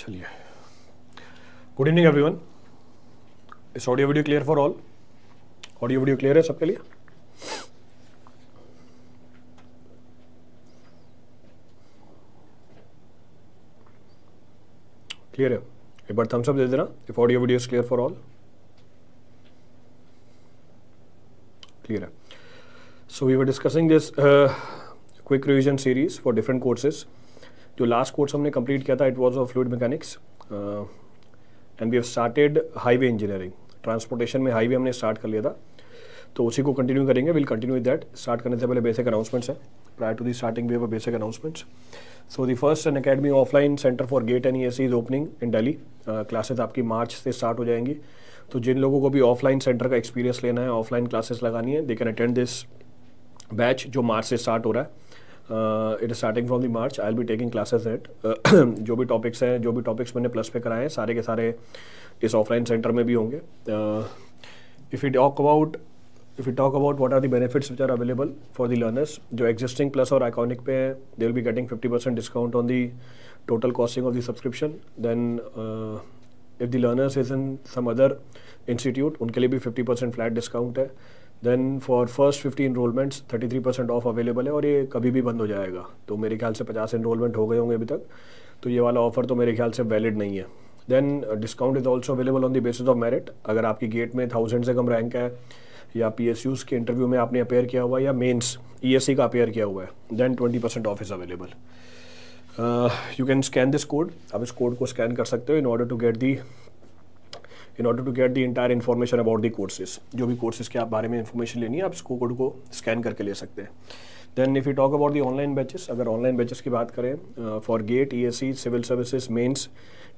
चलिए good evening everyone इस audio video clear for all audio video clear है सबके लिए क्लियर है एक बार थम्सअप दे देना if audio video clear for all clear है so we were discussing this quick revision series for different courses जो लास्ट कोर्स हमने कंप्लीट किया था it was of fluid mechanics and we have started highway engineering transportation में highway हमने start कर लिया था तो उसी को कंटिन्यू करेंगे will continue with that start करने से पहले बेसिक अनाउंसमेंट्स है prior to the starting we have basic announcements so the first Unacademy offline centre for GATE and E is opening in Delhi classes आपकी March से start हो जाएंगी तो जिन लोगों को भी ऑफलाइन सेंटर का एक्सपीरियंस लेना है ऑफलाइन क्लासेस लगानी है they can attend this batch जो मार्च से स्टार्ट हो रहा है it is starting from the March I'll be taking classes at जो भी टॉपिक्स हैं जो भी टॉपिक्स मैंने प्लस पे कराए हैं सारे के सारे इस ऑफलाइन सेंटर में भी होंगे if you talk about if you talk about what are the benefits which are available for the learners जो एग्जिस्टिंग प्लस और आइकॉनिक पे हैं they will be getting fifty percent discount on the total costing of the subscription then if the learners is in some other institute उनके लिए भी fifty percent flat discount है then for first fifty enrolments thirty three percent off available है और ये कभी भी बंद हो जाएगा तो मेरे ख्याल से पचास इनरोलमेंट हो गए होंगे अभी तक तो ये वाला ऑफर तो मेरे ख्याल से वैलिड नहीं है then discount is also available on the basis of merit अगर आपकी गेट में थाउजेंड से कम रैंक है या पी एस यूज़ के इंटरव्यू में आपने अपेयर किया हुआ है या मेन्स ई एस सी का अपेयर किया हुआ है then twenty percent off is available you can scan this code आप इस कोड को स्कैन कर सकते हो in order to get the in order to get the entire information about the courses जो भी कोर्सेज के आप बारे में इन्फॉर्मेशन लेनी है आप इसको कोड को स्कैन करके ले सकते हैं then if you talk about the online batches अगर ऑनलाइन बैचेस की बात करें for GATE E S E civil services mains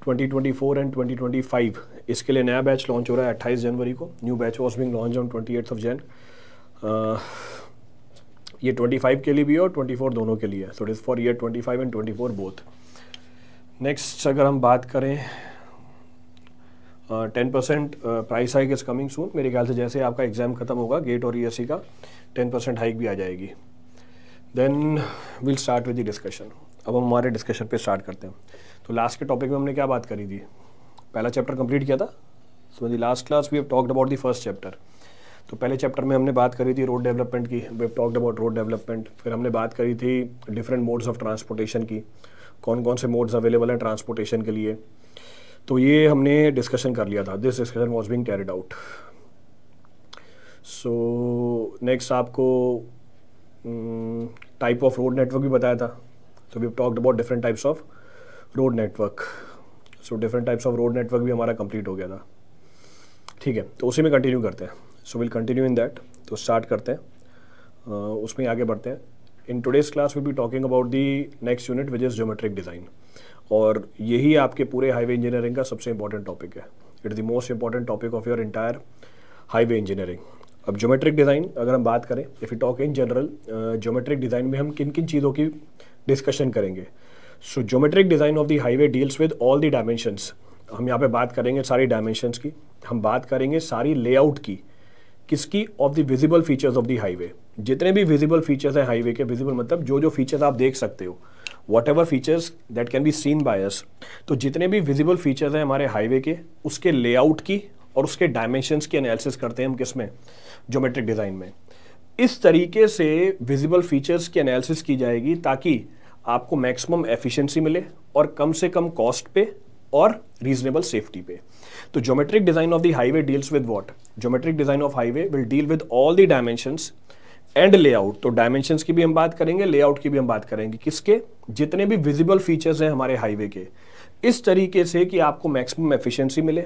2024 and 2025 इसके लिए नया बैच लॉन्च हो रहा है 28 जनवरी को new batch was being launch on twenty of Jan ये 25 के लिए भी है और 24 दोनों के लिए so it is for year 25 and 24 both next अगर हम बात करें ten percent price hike is coming soon मेरे ख्याल से जैसे आपका एग्ज़ाम ख़त्म होगा गेट और ई का टेन परसेंट हाइक भी आ जाएगी then will start with the discussion अब हम हमारे डिस्कशन पे स्टार्ट करते हैं तो लास्ट के टॉपिक में हमने क्या बात करी थी पहला चैप्टर कंप्लीट किया था so the last class we have talked about the first chapter तो पहले चैप्टर में हमने बात करी थी रोड डेवलपमेंट की we have talked about road development फिर हमने बात करी थी डिफरेंट मोड्स ऑफ ट्रांसपोर्टेशन की कौन कौन से मोड्स अवेलेबल हैं ट्रांसपोर्टेशन के लिए तो ये हमने डिस्कशन कर लिया था this discussion was being carried out so next आपको टाइप ऑफ रोड नेटवर्क भी बताया था तो we talked about different types of road network so different types of road network भी हमारा कंप्लीट हो गया था ठीक है तो उसी में कंटिन्यू करते हैं so will continue in that तो स्टार्ट करते हैं uh, उसमें आगे बढ़ते हैं in today's class will be talking about the next unit which is geometric design और यही आपके पूरे हाईवे इंजीनियरिंग का सबसे इंपॉर्टेंट टॉपिक है it the most important topic of your entire highway engineering अब ज्योमेट्रिक डिज़ाइन अगर हम बात करें if you talk in general geometric design में हम किन किन चीज़ों की डिस्कशन करेंगे so geometric design of the highway deals with all the dimensions हम यहाँ पे बात करेंगे सारी डायमेंशंस की हम बात करेंगे सारी लेआउट की किसकी of the visible features of the highway जितने भी विजिबल फीचर्स हैं हाईवे के विजिबल मतलब जो जो फीचर्स आप देख सकते हो whatever features that can be seen by us तो जितने भी विजिबल फीचर्स हैं हमारे हाईवे के उसके लेआउट की और उसके डायमेंशंस की एनालिसिस करते हैं हम किस में जोमेट्रिक डिज़ाइन में इस तरीके से विजिबल फीचर्स की एनालिसिस की जाएगी ताकि आपको मैक्सिमम एफिशिएंसी मिले और कम से कम कॉस्ट पे और रीजनेबल सेफ्टी पे तो geometric design of the highway deals with what geometric design of highway will deal with all the dimensions and layout तो डायमेंशन की भी हम बात करेंगे लेआउट की भी हम बात करेंगे किसके जितने भी विजिबल फीचर्स हैं हमारे हाईवे के इस तरीके से कि आपको मैक्सिमम एफिशिएंसी मिले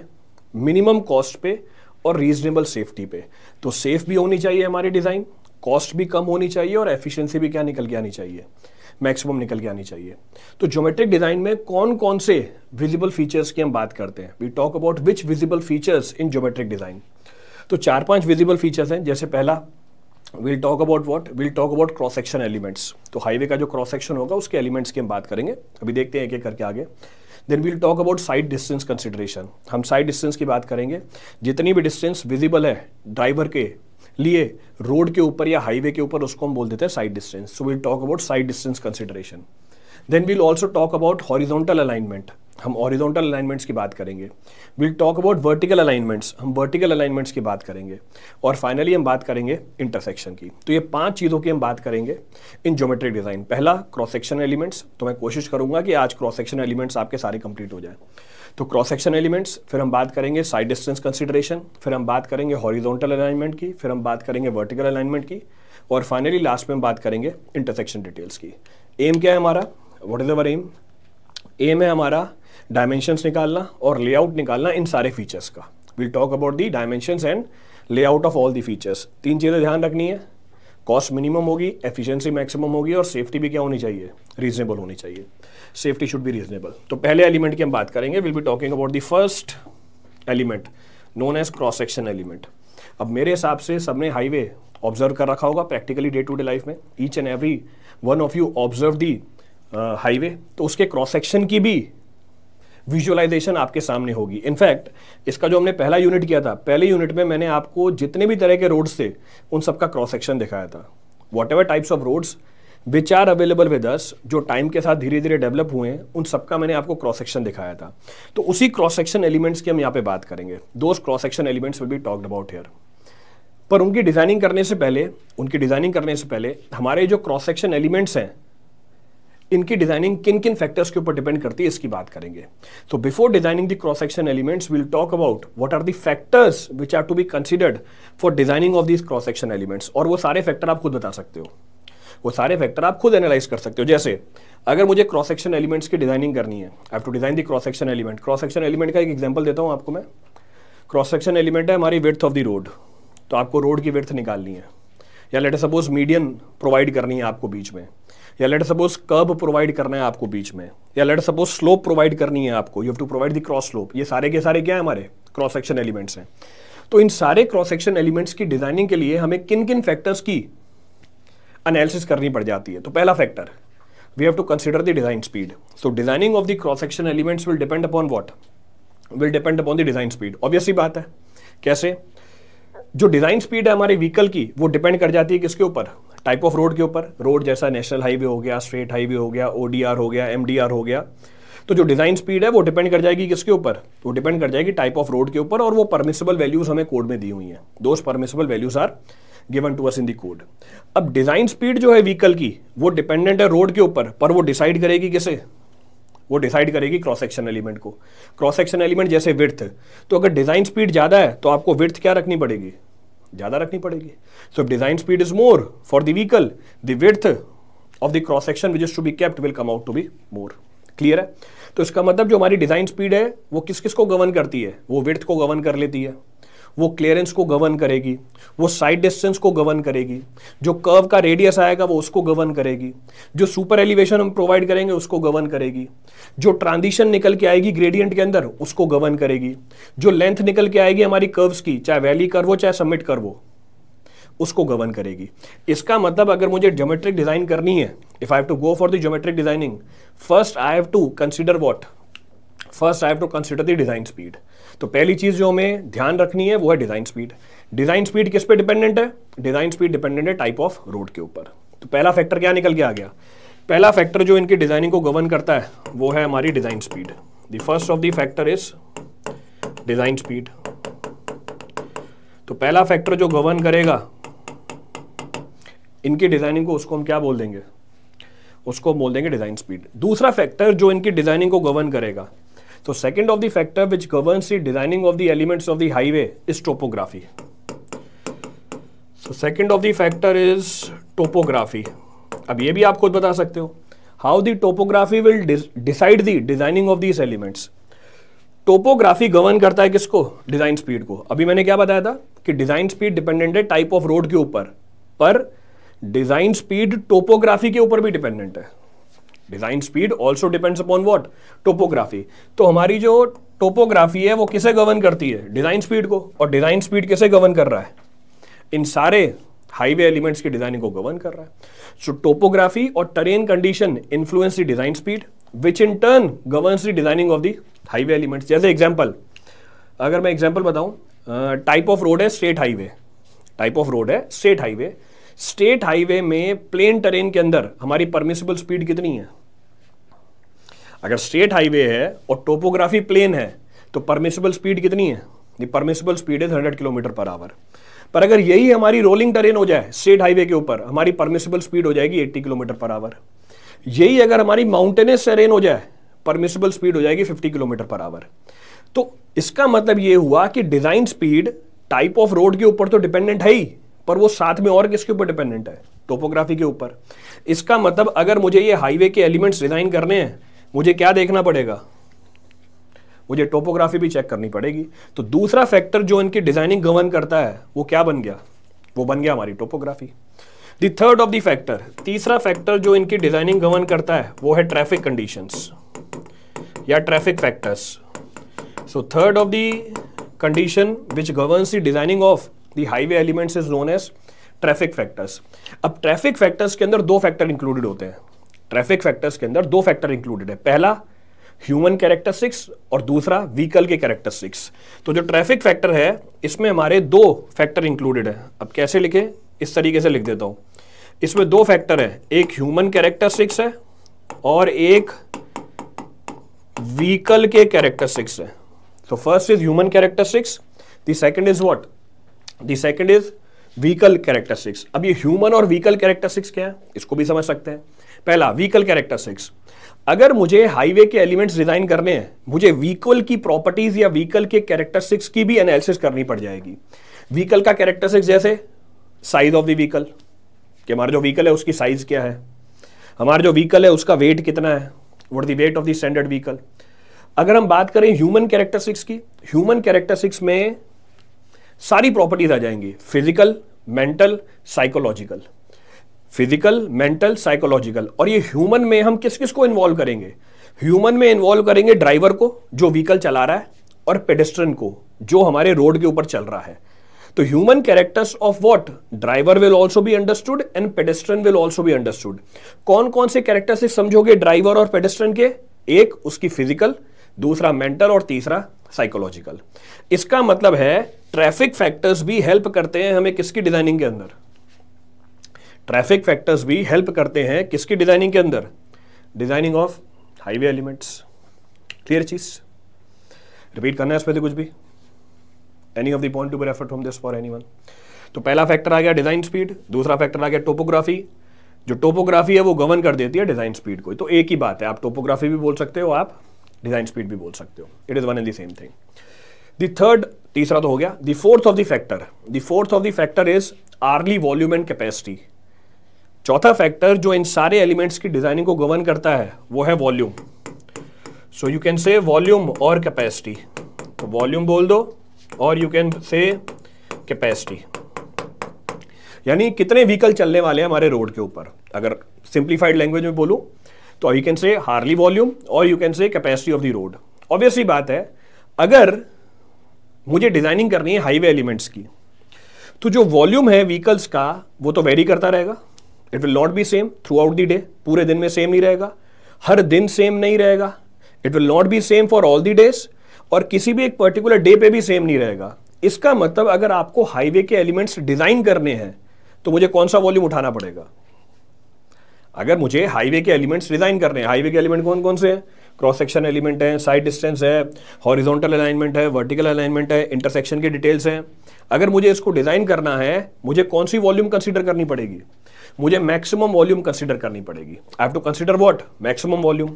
मिनिमम कॉस्ट पे और रीजनेबल सेफ्टी पे तो सेफ भी होनी चाहिए हमारी डिज़ाइन कॉस्ट भी कम होनी चाहिए और एफिशिएंसी भी क्या निकल के आनी चाहिए मैक्सिमम निकल के आनी चाहिए तो ज्योमेट्रिक डिज़ाइन में कौन कौन से विजिबल फीचर्स की हम बात करते हैं we talk about which visible features in geometric design तो चार पांच विजिबल फीचर्स हैं जैसे पहला will talk about what will talk about cross section elements तो हाईवे का जो क्रॉस सेक्शन होगा उसके एलिमेंट्स की हम बात करेंगे अभी देखते हैं एक एक करके आगे then will talk about sight distance consideration हम साइड डिस्टेंस की बात करेंगे जितनी भी डिस्टेंस विजिबल है ड्राइवर के लिए रोड के ऊपर या हाईवे के ऊपर उसको हम बोल देते हैं side distance so will talk about sight distance consideration then we'll also talk about horizontal alignment हम ऑरिजोंटल अलाइनमेंट्स की बात करेंगे will talk about vertical alignments हम वर्टिकल अलाइनमेंट्स की बात करेंगे और फाइनली हम बात करेंगे इंटरसेक्शन की तो ये पांच चीज़ों की हम बात करेंगे इन ज्योमेट्रिक डिज़ाइन पहला क्रॉस सेक्शन एलिमेंट्स तो मैं कोशिश करूंगा कि आज क्रॉस सेक्शन एलिमेंट्स आपके सारे कंप्लीट हो जाए तो क्रॉस सेक्शन एलिमेंट्स फिर हम बात करेंगे साइड डिस्टेंस कंसिडरेशन फिर हम बात करेंगे हॉरिजोंटल अलाइनमेंट की फिर हम बात करेंगे वर्टिकल अलाइनमेंट की और फाइनली लास्ट में हम बात करेंगे इंटरसेक्शन डिटेल्स की एम क्या है हमारा what is our aim aim है हमारा डायमेंशंस निकालना और लेआउट निकालना इन सारे फीचर्स का will talk about the dimensions and layout of all the features तीन चीज़ें ध्यान रखनी है कॉस्ट मिनिमम होगी एफिशिएंसी मैक्सिमम होगी और सेफ्टी भी क्या होनी चाहिए रीजनेबल होनी चाहिए सेफ्टी शुड भी रीजनेबल तो पहले एलिमेंट की हम बात करेंगे will be talking about the first element known as cross section element अब मेरे हिसाब से सबने हाईवे ऑब्जर्व कर रखा होगा practically day to day life में each and every one of you observe the highway तो उसके क्रॉस सेक्शन की भी विजुअलाइजेशन आपके सामने होगी इनफैक्ट इसका जो हमने पहला यूनिट किया था पहले यूनिट में मैंने आपको जितने भी तरह के रोड्स थे उन सबका क्रॉस सेक्शन दिखाया था whatever types of roads which are available with us जो टाइम के साथ धीरे धीरे डेवलप हुए हैं उन सबका मैंने आपको क्रॉस सेक्शन दिखाया था तो उसी क्रॉस सेक्शन एलिमेंट्स की हम यहाँ पे बात करेंगे those cross section elements will be talked about here पर उनकी डिज़ाइनिंग करने से पहले उनकी डिज़ाइनिंग करने से पहले हमारे जो क्रॉस सेक्शन एलिमेंट्स हैं इनकी डिजाइनिंग किन किन फैक्टर्स के ऊपर डिपेंड करती है इसकी बात करेंगे तो before designing the cross section elements will talk about what are the factors which are to be considered for designing of this cross section elements और वो सारे फैक्टर आप खुद बता सकते हो वो सारे फैक्टर आप खुद एनालाइज कर सकते हो जैसे अगर मुझे क्रॉस सेक्शन एलिमेंट्स की डिजाइनिंग करनी है I to design the cross section element cross section element का एक एग्जाम्पल देता हूँ आपको मैं क्रॉस सेक्शन एलिमेंट है हमारी विर्थ ऑफ द रोड तो आपको रोड की विर्थ निकालनी है या लेटर सपोज मीडियन प्रोवाइड करनी है आपको बीच में या लेट सपोज कर्ब प्रोवाइड करना है आपको बीच में या लेट सपोज स्लोप प्रोवाइड करनी है आपको you have to provide the cross slope ये सारे के सारे क्या है हमारे क्रॉस सेक्शन एलिमेंट्स हैं तो इन सारे क्रॉस सेक्शन एलिमेंट्स की डिजाइनिंग के लिए हमें किन किन फैक्टर्स की एनालिसिस करनी पड़ जाती है तो पहला factor we have to consider the design speed so designing of the cross section elements will depend upon what will depend upon the design speed Obviously बात है कैसे जो डिजाइन स्पीड है हमारे व्हीकल की वो डिपेंड कर जाती है किसके ऊपर टाइप ऑफ रोड के ऊपर रोड जैसा नेशनल हाईवे हो गया स्ट्रेट हाईवे हो गया ओ हो गया एम हो गया तो जो डिज़ाइन स्पीड है वो डिपेंड कर जाएगी किसके ऊपर वो डिपेंड कर जाएगी टाइप ऑफ रोड के ऊपर और वो परमिसेबल वैल्यूज़ हमें कोड में दी हुई हैं दो permissible values are given to us in the code अब डिज़ाइन स्पीड जो है व्हीकल की वो डिपेंडेंट है रोड के ऊपर पर वो डिसाइड करेगी किसे वो डिसाइड करेगी क्रॉस सेक्शन एलिमेंट को क्रॉस सेक्शन एलिमेंट जैसे विर्थ तो अगर डिज़ाइन स्पीड ज़्यादा है तो आपको विर्थ क्या रखनी पड़ेगी ज़्यादा रखनी पड़ेगी so if design speed is more for the vehicle the width of the cross section which is to be kept will come out to be more clear है तो इसका मतलब जो हमारी डिज़ाइन स्पीड है वो किस किस को गवन करती है वो विर्थ को गवर्न कर लेती है वो क्लियरेंस को गवर्न करेगी वो साइड डिस्टेंस को गवर्न करेगी जो कर्व का रेडियस आएगा वो उसको गवर्न करेगी जो सुपर एलिवेशन हम प्रोवाइड करेंगे उसको गवर्न करेगी जो ट्रांजिशन निकल के आएगी ग्रेडियंट के अंदर उसको गवर्न करेगी जो लेंथ निकल के आएगी हमारी कर्व्स की चाहे वैली कर्व हो चाहे समिट कर्व हो उसको गवर्न करेगी इसका मतलब अगर मुझे ज्योमेट्रिक डिजाइन करनी है if I have to go for the geometric designing first I have to consider what first I have to consider the design speed तो पहली चीज़ जो हमें ध्यान रखनी है वो है डिज़ाइन स्पीड डिज़ाइन स्पीड किस पे डिपेंडेंट है डिज़ाइन स्पीड डिपेंडेंट है टाइप ऑफ रोड के ऊपर तो पहला फैक्टर क्या निकल के आ गया पहला फैक्टर जो इनकी डिज़ाइनिंग को गवर्न करता है वो है हमारी design speed the first of the factor is design speed तो पहला फैक्टर जो गवर्न करेगा इनकी डिज़ाइनिंग को उसको हम क्या बोल देंगे उसको बोल देंगे डिज़ाइन स्पीड दूसरा फैक्टर जो इनकी डिज़ाइनिंग को गवर्न करेगा तो second of the factor which governs the of of the elements of the highway is topography. So second of the factor is अब ये भी आप खुद बता सकते हो how the topography will decide the designing of these elements topography govern करता है किसको डिजाइन स्पीड को अभी मैंने क्या बताया था कि डिजाइन स्पीड डिपेंडेंट है टाइप ऑफ रोड के ऊपर पर डिजाइन स्पीड टोपोग्राफी के ऊपर भी डिपेंडेंट है design speed also depends upon what topography तो हमारी जो टोपोग्राफी है वो किसे गवर्न करती है डिज़ाइन स्पीड को और डिज़ाइन स्पीड किसे गवर्न कर रहा है इन सारे हाईवे एलिमेंट्स की डिजाइनिंग को गवर्न कर रहा है सो टोपोग्राफी और terrain condition influence the design speed which in turn governs the designing of the highway elements जैसे एग्जाम्पल अगर मैं एग्जाम्पल बताऊं टाइप ऑफ रोड है state highway type of road है स्टेट हाईवे स्टेट हाईवे में plain terrain के अंदर हमारी परमिसिबल स्पीड कितनी है अगर स्टेट हाईवे है और टोपोग्राफी प्लेन है तो परमिसिबल स्पीड कितनी है the speed is hundred kilometre per hour पर अगर यही हमारी रोलिंग ट्रेन हो जाए स्टेट हाईवे के ऊपर हमारी परमिसिबल स्पीड हो जाएगी एट्टी किलोमीटर पर आवर यही अगर हमारी माउंटेनस ट्रेन हो जाए परमिसिबल स्पीड हो जाएगी फिफ्टी किलोमीटर पर आवर तो इसका मतलब यह हुआ कि design speed type of road के ऊपर तो डिपेंडेंट है ही पर वो साथ में और किसके ऊपर डिपेंडेंट है टोपोग्राफी के ऊपर इसका मतलब अगर मुझे ये हाईवे के एलिमेंट्स डिज़ाइन करने हैं मुझे क्या देखना पड़ेगा मुझे टोपोग्राफी भी चेक करनी पड़ेगी तो दूसरा फैक्टर जो इनकी डिज़ाइनिंग गवर्न करता है वो क्या बन गया वो बन गया हमारी topography the third of the factor तीसरा फैक्टर जो इनकी डिज़ाइनिंग गवर्न करता है वो है ट्रैफिक कंडीशन या traffic factors so third of the condition which govern designing of the highway elements is known as traffic factors अब ट्रैफिक फैक्टर्स के अंदर दो फैक्टर इंक्लूडेड होते हैं ट्रैफिक फैक्टर्स के अंदर दो फैक्टर इंक्लूडेड है पहला ह्यूमन कैरेक्टरिस्टिक्स और दूसरा व्हीकल के कैरेक्टरिस्टिक्स तो जो ट्रैफिक फैक्टर है इसमें हमारे दो फैक्टर इंक्लूडेड है अब कैसे लिखें इस तरीके से लिख देता हूं इसमें दो फैक्टर है एक ह्यूमन कैरेक्टरिस्टिक्स है और एक व्हीकल के कैरेक्टरिस्टिक्स है so first is human characteristics the second is what the second is vehicle characteristics अब ये ह्यूमन और व्हीकल कैरेक्टरिस्टिक्स क्या है इसको भी समझ सकते हैं पहला व्हीकल कैरेक्टरिस्टिक्स अगर मुझे हाईवे के एलिमेंट्स डिजाइन करने हैं मुझे व्हीकल की प्रॉपर्टीज या व्हीकल के कैरेक्टरिस्टिक्स की भी एनालिसिस करनी पड़ जाएगी व्हीकल का कैरेक्टरिस्टिक्स जैसे साइज ऑफ द व्हीकल कि हमारा जो व्हीकल है उसकी साइज क्या है हमारा जो व्हीकल है उसका वेट कितना है what the weight of the standard vehicle अगर हम बात करें ह्यूमन कैरेक्टरिस्टिक्स की ह्यूमन कैरेक्टरिस्टिक्स में सारी प्रॉपर्टीज आ जाएंगी physical mental psychological physical mental psychological और ये ह्यूमन में हम किस किस को इन्वॉल्व करेंगे ह्यूमन में इन्वॉल्व करेंगे ड्राइवर को जो व्हीकल चला रहा है और पेडेस्ट्रन को जो हमारे रोड के ऊपर चल रहा है तो human characters of what driver will also भी understood and pedestrian will also भी अंडरस्टूड कौन कौन से कैरेक्टर्स समझोगे ड्राइवर और पेडेस्ट्रन के एक उसकी फिजिकल दूसरा मेंटल और तीसरा साइकोलॉजिकल इसका मतलब है ट्रैफिक फैक्टर्स भी हेल्प करते हैं हमें किसकी डिजाइनिंग के अंदर ट्रैफिक फैक्टर्स भी हेल्प करते हैं किसकी डिजाइनिंग के अंदर designing of highway elements clear चीज रिपीट करना है इसमें से तो कुछ भी any of the point to be refer from this for any one तो पहला फैक्टर आ गया डिजाइन स्पीड दूसरा फैक्टर आ गया टोपोग्राफी जो टोपोग्राफी है वो गवर्न कर देती है डिजाइन स्पीड को तो एक ही बात है आप टोपोग्राफी भी बोल सकते हो आप डिजाइन स्पीड भी बोल सकते हो it is one and the same thing the third तीसरा तो हो गया the fourth of the factor the fourth of the factor is hourly volume and capacity चौथा फैक्टर जो इन सारे एलिमेंट्स की डिजाइनिंग को गवर्न करता है वो है volume so you can say volume और कैपेसिटी तो वॉल्यूम बोल दो और यू कैन से कैपेसिटी यानी कितने व्हीकल चलने वाले हैं हमारे रोड के ऊपर अगर सिंप्लीफाइड लैंग्वेज में बोलूं तो you can say hourly volume और you can say capacity of the road obviously बात है अगर मुझे डिजाइनिंग करनी है हाईवे एलिमेंट्स की तो जो वॉल्यूम है व्हीकल्स का वो तो वेरी करता रहेगा it will not be same throughout the day पूरे दिन में सेम नहीं रहेगा हर दिन सेम नहीं रहेगा it will not be same for all the days और किसी भी एक पर्टिकुलर डे पे भी सेम नहीं रहेगा इसका मतलब अगर आपको हाईवे के एलिमेंट्स डिजाइन करने हैं तो मुझे कौन सा वॉल्यूम उठाना पड़ेगा अगर मुझे हाईवे के एलिमेंट्स डिज़ाइन करने हैं हाईवे के एलिमेंट कौन कौन से हैं क्रॉस सेक्शन एलिमेंट हैं साइड डिस्टेंस है हॉरिजॉन्टल अलाइनमेंट है वर्टिकल अलाइनमेंट है इंटरसेक्शन की डिटेल्स हैं अगर मुझे इसको डिज़ाइन करना है मुझे कौन सी वॉल्यूम कंसिडर करनी पड़ेगी मुझे मैक्सिमम वॉल्यूम कंसिडर करनी पड़ेगी I have to consider what maximum volume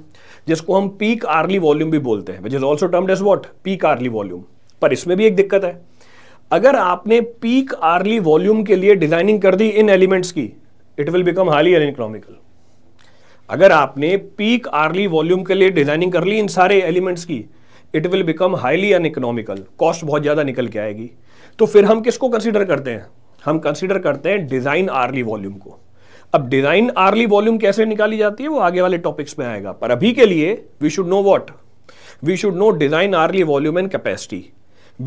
जिसको हम पीक आर्ली वॉल्यूम भी बोलते हैं which is also termed as what peak hourly volume पर इसमें भी एक दिक्कत है अगर आपने पीक आर्ली वॉल्यूम के लिए डिजाइनिंग कर दी इन एलिमेंट्स की it will become highly economical अगर आपने पीक आर्ली वॉल्यूम के लिए डिजाइनिंग कर ली इन सारे एलिमेंट्स की it will become highly uneconomical cost बहुत ज़्यादा निकल के आएगी तो फिर हम किसको कंसिडर करते हैं हम कंसिडर करते हैं डिज़ाइन आर्ली वॉल्यूम को अब डिज़ाइन आर्ली वॉल्यूम कैसे निकाली जाती है वो आगे वाले टॉपिक्स में आएगा पर अभी के लिए we should know what we should know design hourly volume and capacity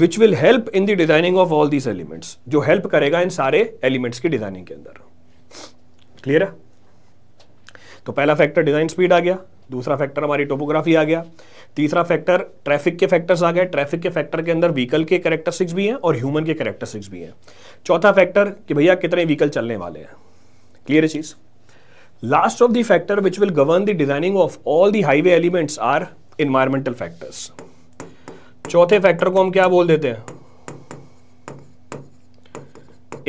which will help in the designing of all these elements जो हेल्प करेगा इन सारे एलिमेंट्स की डिज़ाइनिंग के अंदर क्लियर है तो पहला फैक्टर डिज़ाइन स्पीड आ गया दूसरा फैक्टर हमारी टोपोग्राफी आ गया तीसरा फैक्टर ट्रैफिक के फैक्टर्स आ गए ट्रैफिक के फैक्टर के अंदर व्हीकल के करेक्टरिस्टिक्स भी हैं और ह्यूमन के करेक्टरिस्टिक्स भी हैं चौथा फैक्टर कि भैया कितने व्हीकल चलने वाले हैं क्लियर है चीज़ last of the factor which will govern the designing of all the highway elements are environmental factors चौथे फैक्टर को हम क्या बोल देते हैं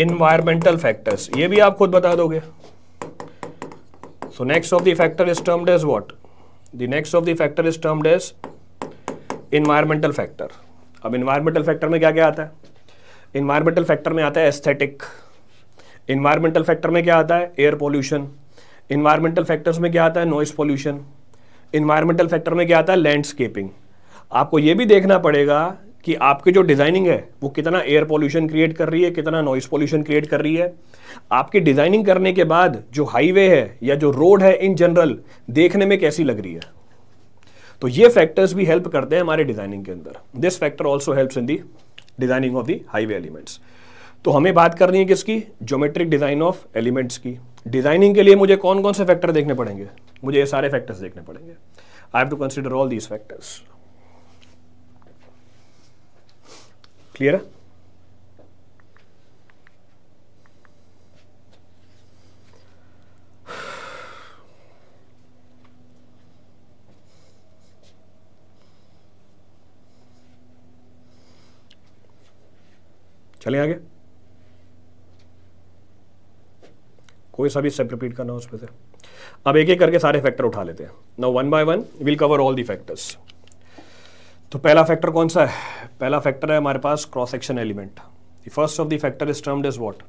इन्वायरमेंटल फैक्टर्स ये भी आप खुद बता दोगे So next of the factor is termed as what? The next of the factor is termed as environmental factor. ab environmental factor mein kya kya aata hai environmental factor mein aata hai aesthetic. environmental factor mein kya aata hai air pollution. environmental factors mein kya aata hai noise pollution. environmental factor mein kya aata hai landscaping. aapko ye bhi dekhna padega कि आपकी जो designing है वो कितना air pollution create कर रही है कितना नॉइस पोल्यूशन क्रिएट कर रही है आपके डिजाइनिंग करने के बाद जो हाईवे है या जो रोड है इन जनरल देखने में कैसी लग रही है तो ये फैक्टर्स भी हेल्प करते हैं हमारे डिजाइनिंग के अंदर this factor also help in the designing of the highway elements तो हमें बात करनी है किसकी ज्योमेट्रिक डिजाइन ऑफ एलिमेंट्स की डिजाइनिंग के लिए मुझे कौन कौन से फैक्टर देखने पड़ेंगे मुझे ये सारे फैक्टर्स देखने पड़ेंगे I have to consider all these factors clear है चले आगे कोई सा भी स्टेप रिपीट करना उसमें से अब एक एक करके सारे फैक्टर उठा लेते हैं now one by one will cover all the factors तो पहला फैक्टर कौन सा है पहला फैक्टर है हमारे पास cross section element the first of the factor is termed is what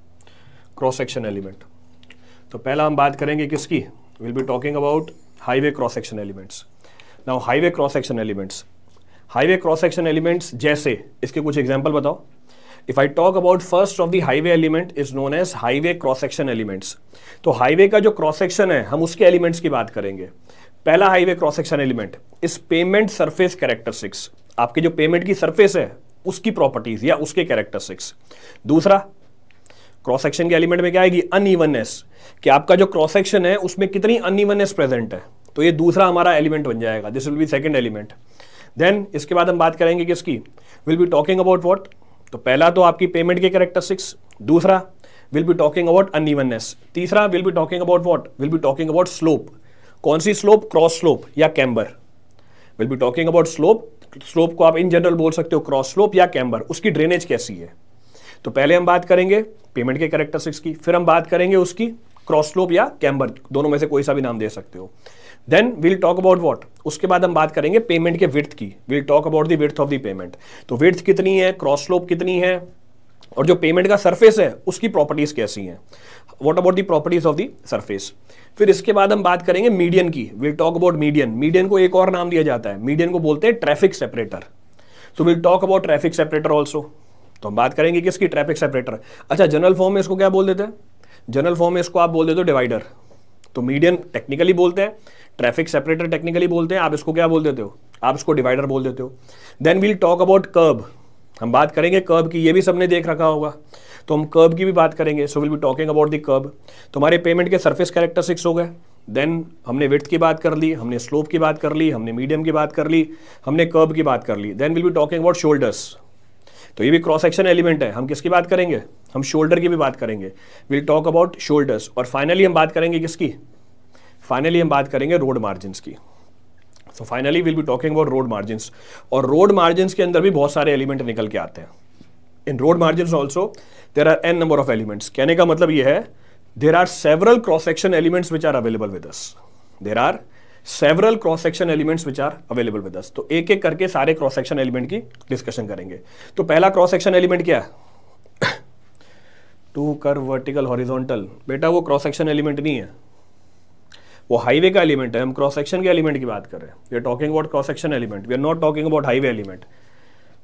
cross section element तो पहला हम बात करेंगे किसकी will be talking about highway cross section elements now highway cross section elements highway cross section elements जैसे इसके कुछ example बताओ if I talk about first of the highway element is known as highway cross section elements तो highway का जो cross section है हम उसके एलिमेंट्स की बात करेंगे पहला highway cross section element is pavement surface characteristics आपके जो पेमेंट की सरफेस है उसकी प्रॉपर्टीज या उसके कैरेक्टरिस्टिक्स दूसरा क्रॉस सेक्शन के एलिमेंट में क्या आएगी अनइवननेस कि आपका जो क्रॉस सेक्शन है उसमें कितनी अनइवननेस प्रेजेंट है तो ये दूसरा हमारा एलिमेंट बन जाएगा this will be second element then इसके बाद हम बात करेंगे किसकी will be talking about what तो पहला तो आपकी पेमेंट के करेक्टरिस्टिक्स दूसरा will be talking about unevenness तीसरा will be talking about what will be talking about slope कौन सी स्लोप क्रॉस स्लोप या camber will be talking about slope slope को आप इन जनरल बोल सकते हो क्रॉस स्लोप या कैम्बर उसकी ड्रेनेज कैसी है तो पहले हम बात करेंगे पेमेंट के करेक्टरिस्टिक्स की फिर हम बात करेंगे उसकी क्रॉस स्लोप या कैम्बर दोनों में से कोई सा भी नाम दे सकते हो then we'll talk about what उसके बाद हम बात करेंगे पेमेंट के विर्थ की we'll talk about the width of the payment तो विर्थ कितनी है क्रॉस स्लोप कितनी है और जो पेमेंट का सरफेस है उसकी प्रॉपर्टीज कैसी हैं what about the properties of the surface फिर इसके बाद हम बात करेंगे मीडियन की will talk about median median को एक और नाम दिया जाता है मीडियन को बोलते हैं ट्रैफिक सेपरेटर तो will talk about traffic separator also तो हम बात करेंगे किसकी ट्रैफिक सेपरेटर अच्छा जनरल फॉर्म में इसको क्या बोल देते हैं जनरल फॉर्म में इसको आप बोल देते हो डिवाइडर तो मीडियन टेक्निकली बोलते हैं ट्रैफिक सेपरेटर टेक्निकली बोलते हैं आप इसको क्या बोल देते हो आप इसको डिवाइडर बोल देते हो then we'll talk about kerb हम बात करेंगे कर्ब की ये भी सबने देख रखा होगा तो हम कर्ब की भी बात करेंगे so will be talking about the kerb तो हमारे पेमेंट के कैरेक्टर सिक्स हो गए देन हमने विथ की बात कर ली हमने स्लोप की बात कर ली हमने मीडियम की बात कर ली हमने कर्ब की बात कर ली then will be talking about shoulders तो ये भी क्रॉस एक्शन एलिमेंट है हम किसकी बात करेंगे हम शोल्डर की भी बात करेंगे विल टॉक अबाउट शोल्डर्स और फाइनली हम बात करेंगे किसकी फाइनली हम बात करेंगे रोड मार्जिनस की so finally will be talking about road margins और रोड मार्जिनस के अंदर भी बहुत सारे एलिमेंट निकल के आते हैं in road margin also there are a number of elements कहने का मतलब यह है there are several cross section elements which are available with us there are several cross section elements which are available with us तो एक एक करके सारे क्रॉस सेक्शन एलिमेंट की डिस्कशन करेंगे तो पहला क्रॉस सेक्शन एलिमेंट क्या है टू कर वर्टिकल हॉरिजोंटल बेटा वो क्रॉस सेक्शन एलिमेंट नहीं है वो हाईवे का एलिमेंट है हम क्रॉस सेक्शन के एलिमेंट की बात कर रहे हैं we are talking about cross section element we are not talking about highway element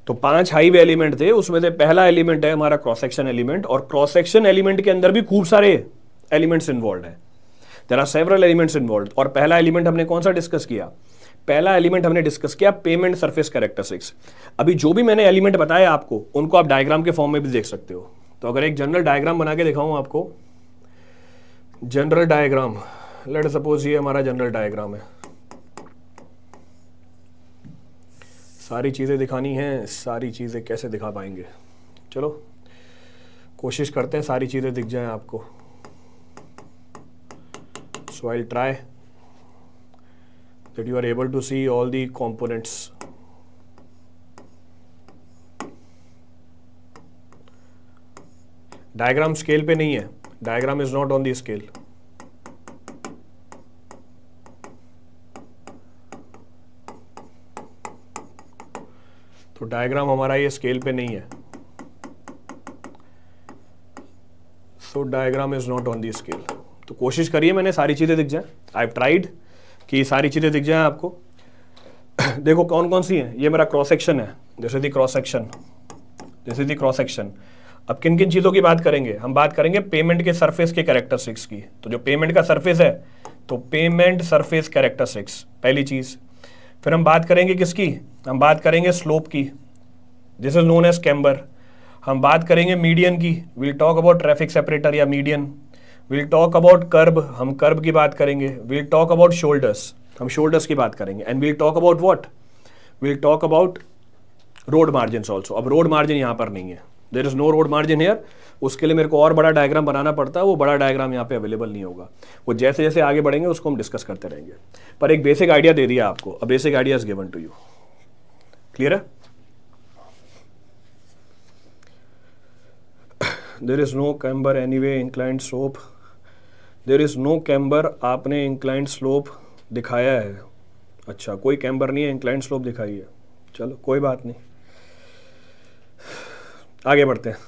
तो पांच हाईवे एलिमेंट थे उसमें से पहला एलिमेंट है हमारा क्रॉस सेक्शन एलिमेंट और क्रॉस सेक्शन एलिमेंट के अंदर भी खूब सारे एलिमेंट्स इन्वॉल्व है there are several elements involve और पहला एलिमेंट हमने कौन सा डिस्कस किया पहला एलिमेंट हमने डिस्कस किया पेमेंट सरफेस कैरेक्टरिस्टिक्स अभी जो भी मैंने एलिमेंट बताया आपको उनको आप डायग्राम के फॉर्म में भी देख सकते हो तो अगर एक जनरल डायग्राम बना के दिखाऊं आपको जनरल डायग्राम लेट सपोज ये हमारा जनरल डायग्राम है सारी चीज़ें दिखानी हैं सारी चीज़ें कैसे दिखा पाएंगे चलो कोशिश करते हैं सारी चीज़ें दिख जाएं आपको so I try that you are able to see all the components diagram scale पे नहीं है diagram is not on the scale तो डायग्राम हमारा ये स्केल पे नहीं है so diagram is not on the scale तो कोशिश करिए मैंने सारी चीज़ें दिख जाए आई ट्राइड कि सारी चीज़ें दिख जाए आपको देखो कौन कौन सी है ये मेरा क्रॉस सेक्शन है जैसे दी क्रॉस सेक्शन जैसे दी क्रॉस सेक्शन अब किन किन चीज़ों की बात करेंगे हम बात करेंगे पेमेंट के सरफेस के कैरेक्टर की तो जो पेमेंट का सरफेस है तो पेमेंट सरफेस कैरेक्टर पहली चीज़ फिर हम बात करेंगे किसकी हम बात करेंगे स्लोप की this is known as camber हम बात करेंगे मीडियन की will talk about traffic separator या median will talk about kerb हम कर्ब की बात करेंगे विल टॉक अबाउट शोल्डर्स हम शोल्डर्स की बात करेंगे and will talk about what will talk about road margin also अब रोड मार्जिन यहाँ पर नहीं है there is no road margin here उसके लिए मेरे को और बड़ा डायग्राम बनाना पड़ता है वो बड़ा डायग्राम यहाँ पे अवेलेबल नहीं होगा वो जैसे जैसे आगे बढ़ेंगे उसको हम डिस्कस करते रहेंगे पर एक बेसिक आइडिया दे दिया आपको a basic idea is given to you clear है there is no camber anyway inclined slope there is no camber आपने इंक्लाइंट स्लोप दिखाया है अच्छा कोई कैम्बर नहीं है इंक्लाइंट स्लोप दिखाई है चलो कोई बात नहीं आगे बढ़ते हैं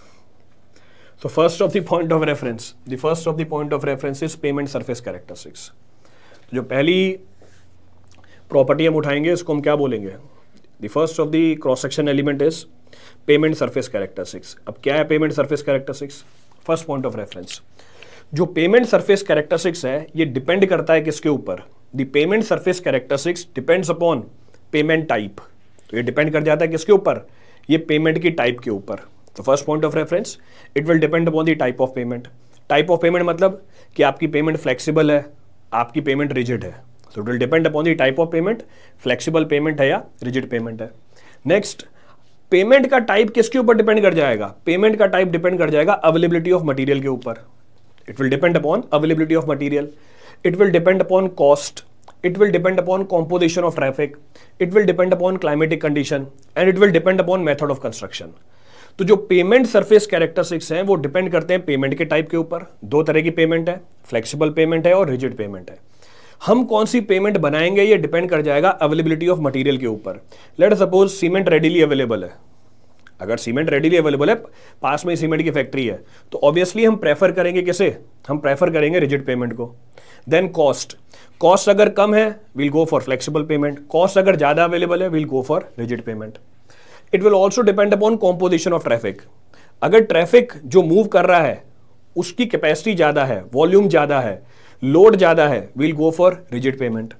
तो first of the point of reference the first of the point of reference is pavement surface characteristics जो पहली प्रॉपर्टी हम उठाएंगे इसको हम क्या बोलेंगे the first of the cross section element is pavement surface characteristics अब क्या है pavement surface characteristics first point of reference जो पेमेंट सर्फेस कैरेक्टरिस्टिक्स है ये डिपेंड करता है किसके ऊपर the pavement surface characteristics depends upon pavement type तो ये डिपेंड कर जाता है किसके ऊपर ये पेमेंट की टाइप के ऊपर तो first point of reference it will depend upon the type of pavement type of pavement मतलब कि आपकी पेमेंट फ्लेक्सिबल है आपकी पेमेंट रिजिड है so it will depend upon the type of pavement flexible pavement है या रिजिड पेमेंट है next pavement का टाइप किसके ऊपर डिपेंड कर जाएगा पेमेंट का टाइप डिपेंड कर जाएगा अवेलेबिलिटी ऑफ मटीरियल के ऊपर it will depend upon availability of material it will depend upon cost it will depend upon composition of traffic it will depend upon climatic condition and it will depend upon method of construction तो जो payment surface characteristics हैं वो depend करते हैं payment के type के ऊपर दो तरह की पेमेंट है फ्लेक्सिबल पेमेंट है और रिजिड पेमेंट है हम कौन सी पेमेंट बनाएंगे ये डिपेंड कर जाएगा अवेलेबिलिटी ऑफ मटेरियल के ऊपर let suppose cement readily available है अगर सीमेंट रेडीली अवेलेबल है पास में ही सीमेंट की फैक्ट्री है तो ऑब्वियसली हम प्रेफर करेंगे किसे हम प्रेफर करेंगे रिजिड पेमेंट को देन कॉस्ट कॉस्ट अगर कम है will go for flexible pavement cost अगर ज़्यादा अवेलेबल है will go for rigid pavement it will also depend upon composition of traffic अगर ट्रैफिक जो मूव कर रहा है उसकी कैपेसिटी ज़्यादा है वॉल्यूम ज़्यादा है लोड ज़्यादा है will go for rigid pavement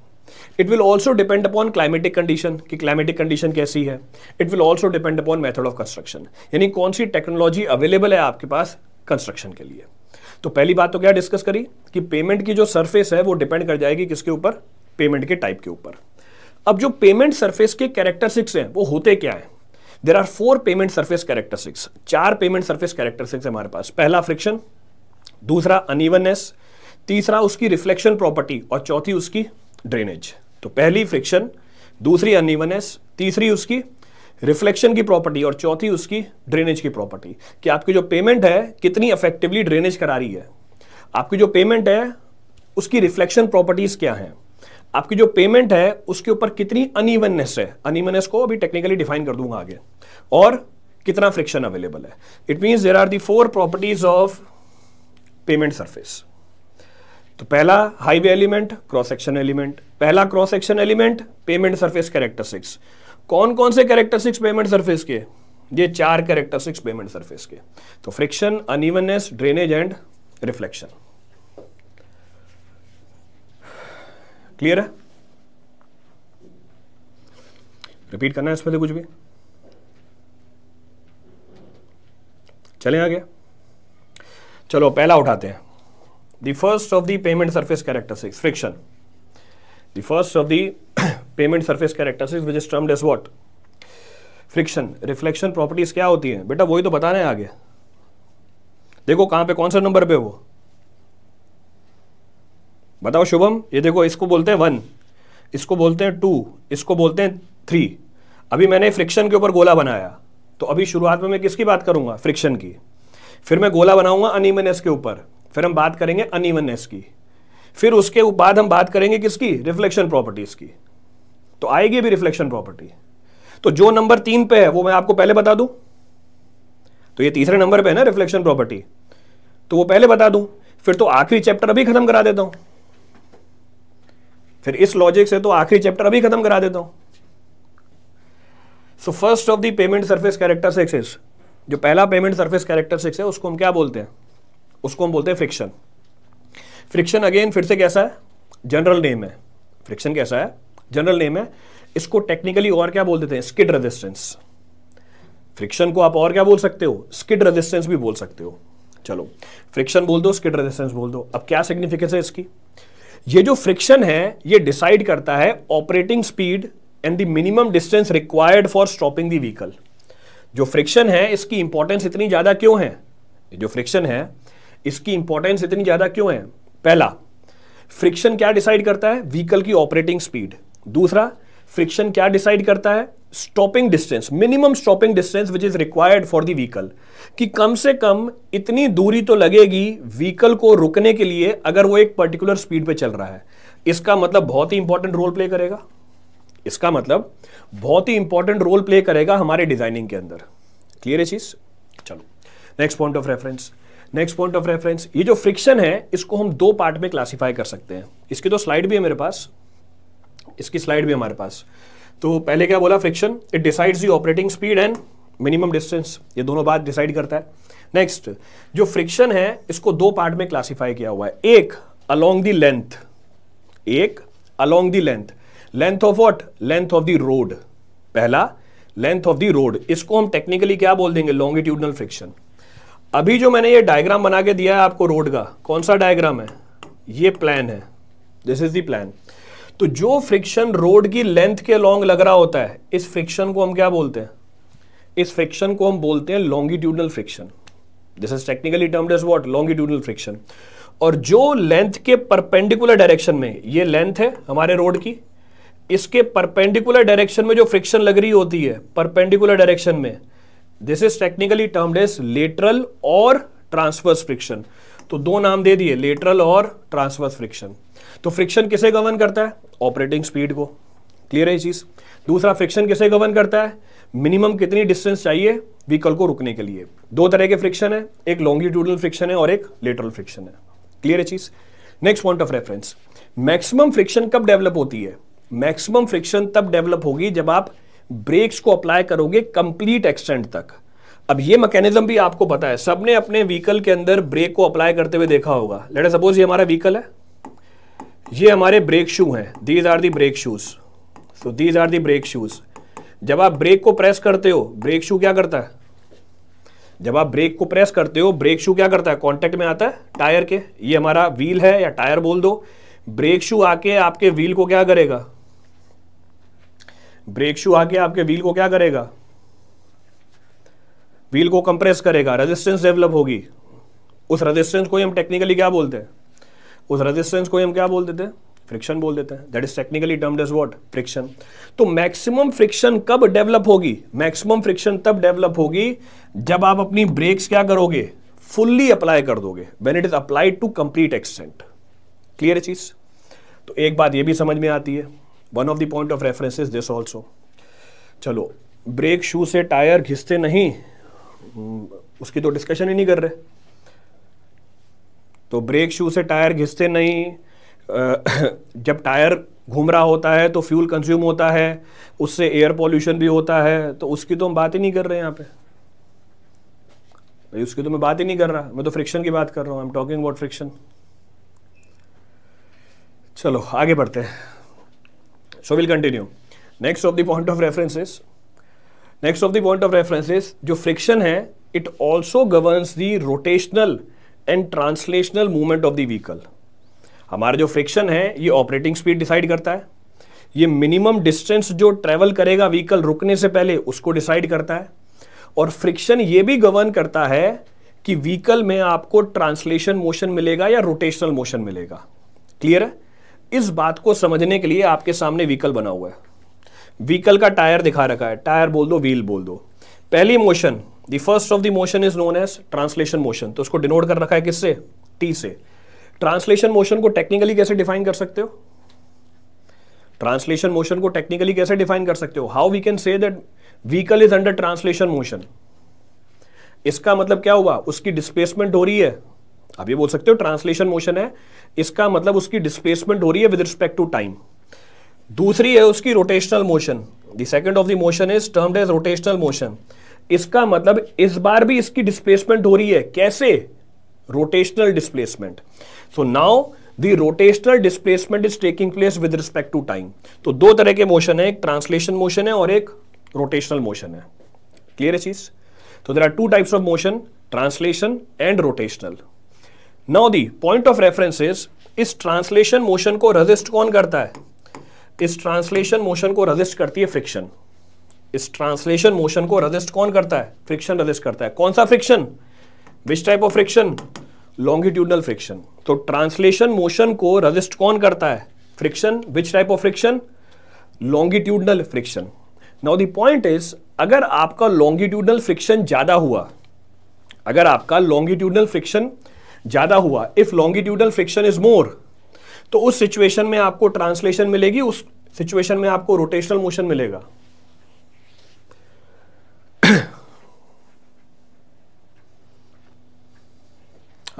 it will also depend upon climatic condition कि क्लाइमेटिक कंडीशन कैसी है it will also depend upon method of construction यानी कौन सी टेक्नोलॉजी अवेलेबल है आपके पास कंस्ट्रक्शन के लिए तो पहली बात तो क्या डिस्कस करी कि पेमेंट की जो सरफेस है वो डिपेंड कर जाएगी किसके ऊपर पेमेंट के टाइप के ऊपर अब जो पेमेंट सरफेस के कैरेक्टरिस्टिक्स हैं वो होते क्या हैं there are four pavement surface characteristics चार पेमेंट सर्फेस कैरेक्टरिस्टिक्स हमारे पास पहला फ्रिक्शन दूसरा अनइवननेस तीसरा उसकी रिफ्लेक्शन प्रॉपर्टी और चौथी उसकी ड्रेनेज तो पहली फ्रिक्शन दूसरी अनइवननेस तीसरी उसकी रिफ्लेक्शन की प्रॉपर्टी और चौथी उसकी ड्रेनेज की प्रॉपर्टी कि आपकी जो पेमेंट है कितनी इफेक्टिवली ड्रेनेज करा रही है आपकी जो पेमेंट है उसकी रिफ्लेक्शन प्रॉपर्टीज क्या हैं आपकी जो पेमेंट है उसके ऊपर कितनी अनइवननेस है अनइवननेस को अभी टेक्निकली डिफाइन कर दूंगा आगे और कितना फ्रिक्शन अवेलेबल है it means there are the four properties of pavement surface तो पहला highway element cross section element पहला cross section element pavement surface characteristics कौन कौन से कैरेक्टरिस्टिक्स पेमेंट सर्फेस के ये चार कैरेक्टरिस्टिक्स पेमेंट सर्फेस के तो friction unevenness drainage and reflection clear है रिपीट करना है इसमें से कुछ भी चले आगे चलो पहला उठाते हैं the first of the pavement surface characteristics friction the first of the pavement surface characteristics which is termed as what friction reflection properties क्या होती है बेटा वही तो बता रहे हैं आगे देखो कहां पे कौन सा नंबर पे वो बताओ शुभम ये देखो इसको बोलते हैं वन इसको बोलते हैं टू इसको बोलते हैं थ्री अभी मैंने फ्रिक्शन के ऊपर गोला बनाया तो अभी शुरुआत में मैं किसकी बात करूंगा फ्रिक्शन की फिर मैं गोला बनाऊंगा अनिवननेस के ऊपर फिर हम बात करेंगे अनिवननेस की फिर उसके बाद हम बात करेंगे किसकी रिफ्लेक्शन प्रॉपर्टीज की तो आएगी भी रिफ्लेक्शन प्रॉपर्टी तो जो नंबर तीन पे है वो मैं आपको पहले बता दूं तो ये तीसरे नंबर पे है ना रिफ्लेक्शन प्रॉपर्टी तो वो पहले बता दूं फिर तो आखिरी चैप्टर अभी खत्म करा देता हूं फिर इस लॉजिक से तो आखिरी चैप्टर अभी खत्म करा देता हूं so first of the pavement surface characteristics जो पहला पेमेंट सर्फेस कैरेक्टर सिक्स है उसको हम क्या बोलते हैं उसको हम बोलते हैं फ्रिक्शन फ्रिक्शन अगेन फिर से कैसा है जनरल नेम है फ्रिक्शन कैसा है जनरल नेम है इसको टेक्निकली और क्या बोल देते हैं स्किड रेजिस्टेंस फ्रिक्शन को आप और क्या बोल सकते हो स्किड रेजिस्टेंस भी बोल सकते हो चलो फ्रिक्शन बोल दो स्किड रेजिस्टेंस बोल दो अब क्या सिग्निफिकेंस है इसकी ये जो फ्रिक्शन है ये डिसाइड करता है operating speed and the minimum distance required for stopping the vehicle जो फ्रिक्शन है इसकी इंपॉर्टेंस इतनी ज़्यादा क्यों है जो फ्रिक्शन है इसकी इंपॉर्टेंस इतनी ज़्यादा क्यों है पहला फ्रिक्शन क्या डिसाइड करता है व्हीकल की ऑपरेटिंग स्पीड दूसरा फ्रिक्शन क्या डिसाइड करता है stopping distance minimum stopping distance which is required for the vehicle कि कम से कम इतनी दूरी तो लगेगी व्हीकल को रुकने के लिए अगर वो एक पर्टिकुलर स्पीड पे चल रहा है इसका मतलब बहुत ही इंपॉर्टेंट रोल प्ले करेगा इसका मतलब बहुत ही इंपॉर्टेंट रोल प्ले करेगा हमारे डिजाइनिंग के अंदर क्लियर है चीज चलो next point of reference next point of reference ये जो फ्रिक्शन है इसको हम दो पार्ट में क्लासीफाई कर सकते हैं इसकी तो स्लाइड भी है मेरे पास इसकी स्लाइड भी हमारे पास तो पहले क्या बोला friction it decides the operating speed and minimum distance ये दोनों बात डिसाइड करता है नेक्स्ट जो फ्रिक्शन है इसको दो पार्ट में क्लासीफाई किया हुआ है एक अलोंग दी लेंथ एक along the length length of what length of the road पहला लेंथ ऑफ द रोड इसको हम टेक्निकली क्या बोल देंगे लॉन्गिट्यूडनल फ्रिक्शन अभी जो मैंने ये डायग्राम बना के दिया है आपको रोड का कौन सा डायग्राम है ये प्लान है दिस इज द प्लान तो जो फ्रिक्शन रोड की लेंथ के लॉन्ग लग रहा होता है इस फ्रिक्शन को हम क्या बोलते हैं इस फ्रिक्शन को हम बोलते हैं longitudinal friction this is technically term as what longitudinal friction और जो लेंथ के परपेंडिकुलर डायरेक्शन में ये लेंथ है हमारे रोड की इसके परपेंडिकुलर डायरेक्शन में जो फ्रिक्शन लग रही होती है परपेंडिकुलर डायरेक्शन में this is technically term as lateral और ट्रांसवर्स फ्रिक्शन तो दो नाम दे दिए लेटरल और ट्रांसवर्स फ्रिक्शन तो फ्रिक्शन किसे गवर्न करता है ऑपरेटिंग स्पीड को क्लियर है चीज़ दूसरा फ्रिक्शन किसे गवर्न करता है मिनिमम कितनी डिस्टेंस चाहिए व्हीकल को रुकने के लिए दो तरह के फ्रिक्शन है एक लॉन्गिट्यूडनल फ्रिक्शन है और एक लेटरल फ्रिक्शन है क्लियर है चीज़ next point of reference maximum friction कब डेवलप होती है मैक्सिमम फ्रिक्शन तब डेवलप होगी जब आप ब्रेक्स को अप्लाई करोगे कंप्लीट एक्सटेंड तक अब ये मैकेनिज्म भी आपको पता है सबने अपने व्हीकल के अंदर ब्रेक को अप्लाई करते हुए देखा होगा लेट सपोज ये हमारा व्हीकल है ये हमारे ब्रेक शू हैं these are the brake shoes so these are the brake shoes जब आप ब्रेक को प्रेस करते हो ब्रेक शू क्या करता है जब आप ब्रेक को प्रेस करते हो ब्रेक शू क्या करता है कांटेक्ट में आता है टायर के ये हमारा व्हील है या टायर बोल दो ब्रेक शू आके आपके व्हील को क्या करेगा ब्रेक शू आके आपके व्हील को क्या करेगा व्हील को कंप्रेस करेगा रेजिस्टेंस डेवलप होगी उस रेजिस्टेंस को ही हम टेक्निकली क्या बोलते हैं उस रेजिस्टेंस को हम क्या बोल देते हैं फ्रिक्शन बोल देते हैं that is technically termed is what friction तो मैक्सिमम फ्रिक्शन कब डेवलप होगी मैक्सिमम फ्रिक्शन तब डेवलप होगी जब आप अपनी ब्रेक्स क्या करोगे फुल्ली अप्लाई कर दोगे when it is applied to complete extent clear है चीज तो एक बात यह भी समझ में आती है one of the point of reference is this also चलो ब्रेक शू से टायर घिसते नहीं हम्म, उसकी तो डिस्कशन ही नहीं कर रहे तो ब्रेक शू से टायर घिसते नहीं जब टायर घूम रहा होता है तो फ्यूल कंज्यूम होता है उससे एयर पॉल्यूशन भी होता है तो उसकी तो हम बात ही नहीं कर रहे यहाँ पे भाई उसकी तो मैं बात ही नहीं कर रहा मैं तो फ्रिक्शन की बात कर रहा हूँ I am talking about friction चलो आगे बढ़ते हैं so will continue next of the point of references next of the point of references जो फ्रिक्शन है it also governs the rotational and translational movement of the vehicle हमारा जो friction है ये ऑपरेटिंग स्पीड डिसाइड करता है ये minimum distance जो ट्रेवल करेगा व्हीकल रुकने से पहले उसको डिसाइड करता है और फ्रिक्शन ये भी गवर्न करता है कि व्हीकल में आपको ट्रांसलेशन मोशन मिलेगा या रोटेशनल मोशन मिलेगा क्लियर है इस बात को समझने के लिए आपके सामने व्हीकल बना हुआ है व्हीकल का टायर दिखा रखा है टायर बोल दो व्हील बोल दो पहली motion the first of the motion is known as translation motion तो उसको डिनोट कर रखा है किससे टी से ट्रांसलेशन मोशन को टेक्निकली कैसे डिफाइन कर सकते हो ट्रांसलेशन मोशन को टेक्निकली कैसे डिफाइन कर सकते हो how we can say that vehicle is under translation motion इसका मतलब क्या हुआ उसकी डिस्प्लेसमेंट हो रही है आप ये बोल सकते हो ट्रांसलेशन मोशन है इसका मतलब उसकी डिस्प्लेसमेंट हो रही है विद रिस्पेक्ट टू टाइम दूसरी है उसकी rotational motion the second of the motion is termed as rotational motion इसका मतलब इस बार भी इसकी डिस्प्लेसमेंट हो रही है कैसे rotational displacement so now the rotational displacement is taking place with respect to time तो दो तरह के मोशन है एक ट्रांसलेशन मोशन है और एक रोटेशनल मोशन है क्लियर है चीज तो there are two types of motion translation and rotational now the point of reference is इस ट्रांसलेशन मोशन को रजिस्ट कौन करता है इस ट्रांसलेशन मोशन को रजिस्ट करती है फ्रिक्शन इस ट्रांसलेशन मोशन को रजिस्ट कौन करता है फ्रिक्शन रजिस्ट करता है कौन सा friction which type of friction longitudinal friction तो ट्रांसलेशन मोशन को रजिस्ट कौन करता है friction which type of friction longitudinal friction now the point is अगर आपका लॉन्गिट्यूडनल फ्रिक्शन ज्यादा हुआ अगर आपका लॉन्गिट्यूडनल फ्रिक्शन ज्यादा हुआ if longitudinal friction is more तो उस सिचुएशन में आपको ट्रांसलेशन मिलेगी उस सिचुएशन में आपको रोटेशनल मोशन मिलेगा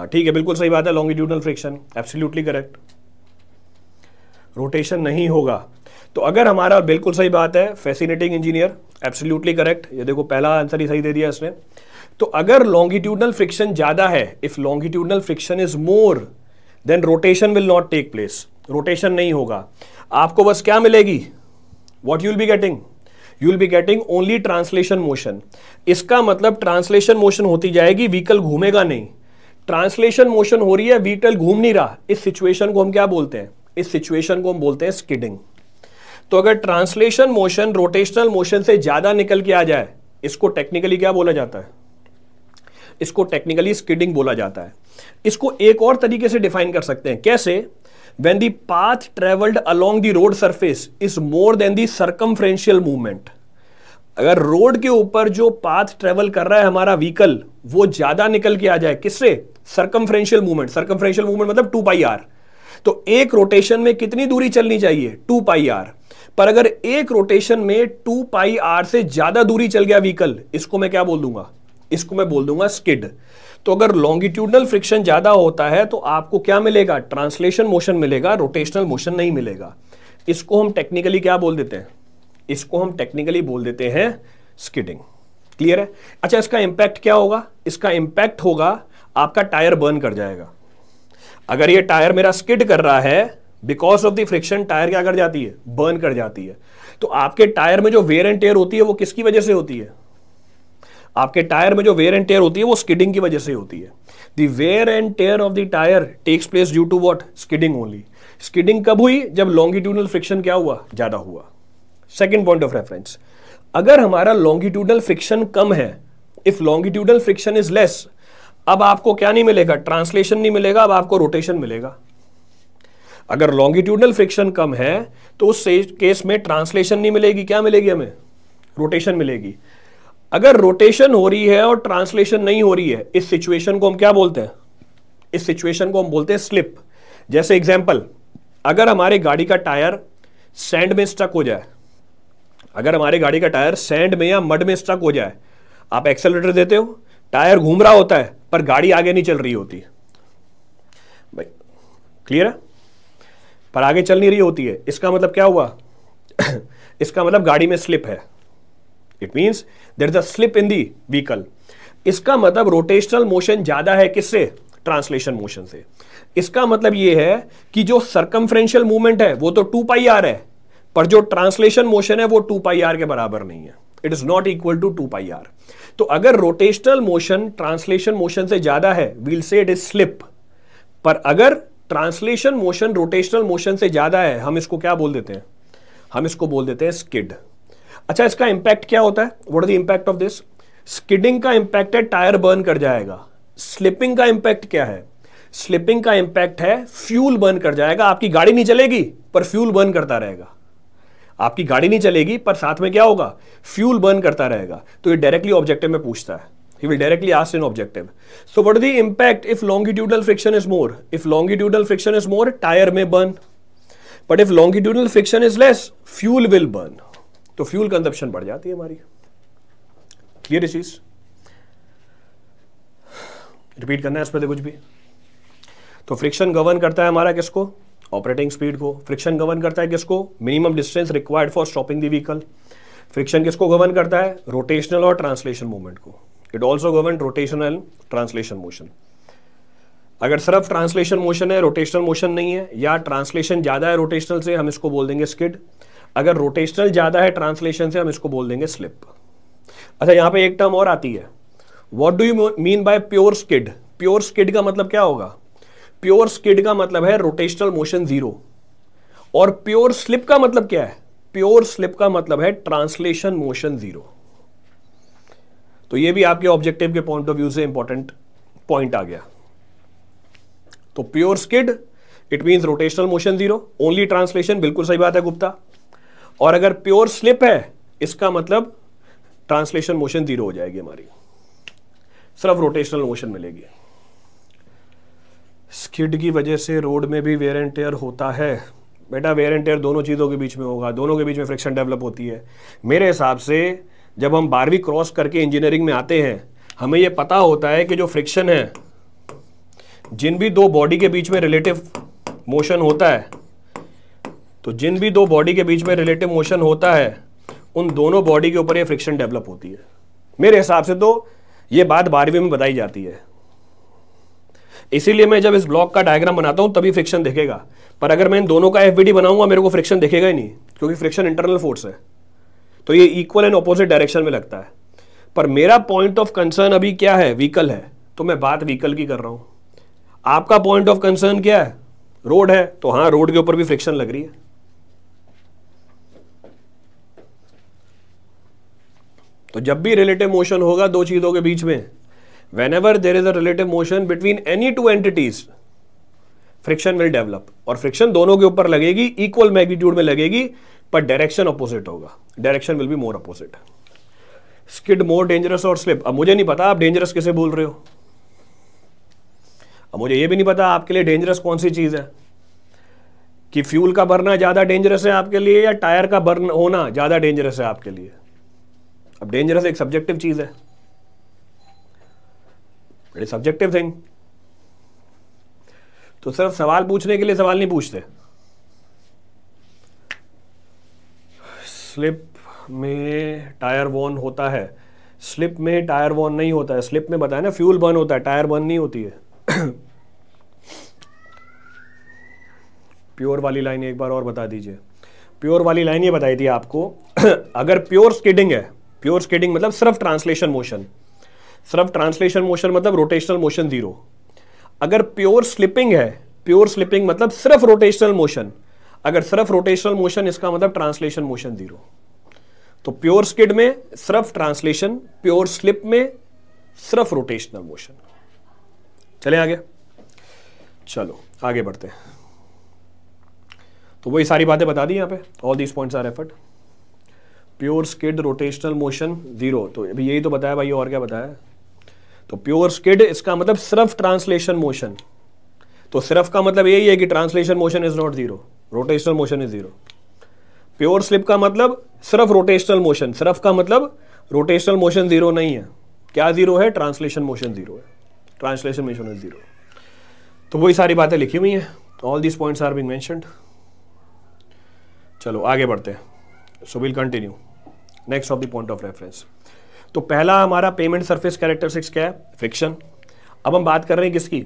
हाँ ठीक है बिल्कुल सही बात है longitudinal friction absolutely correct rotation नहीं होगा तो अगर हमारा बिल्कुल सही बात है फैसिनेटिंग इंजीनियर एब्सोल्युटली करेक्ट ये देखो पहला आंसर ही सही दे दिया इसने तो अगर लॉन्गिट्यूडनल फ्रिक्शन ज़्यादा है if longitudinal friction is more then rotation will not take place rotation नहीं होगा आपको बस क्या मिलेगी what you'll be getting you will be getting only translation motion इसका मतलब ट्रांसलेशन मोशन होती जाएगी व्हीकल घूमेगा नहीं ट्रांसलेशन मोशन हो रही है वीटल घूम नहीं रहा इस सिचुएशन को हम क्या बोलते हैं इस सिचुएशन को हम बोलते हैं स्किडिंग तो अगर ट्रांसलेशन मोशन रोटेशनल मोशन से ज्यादा निकल के आ जाए इसको टेक्निकली क्या बोला जाता है इसको टेक्निकली स्किडिंग बोला जाता है इसको एक और तरीके से डिफाइन कर सकते हैं कैसे when the path travelled along the road surface is more than the movement अगर रोड के ऊपर जो पाथ ट्रेवल कर रहा है हमारा व्हीकल वो ज्यादा निकल के आ जाए किससे सर्कमफ्रेंशियल मूवमेंट सर्कमफ्रेंशियल मूवमेंट मतलब टू पाई आर तो एक रोटेशन में कितनी दूरी चलनी चाहिए टू पाई आर पर अगर एक रोटेशन में टू पाई आर से ज्यादा दूरी चल गया व्हीकल इसको मैं क्या बोल दूंगा इसको मैं बोल दूंगा स्किड तो अगर लॉन्गिट्यूडनल फ्रिक्शन ज्यादा होता है तो आपको क्या मिलेगा ट्रांसलेशन मोशन मिलेगा रोटेशनल मोशन नहीं मिलेगा इसको हम टेक्निकली क्या बोल देते हैं इसको हम टेक्निकली बोल देते हैं स्किडिंग क्लियर है अच्छा इसका इंपैक्ट क्या होगा इसका इंपैक्ट होगा आपका टायर बर्न कर जाएगा अगर ये टायर मेरा स्किड कर रहा है because of the friction tyre क्या कर जाती है बर्न कर जाती है तो आपके टायर में जो वेयर एंड टेयर होती है वो किसकी वजह से होती है आपके टायर में जो वेयर एंड टेयर होती है वो स्किडिंग की वजह से होती है the wear and tear of the tyre takes place due to what skidding only skidding कब हुई जब लॉन्गिट्यूडनल फ्रिक्शन क्या हुआ ज्यादा हुआ सेकेंड पॉइंट ऑफ रेफरेंस अगर हमारा लॉन्गिट्यूडल फ्रिक्शन कम है if longitudinal friction is less अब आपको क्या नहीं मिलेगा ट्रांसलेशन नहीं मिलेगा अब आपको रोटेशन मिलेगा अगर लॉन्गिट्यूडल फ्रिक्शन कम है तो उस केस में ट्रांसलेशन नहीं मिलेगी क्या मिलेगी हमें रोटेशन मिलेगी अगर रोटेशन हो रही है और ट्रांसलेशन नहीं हो रही है इस सिचुएशन को हम क्या बोलते हैं इस सिचुएशन को हम बोलते हैं स्लिप जैसे एग्जाम्पल अगर हमारे गाड़ी का टायर सैंड में स्टक हो जाए अगर हमारी गाड़ी का टायर सैंड में या मड में स्ट्रक हो जाए आप एक्सेलेटर देते हो टायर घूम रहा होता है पर गाड़ी आगे नहीं चल रही होती भाई क्लियर है पर आगे चल नहीं रही होती है इसका मतलब क्या हुआ इसका मतलब गाड़ी में स्लिप है it means there is a slip in the vehicle इसका मतलब रोटेशनल मोशन ज्यादा है किससे ट्रांसलेशन मोशन से इसका मतलब यह है कि जो सरकमफ्रेंशियल मूवमेंट है वो तो टू पाई आर है पर जो ट्रांसलेशन मोशन है वो टू पाई आर के बराबर नहीं है it is not equal to two pi r तो अगर रोटेशनल मोशन ट्रांसलेशन मोशन से ज्यादा है वील से इट इज स्लिप पर अगर ट्रांसलेशन मोशन रोटेशनल मोशन से ज्यादा है हम इसको क्या बोल देते हैं हम इसको बोल देते हैं स्किड अच्छा इसका इंपैक्ट क्या होता है what is the impact of this skidding का इंपैक्ट है टायर बर्न कर जाएगा स्लिपिंग का इंपैक्ट क्या है स्लिपिंग का इंपैक्ट है फ्यूल बर्न कर जाएगा आपकी गाड़ी नहीं चलेगी पर फ्यूल बर्न करता रहेगा आपकी गाड़ी नहीं चलेगी पर साथ में क्या होगा फ्यूल बर्न करता रहेगा तो ये डायरेक्टली ऑब्जेक्टिव में पूछता है he will directly asked in objective so what the impact if longitudinal friction is more if longitudinal friction is more tyre में burn but if longitudinal friction is less fuel will burn तो fuel consumption बढ़ जाती है हमारी clear चीज repeat करना है इस पर तो कुछ भी तो फ्रिक्शन गवर्न करता है हमारा किसको ऑपरेटिंग स्पीड को फ्रिक्शन गवर्न करता है किसको minimum distance required for stopping the vehicle friction किसको गवर्न करता है रोटेशनल और ट्रांसलेशन मूवमेंट को it also govern rotational translation motion अगर सिर्फ ट्रांसलेशन मोशन है रोटेशनल मोशन नहीं है या ट्रांसलेशन ज़्यादा है रोटेशनल से हम इसको बोल देंगे स्किड अगर रोटेशनल ज़्यादा है ट्रांसलेशन से हम इसको बोल देंगे स्लिप अच्छा यहाँ पे एक टर्म और आती है what do you mean by pure skid pure skid का मतलब क्या होगा प्योर स्किड का मतलब है रोटेशनल मोशन जीरो और प्योर स्लिप का मतलब क्या है प्योर स्लिप का मतलब है ट्रांसलेशन मोशन जीरो तो ये भी आपके ऑब्जेक्टिव के पॉइंट ऑफ व्यू से इंपॉर्टेंट पॉइंट आ गया तो pure skid it means rotational motion zero only translation बिल्कुल सही बात है गुप्ता और अगर प्योर स्लिप है इसका मतलब ट्रांसलेशन मोशन जीरो हो जाएगी हमारी सिर्फ रोटेशनल मोशन मिलेगी स्किड की वजह से रोड में भी वेयर एंड टेयर होता है बेटा वेयर एंड टेयर दोनों चीज़ों के बीच में होगा दोनों के बीच में फ्रिक्शन डेवलप होती है मेरे हिसाब से जब हम बारहवीं क्रॉस करके इंजीनियरिंग में आते हैं हमें ये पता होता है कि जो फ्रिक्शन है जिन भी दो बॉडी के बीच में रिलेटिव मोशन होता है तो जिन भी दो बॉडी के बीच में रिलेटिव मोशन होता है उन दोनों बॉडी के ऊपर ये फ्रिक्शन डेवलप होती है मेरे हिसाब से तो ये बात बारहवीं में बताई जाती है इसीलिए मैं जब इस ब्लॉक का डायग्राम बनाता हूँ तभी फ्रिक्शन देखेगा पर अगर मैं इन दोनों का एफ बनाऊंगा मेरे को फ्रिक्शन देखेगा ही नहीं क्योंकि फ्रिक्शन इंटरनल फोर्स है तो ये इक्वल एंड अपोजिट डायरेक्शन में लगता है पर मेरा पॉइंट ऑफ कंसर्न अभी क्या है व्हीकल है तो मैं बात व्हीकल की कर रहा हूँ आपका पॉइंट ऑफ कंसर्न क्या है रोड है तो हाँ रोड के ऊपर भी फ्रिक्शन लग रही है तो जब भी रिलेटिव मोशन होगा दो चीज़ों के बीच में whenever there is a relative motion between any two entities friction will develop और फ्रिक्शन दोनों के ऊपर लगेगी इक्वल मैग्नीट्यूड में लगेगी पर डायरेक्शन अपोजिट होगा direction will be more opposite skid more dangerous और स्लिप अब मुझे नहीं पता आप डेंजरस किसे बोल रहे हो अब मुझे ये भी नहीं पता आपके लिए डेंजरस कौन सी चीज़ है कि फ्यूल का भरना ज़्यादा डेंजरस है आपके लिए या टायर का बर्न होना ज़्यादा डेंजरस है आपके लिए अब डेंजरस एक सब्जेक्टिव चीज़ है इट इज सब्जेक्टिव थिंग तो सिर्फ सवाल पूछने के लिए सवाल नहीं पूछते स्लिप में टायर वॉन होता है स्लिप में टायर वॉन नहीं होता है स्लिप में बताया ना फ्यूल बर्न होता है टायर बर्न नहीं होती है प्योर वाली लाइन एक बार और बता दीजिए प्योर वाली लाइन ये बताई थी आपको अगर प्योर स्केटिंग है प्योर स्केटिंग मतलब सिर्फ ट्रांसलेशन मोशन सिर्फ ट्रांसलेशन मोशन मतलब रोटेशनल मोशन जीरो अगर प्योर स्लिपिंग है प्योर स्लिपिंग मतलब सिर्फ रोटेशनल मोशन अगर सिर्फ रोटेशनल मोशन इसका मतलब ट्रांसलेशन मोशन जीरो तो प्योर स्किड में सिर्फ ट्रांसलेशन प्योर स्लिप में सिर्फ रोटेशनल मोशन चले आगे चलो आगे बढ़ते हैं तो वही सारी बातें बता दी यहां पे all these points are effort pure skid rotational motion zero तो अभी यही तो बताया भाई और क्या बताया तो प्योर स्किड इसका मतलब सिर्फ ट्रांसलेशन मोशन तो सिर्फ का मतलब यही है कि translation motion is not zero rotational motion is zero pure slip का मतलब सिर्फ रोटेशनल मोशन सिर्फ का मतलब रोटेशनल मोशन जीरो नहीं है क्या जीरो है ट्रांसलेशन मोशन जीरो है ट्रांसलेशन मोशन इज जीरो तो वही सारी बातें लिखी हुई हैं all this points are being मैं चलो आगे बढ़ते हैं so will continue next of the point of reference तो पहला हमारा पेमेंट सर्फेस कैरेक्टरिस्टिक्स क्या है फ्रिक्शन अब हम बात कर रहे हैं किसकी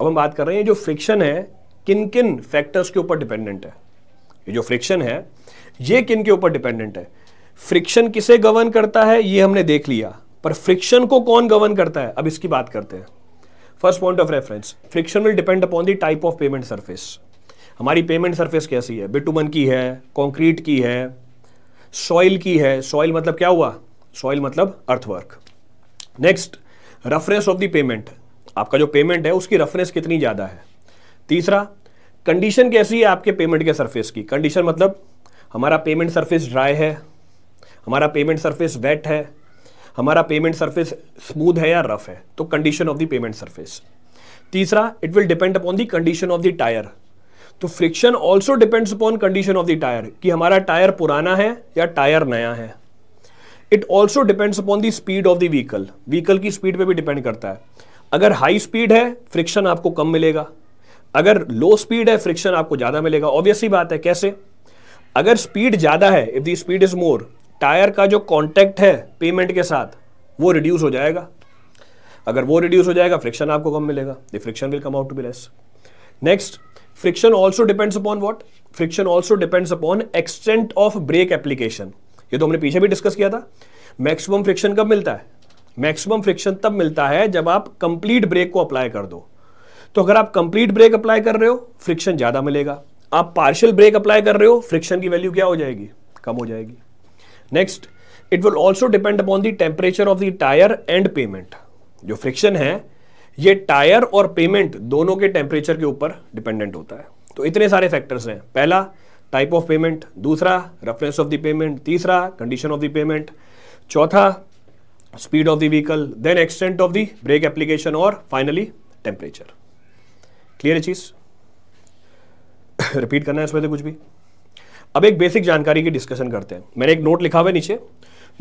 अब हम बात कर रहे हैं जो फ्रिक्शन है किन किन फैक्टर्स के ऊपर डिपेंडेंट है ये जो फ्रिक्शन है ये किन के ऊपर डिपेंडेंट है फ्रिक्शन किसे गवर्न करता है ये हमने देख लिया पर फ्रिक्शन को कौन गवर्न करता है अब इसकी बात करते हैं first point of reference friction will depend upon the type of pavement surface हमारी पेमेंट सर्फेस कैसी है बिटुमन की है कॉन्क्रीट की है सॉइल की है सॉइल मतलब क्या हुआ सॉइल मतलब earthwork next reference of the pavement आपका जो पेमेंट है उसकी रफरेंस कितनी ज़्यादा है तीसरा कंडीशन कैसी है आपके पेमेंट के सरफेस की कंडीशन मतलब हमारा पेमेंट सरफेस ड्राई है हमारा पेमेंट सरफेस वेट है हमारा पेमेंट सरफेस स्मूथ है या रफ है तो condition of the pavement surface तीसरा it will depend upon the condition of the tyre तो friction also depends upon condition of the tyre कि हमारा टायर पुराना है या टायर नया है it also depends upon the speed of the vehicle vehicle की स्पीड पे भी डिपेंड करता है अगर हाई स्पीड है फ्रिक्शन आपको कम मिलेगा अगर लो स्पीड है फ्रिक्शन आपको ज़्यादा मिलेगा ऑब्वियसली बात है कैसे अगर स्पीड ज़्यादा है if the speed is more tyre का जो कॉन्टैक्ट है पेमेंट के साथ वो रिड्यूस हो जाएगा अगर वो रिड्यूस हो जाएगा फ्रिक्शन आपको कम मिलेगा the friction will come out to be less next friction also depends upon what friction also depends upon extent of brake application ये तो हमने पीछे भी डिस्कस किया था मैक्सिमम फ्रिक्शन कब मिलता है मैक्सिमम फ्रिक्शन तब मिलता है जब आप कंप्लीट ब्रेक को अप्लाई कर दो तो अगर आप कंप्लीट ब्रेक अप्लाई कर रहे हो फ्रिक्शन ज़्यादा मिलेगा आप पार्शियल ब्रेक अप्लाई कर रहे हो फ्रिक्शन की वैल्यू क्या हो जाएगी कम हो जाएगी next it will also depend upon the temperature of the tyre and pavement जो फ्रिक्शन है ये टायर और पेमेंट दोनों के टेम्परेचर के ऊपर डिपेंडेंट होता है तो इतने सारे फैक्टर्स हैं पहला टाइप ऑफ पेमेंट दूसरा रेफरेंस ऑफ द पेमेंट तीसरा कंडीशन ऑफ द पेमेंट चौथा speed of the vehicle then extent of the brake application और फाइनली टेम्परेचर क्लियर है चीज़ रिपीट करना है इसमें से कुछ भी अब एक बेसिक जानकारी की डिस्कशन करते हैं मैंने एक नोट लिखा हुआ नीचे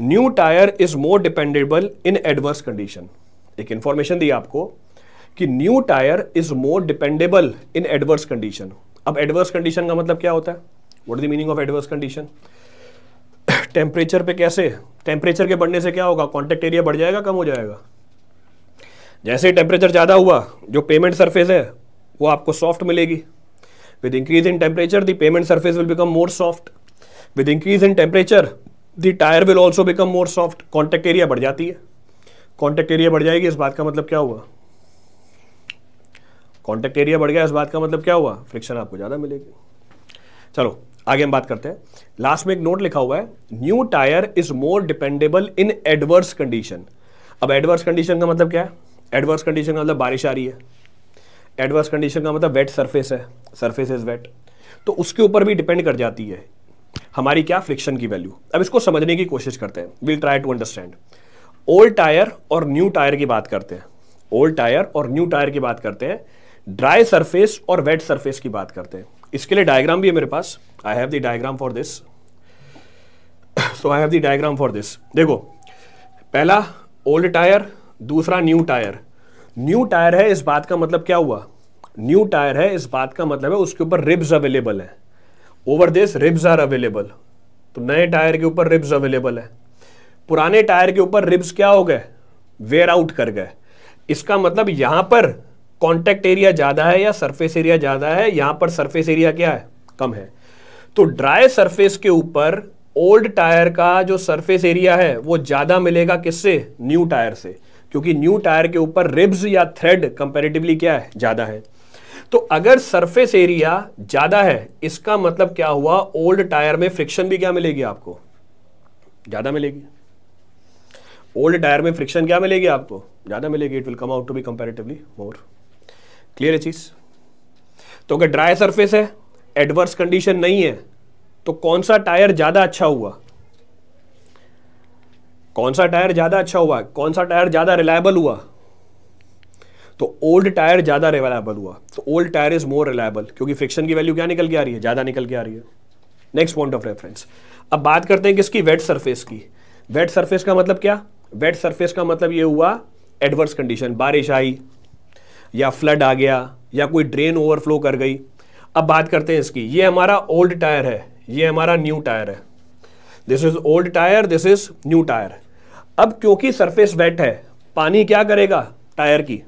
new tyre is more dependable in adverse condition एक इंफॉर्मेशन दी आपको कि new tyre is more dependable in adverse condition अब एडवर्स कंडीशन का मतलब क्या होता है what the meaning of adverse condition temperature पे कैसे टेम्परेचर के बढ़ने से क्या होगा कॉन्टेक्ट एरिया बढ़ जाएगा कम हो जाएगा जैसे ही टेम्परेचर ज़्यादा हुआ जो पेमेंट सर्फेस है वो आपको सॉफ्ट मिलेगी with increase in temperature the pavement surface will become more soft with increase in temperature the tyre will also become more soft contact area बढ़ जाती है कॉन्टेक्ट एरिया बढ़ जाएगी इस बात का मतलब क्या हुआ कॉन्टेक्ट एरिया बढ़ गया इस बात का मतलब क्या हुआ फ्रिक्शन आपको ज़्यादा मिलेगी चलो आगे हम बात करते हैं लास्ट में एक नोट लिखा हुआ है new tyre is more dependable in adverse condition अब एडवर्स कंडीशन का मतलब क्या है एडवर्स कंडीशन का मतलब बारिश आ रही है एडवर्स कंडीशन का मतलब वेट सरफेस है सरफेस इज वेट तो उसके ऊपर भी डिपेंड कर जाती है हमारी क्या फ्रिक्शन की वैल्यू अब इसको समझने की कोशिश करते हैं will try to understand old tyre और न्यू टायर की बात करते हैं ओल्ड टायर और न्यू टायर की बात करते हैं ड्राई सरफेस और वेट सरफेस की बात करते हैं इसके लिए डायग्राम भी है मेरे पास I have the diagram for this so I have the diagram for this देखो पहला ओल्ड टायर दूसरा न्यू टायर न्यू टायर है इस बात का मतलब क्या हुआ न्यू टायर है इस बात का मतलब है उसके ऊपर रिब्स अवेलेबल है over this ribs are available तो नए टायर के ऊपर रिब्स अवेलेबल है पुराने टायर के ऊपर रिब्स क्या हो गए वेयर आउट कर गए इसका मतलब यहां पर कॉन्टेक्ट एरिया ज़्यादा है या सरफेस एरिया ज़्यादा है यहां पर सरफेस एरिया क्या है कम है तो ड्राई सरफेस के ऊपर ओल्ड टायर का जो सरफेस एरिया है वो ज़्यादा मिलेगा किससे न्यू टायर से क्योंकि न्यू टायर के ऊपर रिब्स या थ्रेड कंपेरेटिवली क्या है ज़्यादा है तो अगर सरफेस एरिया ज़्यादा है इसका मतलब क्या हुआ ओल्ड टायर में फ्रिक्शन भी क्या मिलेगी आपको ज़्यादा मिलेगी ओल्ड टायर में फ्रिक्शन क्या मिलेगी आपको ज़्यादा मिलेगी it will come out to be comparatively more clear है चीज़ तो अगर ड्राई सरफेस है एडवर्स कंडीशन नहीं है तो कौन सा टायर ज़्यादा अच्छा हुआ कौन सा टायर ज़्यादा अच्छा हुआ कौन सा टायर ज़्यादा रिलायबल हुआ तो ओल्ड टायर ज़्यादा रिलायबल हुआ तो old tyre is more reliable क्योंकि फ्रिक्शन की वैल्यू क्या निकल के आ रही है ज़्यादा निकल के आ रही है नेक्स्ट पॉइंट ऑफ रेफरेंस अब बात करते हैं किसकी वेट सरफेस की वेट सरफेस का मतलब क्या वेट सरफेस का मतलब ये हुआ एडवर्स कंडीशन बारिश आई या फ्लड आ गया या कोई ड्रेन ओवरफ्लो कर गई अब बात करते हैं इसकी ये हमारा ओल्ड टायर है ये हमारा न्यू टायर है this is old tyre this is new tyre अब क्योंकि सरफेस वेट है पानी क्या करेगा टायर की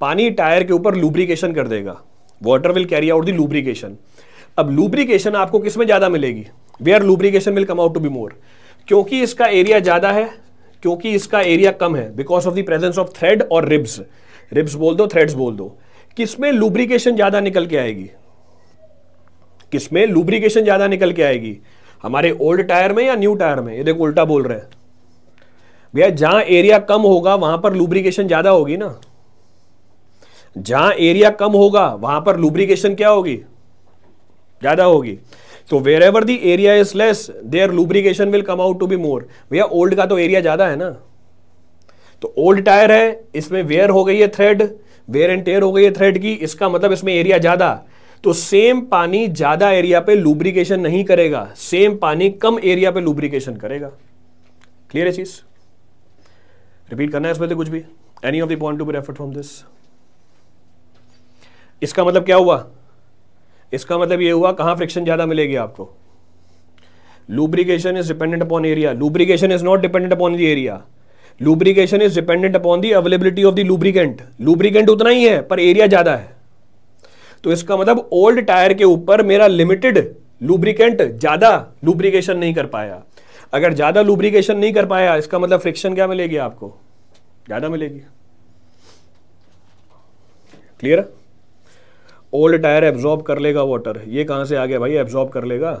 पानी टायर के ऊपर लुब्रिकेशन कर देगा water will carry out the lubrication अब लुब्रिकेशन आपको किस में ज़्यादा मिलेगी where lubrication will come out to be more क्योंकि इसका एरिया ज़्यादा है क्योंकि इसका एरिया कम है because of the presence of thread और रिब्स रिब्स बोल दो थ्रेड्स बोल दो किसमें लुब्रिकेशन ज़्यादा निकल के आएगी किसमें लुब्रिकेशन ज़्यादा निकल के आएगी हमारे ओल्ड टायर में या न्यू टायर में ये देखो उल्टा बोल रहे हैं भैया जहां एरिया कम होगा वहां पर लुब्रिकेशन ज़्यादा होगी ना जहां एरिया कम होगा वहां पर लुब्रिकेशन क्या होगी ज़्यादा होगी तो wherever the area is less there lubrication will come out to be more भैया ओल्ड का तो एरिया ज़्यादा है ना तो ओल्ड टायर है इसमें वेयर हो गई है थ्रेड वेयर एंड टेयर हो गई है थ्रेड की इसका मतलब इसमें एरिया ज़्यादा तो सेम पानी ज्यादा एरिया पे लुब्रिकेशन नहीं करेगा सेम पानी कम एरिया पे लुब्रिकेशन करेगा क्लियर है चीज रिपीट करना है इसमें तो कुछ भी any of the point to be refer from this इसका मतलब क्या हुआ इसका मतलब ये हुआ कहां फ्रिक्शन ज़्यादा मिलेगी आपको lubrication is dependent upon area lubrication is not dependent upon the area lubrication is dependent upon the availability of the lubricant lubricant उतना ही है पर एरिया ज़्यादा है तो इसका मतलब ओल्ड टायर के ऊपर मेरा लिमिटेड लुब्रिकेंट ज़्यादा लुब्रिकेशन नहीं कर पाया अगर ज़्यादा लुब्रिकेशन नहीं कर पाया इसका मतलब फ्रिक्शन क्या मिलेगी आपको ज़्यादा मिलेगी क्लियर ओल्ड टायर एब्जॉर्ब कर लेगा वाटर ये कहां से आ गया भाई एब्जॉर्ब कर लेगा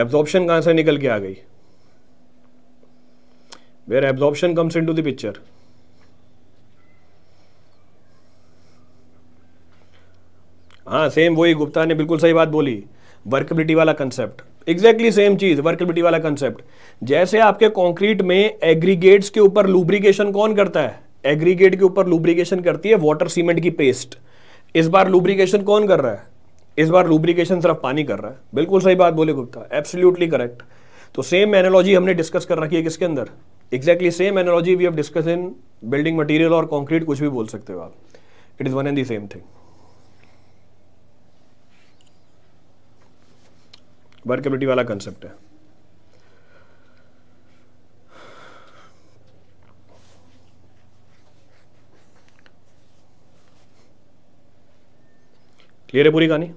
एब्जॉर्प्शन कहां से निकल के आ गई where absorption comes into the picture हाँ सेम वही गुप्ता ने बिल्कुल सही बात बोली वर्कबिलिटी वाला कंसेप्ट एग्जैक्टली सेम चीज वर्कबिलिटी वाला कंसेप्ट जैसे आपके कॉन्क्रीट में एग्रीगेट्स के ऊपर लुब्रिकेशन कौन करता है एग्रीगेट के ऊपर लुब्रिकेशन करती है वाटर सीमेंट की पेस्ट इस बार लुब्रिकेशन कौन कर रहा है इस बार लुब्रिकेशन सिर्फ पानी कर रहा है बिल्कुल सही बात बोले गुप्ता एब्सोल्युटली करेक्ट तो सेम एनोलॉजी हमने डिस्कस कर रखी है किसके अंदर exactly same analogy we have discuss in building material और कंक्रीट कुछ भी बोल सकते हो आप it is one and the same thing workability वाला कंसेप्ट है क्लियर है पूरी कहानी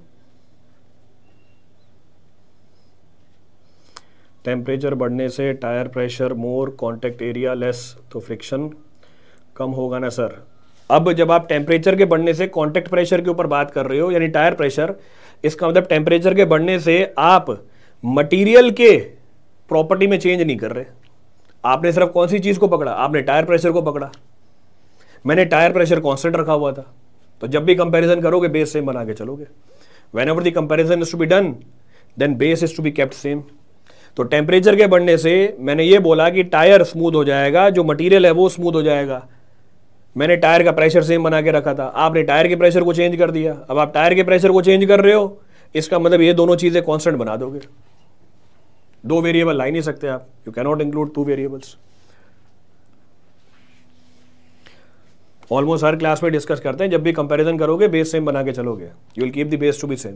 टेम्परेचर बढ़ने से tyre pressure more contact area less तो फ्रिक्शन कम होगा ना सर अब जब आप टेम्परेचर के बढ़ने से कांटेक्ट प्रेशर के ऊपर बात कर रहे हो यानी टायर प्रेशर इसका मतलब टेम्परेचर के बढ़ने से आप मटेरियल के प्रॉपर्टी में चेंज नहीं कर रहे आपने सिर्फ कौन सी चीज़ को पकड़ा आपने टायर प्रेशर को पकड़ा मैंने टायर प्रेशर कॉन्स्टेंट रखा हुआ था तो जब भी कंपैरिजन करोगे बेस सेम बना के चलोगे whenever the comparison is to be done then base is to be kept same तो टेम्परेचर के बढ़ने से मैंने ये बोला कि टायर स्मूथ हो जाएगा जो मटेरियल है वो स्मूथ हो जाएगा मैंने टायर का प्रेशर सेम बना के रखा था आपने टायर के प्रेशर को चेंज कर दिया अब आप टायर के प्रेशर को चेंज कर रहे हो इसका मतलब ये दोनों चीज़ें कॉन्स्टेंट बना दोगे दो वेरिएबल ला ही नहीं सकते आप you cannot include two variables almost हर क्लास में डिस्कस करते हैं जब भी कंपैरिजन करोगे बेस सेम बना के चलोगे you will keep the base to be same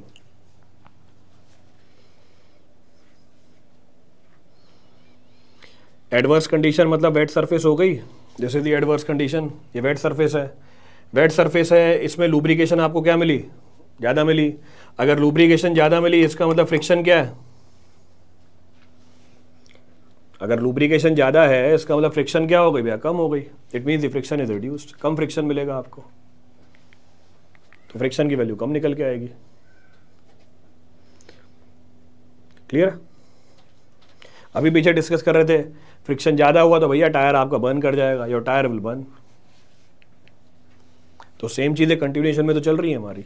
adverse condition मतलब वेट सरफेस हो गई इज द एडवर्स कंडीशन ये वेट सरफेस है वेट सरफेस है इसमें लुब्रिकेशन आपको क्या मिली ज़्यादा मिली अगर लुब्रिकेशन ज़्यादा मिली इसका मतलब फ्रिक्शन क्या है अगर लुब्रिकेशन ज़्यादा है इसका मतलब फ्रिक्शन क्या हो गई भैया कम हो गई it means the friction is reduced कम फ्रिक्शन मिलेगा आपको तो फ्रिक्शन की वैल्यू कम निकल के आएगी क्लियर अभी पीछे डिस्कस कर रहे थे फ्रिक्शन ज़्यादा हुआ तो भैया टायर आपका बर्न कर जाएगा योर टायर विल बर्न तो सेम चीज़ें कंटिन्यूशन में तो चल रही है हमारी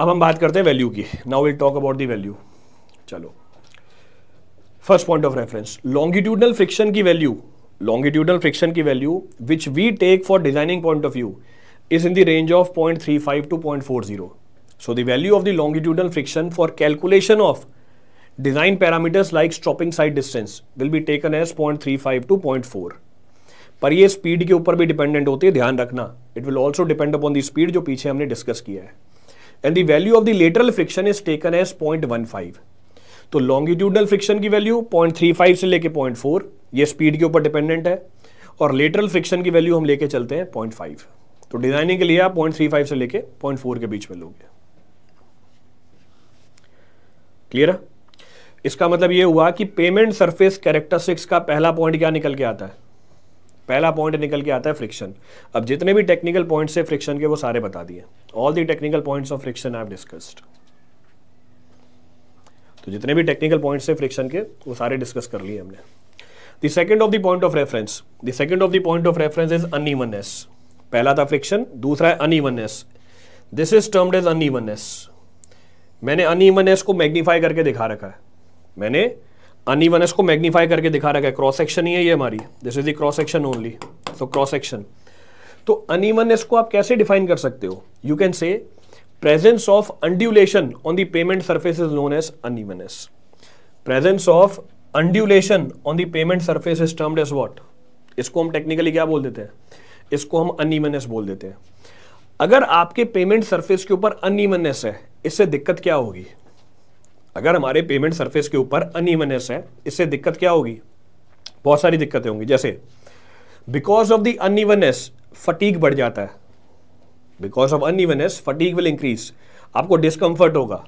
अब हम बात करते हैं वैल्यू की now will talk about the value चलो first point of reference longitudinal friction की वैल्यू लॉन्गिट्यूडनल फ्रिक्शन की value which we take for designing point of view is in the range of point two point so the value of the longitudinal friction for calculation of Design parameters like stopping side distance will be taken as 0.35 to 0.4. पर ये speed के ऊपर भी dependent होती है ध्यान रखना it will also depend upon the speed जो पीछे हमने डिस्कस किया है and value of lateral friction is taken as 0.15 तो लॉन्गिट्यूडनल फ्रिक्शन की वैल्यू 0.35 से लेके 0.4 ये स्पीड के ऊपर डिपेंडेंट है और लेटरल फ्रिक्शन की वैल्यू हम लेके चलते हैं 0.5 तो डिजाइनिंग के लिए आप 0.35 से लेके 0.4 के बीच में लोगे क्लियर है इसका मतलब ये हुआ कि पेमेंट सरफेस कैरेक्टरिस्टिक्स का पहला पॉइंट क्या निकल के आता है पहला पॉइंट निकल के आता है फ्रिक्शन अब जितने भी टेक्निकल पॉइंट्स है फ्रिक्शन के वो सारे बता दिए all the technical points of friction I discussed तो जितने भी टेक्निकल पॉइंट्स है फ्रिक्शन के वो सारे डिस्कस कर लिए हमने the second of the point of reference the second of the point of reference is unevenness पहला था फ्रिक्शन दूसरा है unevenness this is termed as unevenness मैंने अनइवननेस को मैग्नीफाई करके दिखा रखा है मैंने अनइवननेस को मैग्नीफाई करके दिखा रखा है क्रॉस सेक्शन ही है ये हमारी this is the cross section only so cross section तो अनइवननेस को आप कैसे डिफाइन कर सकते हो you can say presence of undulation on the pavement surface is known as unevenness presence of undulation on the pavement surface is termed as what इसको हम technically क्या बोल देते हैं इसको हम अनइवननेस बोल देते हैं अगर आपके पेमेंट सर्फेस के ऊपर अनइवननेस है इससे दिक्कत क्या होगी अगर हमारे पेमेंट सरफेस के ऊपर अनइवननेस है इससे दिक्कत क्या होगी बहुत सारी दिक्कतें होंगी जैसे because of the unevenness fatigue बढ़ जाता है because of unevenness fatigue will increase आपको डिस्कम्फर्ट होगा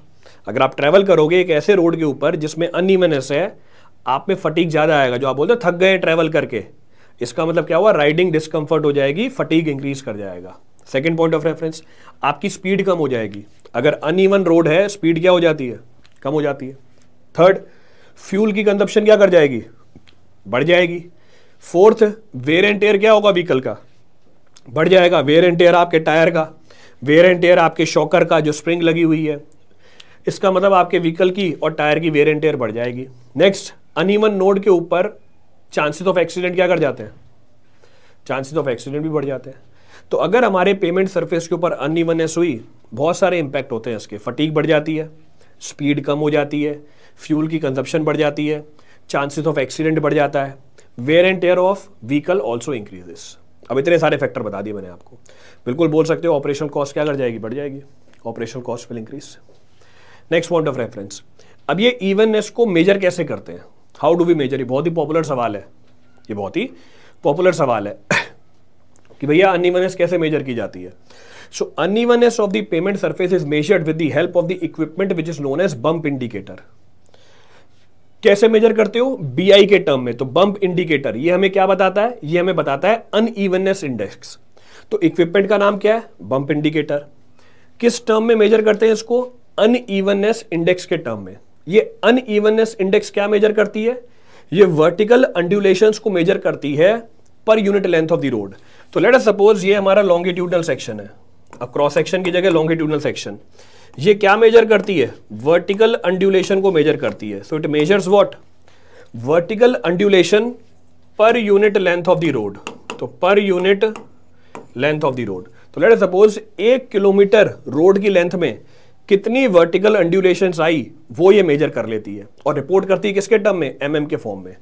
अगर आप ट्रैवल करोगे एक ऐसे रोड के ऊपर जिसमें अनइवननेस है आप में फटीक ज़्यादा आएगा जो आप बोलते थक गए ट्रैवल करके इसका मतलब क्या हुआ राइडिंग डिस्कम्फर्ट हो जाएगी फटीक इंक्रीज कर जाएगा सेकेंड पॉइंट ऑफ रेफरेंस आपकी स्पीड कम हो जाएगी अगर अनइवन रोड है स्पीड क्या हो जाती है कम हो जाती है थर्ड फ्यूल की कंजप्शन क्या कर जाएगी बढ़ जाएगी फोर्थ वेयर एंड टेयर क्या होगा व्हीकल का बढ़ जाएगा वेयर एंड टेयर आपके टायर का वेयर एंड टेयर आपके शॉकर का जो स्प्रिंग लगी हुई है इसका मतलब आपके व्हीकल की और टायर की वेयर एंड टेयर बढ़ जाएगी नेक्स्ट अनिमन नोड के ऊपर चांसेस ऑफ एक्सीडेंट क्या कर जाते हैं चांसेस ऑफ एक्सीडेंट भी बढ़ जाते हैं तो अगर हमारे पेमेंट सरफेस के ऊपर अनइवननेस हुई बहुत सारे इंपैक्ट होते हैं इसके फटीक बढ़ जाती है स्पीड कम हो जाती है फ्यूल की कंजप्शन बढ़ जाती है चांसेस ऑफ एक्सीडेंट बढ़ जाता है wear and tear of vehicle also increases अब इतने सारे फैक्टर बता दिए मैंने आपको बिल्कुल बोल सकते हो ऑपरेशन कॉस्ट क्या कर जाएगी बढ़ जाएगी operation cost will increase next point of reference अब ये इवननेस को मेजर कैसे करते हैं हाउ डू वी मेजर ये बहुत ही पॉपुलर सवाल है ये बहुत ही पॉपुलर सवाल है कि भैया अनइवननेस कैसे मेजर की जाती है So unevenness of the payment surface is measured with the help of the equipment which is known as bump indicator. कैसे मेजर करते हो बीआई के टर्म में तो बंप इंडिकेटर ये हमें क्या बताता है ये हमें बताता है अनइवननेस इंडेक्स तो इक्विपमेंट का नाम क्या है बंप इंडिकेटर किस टर्म में मेजर करते हैं इसको अनइवननेस इंडेक्स के टर्म में ये अनइवननेस इंडेक्स क्या मेजर करती है ये वर्टिकल अंडुलेशंस को मेजर करती है per unit length of the road तो लेट अस सपोज ये हमारा लॉन्गिट्यूडनल सेक्शन है अब क्रॉस सेक्शन की जगह लॉन्गिट्यूडनल सेक्शन ये क्या मेजर करती है वर्टिकल अंड्यूलेशन को मेजर करती है so it measures what vertical undulation per unit length of the road तो per unit length of the road तो लेट सपोज एक किलोमीटर रोड की लेंथ में कितनी वर्टिकल अंड्यूलेशन आई वो ये मेजर कर लेती है और रिपोर्ट करती है किसके टर्म में एम mm के फॉर्म में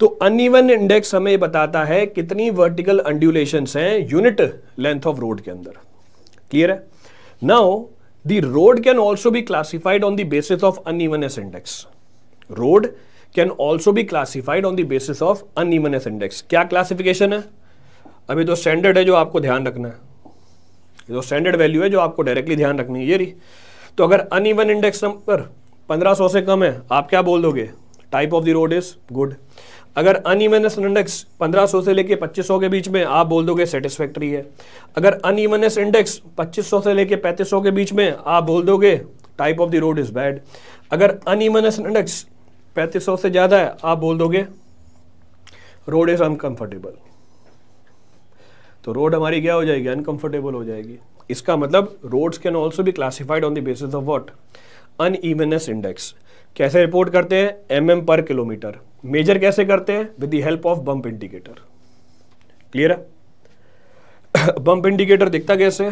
तो अनइवन इंडेक्स हमें बताता है कितनी वर्टिकल अंड्यूलेशन हैं यूनिट लेंथ ऑफ रोड के अंदर क्लियर है now the road can also be classified on the basis of unevenness index road can also be classified on the basis of un unevenness index क्या classification है अभी तो standard है जो आपको ध्यान रखना है ये तो स्टैंडर्ड वैल्यू है जो आपको डायरेक्टली ध्यान रखनी है ये रही तो अगर अन अनइवन इंडेक्स नंबर पंद्रह सौ से कम है आप क्या बोल दोगे type of the road is good अगर अनईवननेस इंडेक्स 1500 से लेके 2500 के बीच में आप बोल दोगे सेटिस्फैक्ट्री है अगर अनईवननेस इंडेक्स 2500 से लेके 3500 के बीच में आप बोल दोगे type of the road is bad अगर अनईवननेस इंडेक्स 3500 से ज़्यादा है आप बोल दोगे रोड इज अनकंफर्टेबल तो रोड हमारी क्या हो जाएगी अनकंफर्टेबल हो जाएगी इसका मतलब रोड्स कैन ऑल्सो भी classified on the basis of what unevenness index कैसे रिपोर्ट करते हैं M M per kilometre measure कैसे करते हैं with the help of bump indicator clear है बम्प इंडिकेटर दिखता कैसे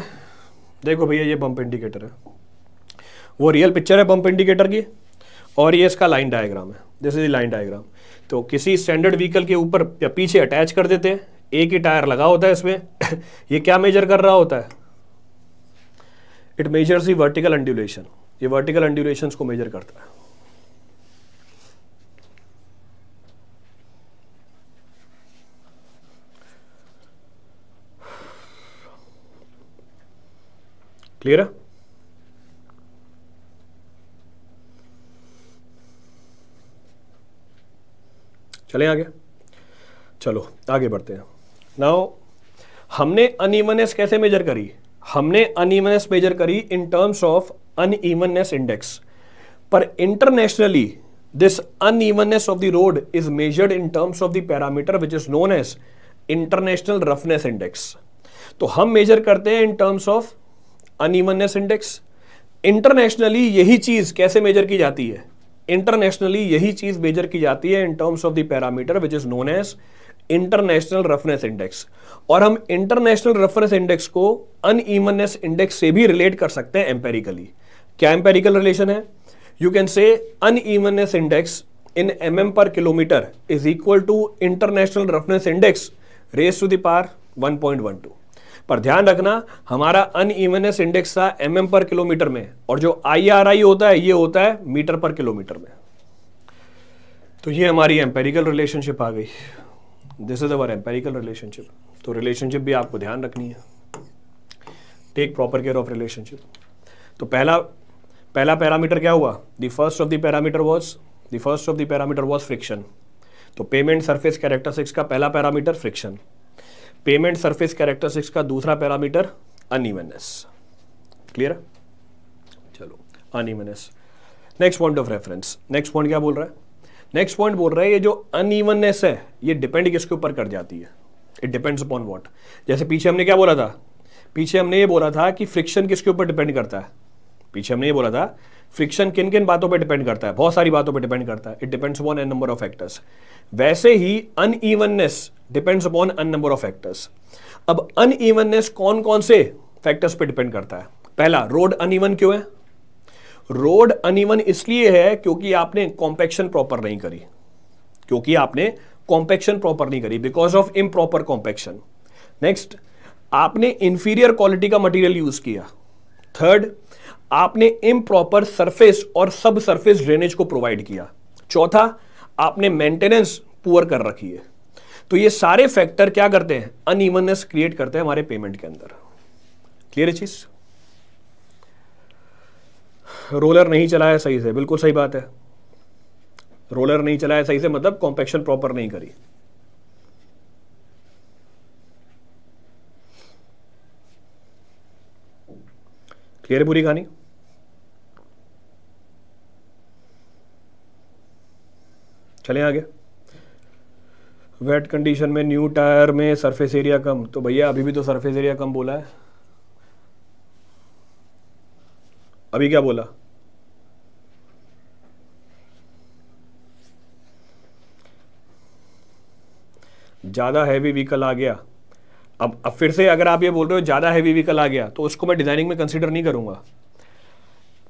देखो भैया ये बम्प इंडिकेटर है वो रियल पिक्चर है बम्प इंडिकेटर की और ये इसका लाइन डायग्राम है दिस इज लाइन डायग्राम तो किसी स्टैंडर्ड व्हीकल के ऊपर या पीछे अटैच कर देते हैं एक ही टायर लगा होता है इसमें ये क्या मेजर कर रहा होता है it measures the vertical undulation ये वर्टिकल अंड्यूलेशन को मेजर करता है क्लियर है चले आगे चलो आगे बढ़ते हैं नाउ हमने अनइवननेस कैसे मेजर करी हमने अनइवननेस मेजर करी in terms of unevenness index पर internationally this unevenness of the road is measured in terms of the parameter which is known as international roughness index तो हम मेजर करते हैं in terms of unevenness index internationally यही चीज कैसे major की जाती है इंटरनेशनली यही चीज मेजर की जाती है in terms of the parameter which is known as international roughness index और हम इंटरनेशनल रफनेस इंडेक्स को अनईमननेस इंडेक्स से भी रिलेट कर सकते हैं एम्पेरिकली क्या एम्पेरिकल रिलेशन है you can say unevenness index in M M per kilometre is equal to international roughness index raise to the one point one two पर ध्यान रखना हमारा अनइवननेस इंडेक्स था एम mm पर किलोमीटर में और जो आई होता है ये होता है मीटर पर किलोमीटर में तो ये हमारी एम्पेरिकल रिलेशनशिप आ गई this is our empirical relationship तो रिलेशनशिप भी आपको ध्यान रखनी है take proper care of relationship तो पहला पहला पैरामीटर क्या हुआ the first of the parameter was the first of the parameter was friction तो पेमेंट सरफेस कैरेक्टरिस्टिक्स का पहला parameter friction pavement surface characteristics का दूसरा पैरामीटर अनइवननेस क्लियर चलो unevenness next point of reference next point क्या बोल रहा है नेक्स्ट पॉइंट बोल रहा है ये जो अनइवननेस है ये डिपेंड किसके ऊपर कर जाती है इट डिपेंड्स अपॉन वॉट जैसे पीछे हमने क्या बोला था पीछे हमने ये बोला था कि फ्रिक्शन किसके ऊपर डिपेंड करता है पीछे हमने ये बोला था फ्रिक्शन किन किन बातों पे डिपेंड करता है बहुत सारी बातों पे डिपेंड करता है it depends upon an number of factors वैसे ही unevenness depends upon an number of factors अब अन ईवननेस कौन कौन से फैक्टर्स पे डिपेंड करता है पहला रोड अनइवन क्यों है रोड अनइवन इसलिए है क्योंकि आपने कॉम्पेक्शन प्रॉपर नहीं करी क्योंकि आपने कॉम्पेक्शन प्रॉपर नहीं करी because of improper compaction next आपने इंफीरियर क्वालिटी का मटेरियल यूज किया थर्ड आपने इम प्रॉपर सरफेस और सब सरफेस ड्रेनेज को प्रोवाइड किया चौथा आपने मेंटेनेंस पुअर कर रखी है तो ये सारे फैक्टर क्या करते हैं अनइवननेस क्रिएट करते हैं हमारे पेमेंट के अंदर क्लियर है चीज रोलर नहीं चलाया सही से बिल्कुल सही बात है रोलर नहीं चलाया सही से मतलब कॉम्पेक्शन प्रॉपर नहीं करी क्लियर है पूरी कहानी चले आगे वेट कंडीशन में न्यू टायर में सरफेस एरिया कम तो भैया अभी भी तो सरफेस एरिया कम बोला है अभी क्या बोला ज़्यादा हैवी व्हीकल आ गया अब अब फिर से अगर आप ये बोल रहे हो ज़्यादा हैवी व्हीकल आ गया तो उसको मैं डिज़ाइनिंग में कंसिडर नहीं करूँगा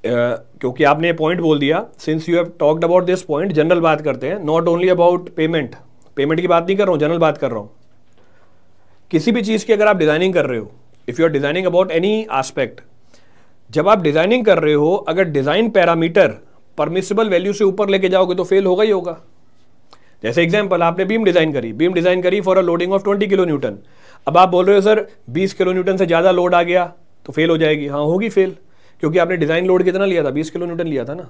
क्योंकि आपने ये पॉइंट बोल दिया since you have talked about this point general बात करते हैं not only about pavement pavement की बात नहीं कर रहा हूँ जनरल बात कर रहा हूँ किसी भी चीज़ की अगर आप डिज़ाइनिंग कर रहे हो if you are designing about any aspect जब आप डिज़ाइनिंग कर रहे हो अगर डिज़ाइन पैरामीटर परमिसिबल वैल्यू से ऊपर लेके जाओगे तो फेल होगा ही होगा जैसे एग्जाम्पल आपने बीम डिज़ाइन करी बीम डिज़ाइन करी for a loading of twenty kilo newton अब आप बोल रहे हो सर बीस किलो न्यूटन से ज़्यादा लोड आ गया तो फेल हो जाएगी हाँ होगी फेल क्योंकि आपने डिज़ाइन लोड कितना लिया था बीस किलो न्यूटन लिया था ना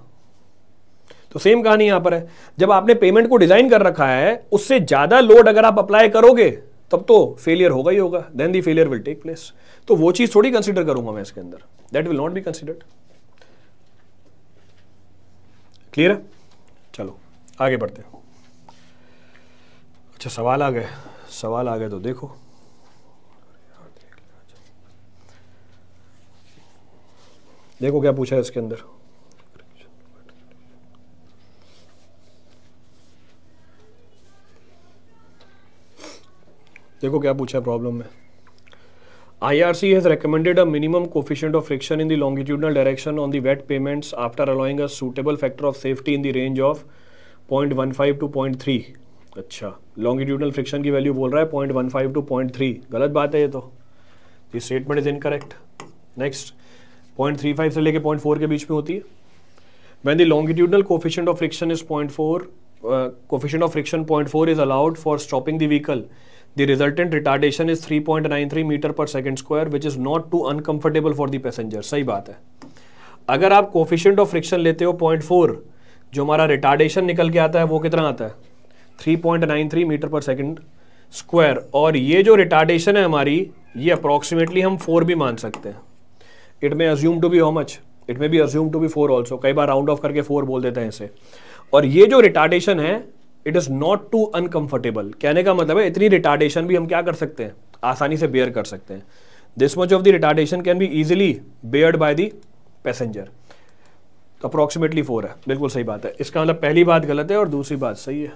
तो सेम कहानी यहाँ पर है जब आपने पेमेंट को डिज़ाइन कर रखा है उससे ज़्यादा लोड अगर आप अप्लाई करोगे तब तो फेलियर होगा ही होगा then the failure will take place तो वो चीज़ थोड़ी कंसिडर करूंगा मैं इसके अंदर that will not be considered clear है चलो आगे बढ़ते हैं अच्छा सवाल आ गए सवाल आ गए तो देखो देखो क्या पूछा है इसके अंदर देखो क्या पूछा है प्रॉब्लम में IRC has recommended a minimum coefficient of friction in the longitudinal direction on the wet pavements after allowing a suitable factor of safety in the range of 0.15 to 0.3 अच्छा लॉन्गिट्यूडल फ्रिक्शन की value बोल रहा है point one five to point three गलत बात है ये तो ये statement is incorrect next point three five से लेके पॉइंट फोर के बीच में होती है van the longitudinal coefficient of friction is point four coefficient of friction point four is allowed for stopping the vehicle is three point nine three metre per second square which is not too uncomfortable for the passenger सही बात है अगर आप coefficient of friction लेते हो point four जो हमारा retardation निकल के आता है वो कितना आता है 3.93 मीटर पर सेकंड स्क्वायर और ये जो रिटार्डेशन है हमारी ये अप्रोक्सीमेटली हम फोर भी मान सकते हैं it may assume to be how much it may be assumed to be four also कई बार राउंड ऑफ करके फोर बोल देते हैं इसे और ये जो रिटार्डेशन है it is not too uncomfortable कहने का मतलब है इतनी रिटार्डेशन भी हम क्या कर सकते हैं आसानी से बेयर कर सकते हैं this much of the retardation can be easily beared by the passenger approximately four है बिल्कुल सही बात है इसका मतलब पहली बात गलत है और दूसरी बात सही है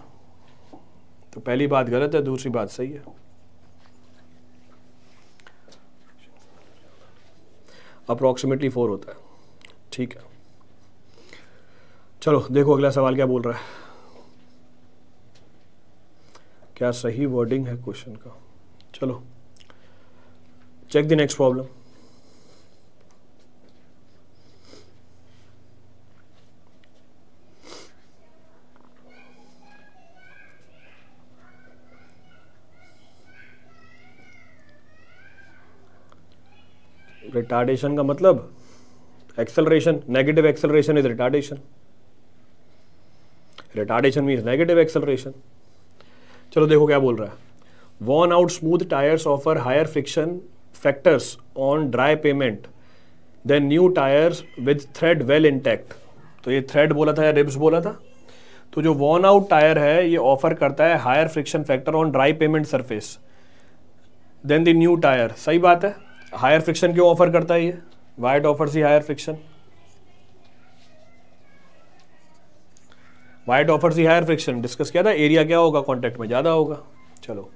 तो पहली बात गलत है दूसरी बात सही है अप्रोक्सीमेटली फोर होता है ठीक है चलो देखो अगला सवाल क्या बोल रहा है क्या सही वर्डिंग है क्वेश्चन का चलो check the next problem retardation का मतलब acceleration negative acceleration is retardation retardation means negative acceleration चलो देखो क्या बोल रहा है worn out smooth tyres offer higher friction factors on dry pavement than new tyres with thread well intact तो ये थ्रेड बोला था या रिब्स बोला था तो जो वॉन आउट टायर है ये ऑफर करता है higher friction factor on dry pavement surface than the new tyre सही बात है हायर फ्रिक्शन क्यों ऑफर करता है ये why it offers higher friction why it offers higher friction discuss किया था एरिया क्या होगा कॉन्टेक्ट में ज्यादा होगा चलो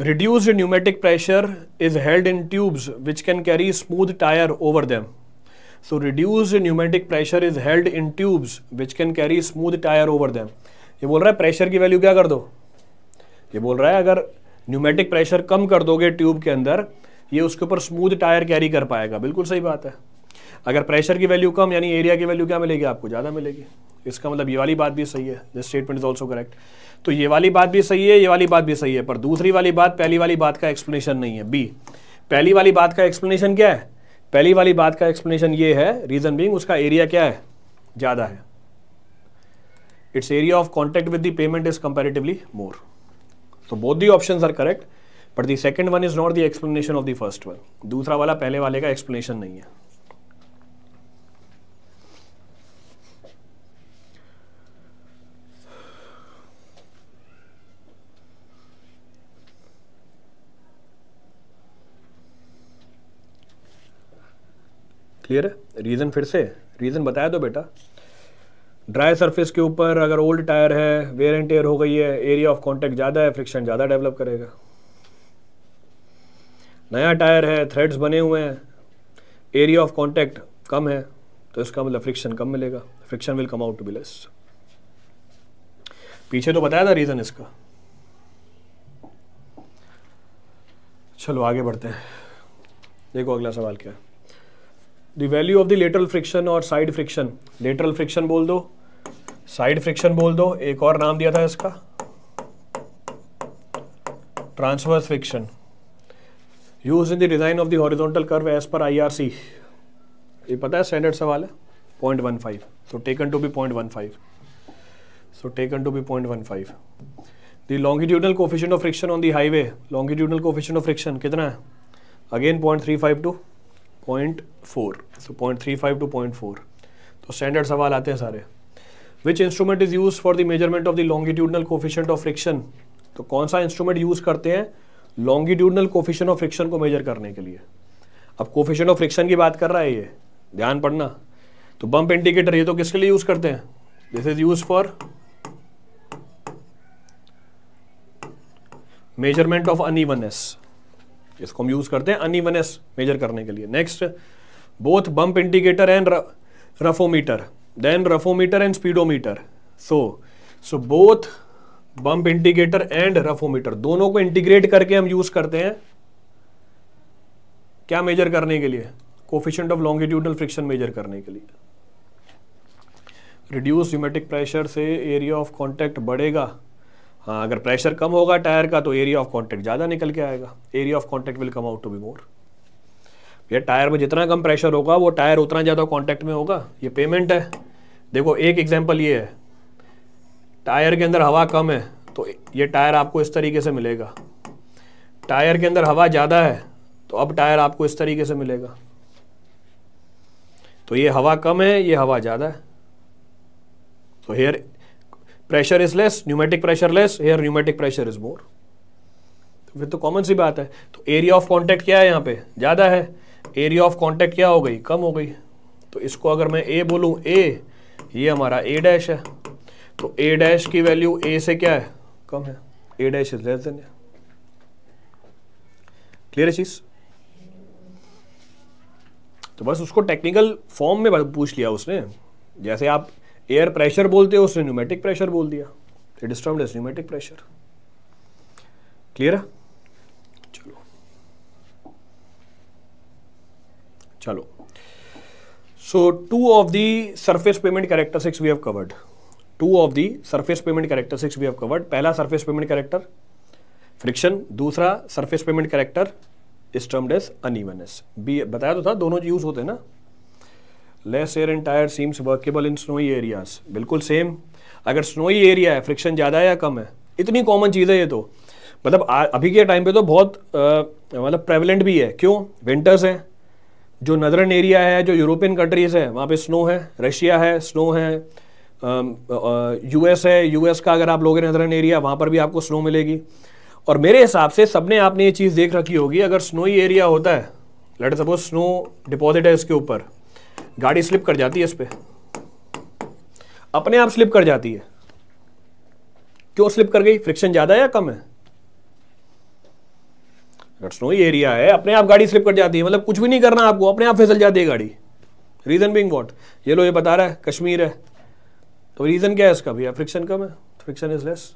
reduced pneumatic pressure is held in tubes which can carry smooth tyre over them so reduced pneumatic pressure is held in tubes which can carry smooth tyre over them ये बोल रहा है प्रेशर की value क्या कर दो ये बोल रहा है अगर न्यूमेटिक प्रेशर कम कर दोगे ट्यूब के अंदर ये उसके ऊपर स्मूथ टायर कैरी कर पाएगा बिल्कुल सही बात है अगर प्रेशर की वैल्यू कम यानी एरिया की वैल्यू क्या मिलेगी आपको ज़्यादा मिलेगी इसका मतलब ये वाली बात भी सही है this statement is also correct तो ये वाली बात भी सही है ये वाली बात भी सही है पर दूसरी वाली बात पहली वाली बात का एक्सप्लेनेशन नहीं है बी पहली वाली बात का एक्सप्लेनेशन क्या है पहली वाली बात का एक्सप्लेनेशन ये है रीजन बींग उसका एरिया क्या है ज़्यादा है its area of contact with the pavement is comparatively more तो both the option are correct but the second one is not the explanation of the first one दूसरा वाला पहले वाले का एक्सप्लेनेशन नहीं है क्लियर है रीज़न फिर से रीज़न बताया दो तो बेटा ड्राई सरफेस के ऊपर अगर ओल्ड टायर है वेयर एंड टेयर हो गई है एरिया ऑफ कांटेक्ट ज़्यादा है फ्रिक्शन ज़्यादा डेवलप करेगा नया टायर है थ्रेड्स बने हुए हैं एरिया ऑफ कॉन्टैक्ट कम है तो इसका मतलब फ्रिक्शन कम मिलेगा friction will come out to be less पीछे तो बताया था रीज़न इसका चलो आगे बढ़ते हैं देखो अगला सवाल क्या है the value of the lateral friction और साइड फ्रिक्शन लेटरल फ्रिक्शन बोल दो साइड फ्रिक्शन बोल दो एक और नाम दिया था इसका transverse friction used in the design of the horizontal curve as per IRC ये पता है स्टैंडर्ड सवाल है point one five so taken to be point one five so taken to be point one five the longitudinal coefficient of friction on the highway longitudinal coefficient of friction कितना है again point point three five to four so point three five to point four तो standard सवाल आते हैं सारे which instrument is used for the measurement of the longitudinal coefficient of friction तो कौन सा इंस्ट्रूमेंट यूज करते हैं लॉन्गिट्यूडनल कोफिशन ऑफ फ्रिक्शन को मेजर करने के लिए अब कोफिशन ऑफ फ्रिक्शन की बात कर रहा है ये ध्यान पढ़ना तो बम्प इंडिकेटर ये तो किसके लिए यूज करते हैं this is used for measurement of unevenness इसको हम यूज करते हैं अनइवननेस मेजर करने के लिए next both bump indicator and roughometer then roughometer and speedometer so so both bump indicator and roughometer दोनों को इंटीग्रेट करके हम यूज करते हैं क्या मेजर करने के लिए coefficient of longitudinal friction measure करने के लिए रिड्यूस यूमेटिक प्रेशर से एरिया ऑफ कॉन्टेक्ट बढ़ेगा हाँ अगर प्रेशर कम होगा टायर का तो एरिया ऑफ कॉन्टेक्ट ज़्यादा निकल के आएगा area of contact will come out to be more भैया टायर में जितना कम प्रेशर होगा वो टायर उतना ज़्यादा कॉन्टेक्ट में होगा ये पेमेंट है देखो एक एग्जाम्पल ये है टायर के अंदर हवा कम है तो ये टायर आपको इस तरीके से मिलेगा टायर के अंदर हवा ज़्यादा है तो अब टायर आपको इस तरीके से मिलेगा तो ये हवा कम है ये हवा ज़्यादा है तो air pressure is less pneumatic pressure less air pneumatic pressure is more तो फिर तो कॉमन सी बात है तो एरिया ऑफ कॉन्टैक्ट क्या है यहाँ पे ज़्यादा है एरिया ऑफ कॉन्टैक्ट क्या हो गई कम हो गई तो इसको अगर मैं ए बोलूँ ए ये हमारा ए डैश है तो ए डैश की वैल्यू ए से क्या है कम है A dash is less than clear है चीज तो बस उसको टेक्निकल फॉर्म में पूछ लिया उसने जैसे आप एयर प्रेशर बोलते हो उसने न्यूमेटिक प्रेशर बोल दिया it is termed as pneumatic pressure clear है चलो चलो so two of the surface pavement character we have covered two of the surface pavement six we have covered पहला सरफेस पेमेंट कैरेक्टर फ्रिक्शन दूसरा surface pavement character is termed as unevenness बी बताया तो था दोनों यूज होते हैं ना less air and tyre seems workable in snowy areas बिल्कुल सेम अगर स्नोई एरिया है फ्रिक्शन ज़्यादा है या कम है इतनी कॉमन चीज़ है ये तो मतलब अभी के टाइम पे तो बहुत मतलब प्रेवलेंट भी है क्यों विंटर्स हैं जो नदरन एरिया है जो यूरोपियन कंट्रीज़ हैं वहाँ पे स्नो है रशिया है स्नो है यूएस है यूएस का अगर आप लोगे नदरन एरिया वहाँ पर भी आपको स्नो मिलेगी और मेरे हिसाब से सबने आपने ये चीज़ देख रखी होगी अगर स्नोई एरिया होता है लेट सपोज स्नो डिपॉजिट है इसके ऊपर गाड़ी स्लिप कर जाती है इस पर अपने आप स्लिप कर जाती है क्यों स्लिप कर गई फ्रिक्शन ज़्यादा है या कम है स्नोई एरिया है अपने आप गाड़ी स्लिप कर जाती है मतलब कुछ भी नहीं करना आपको अपने आप फिसल जाती है गाड़ी रीज़न बिंग वॉट ये लो ये बता रहा है कश्मीर है तो रीज़न क्या है इसका भैया फ्रिक्शन कम है फ्रिक्शन इज लेस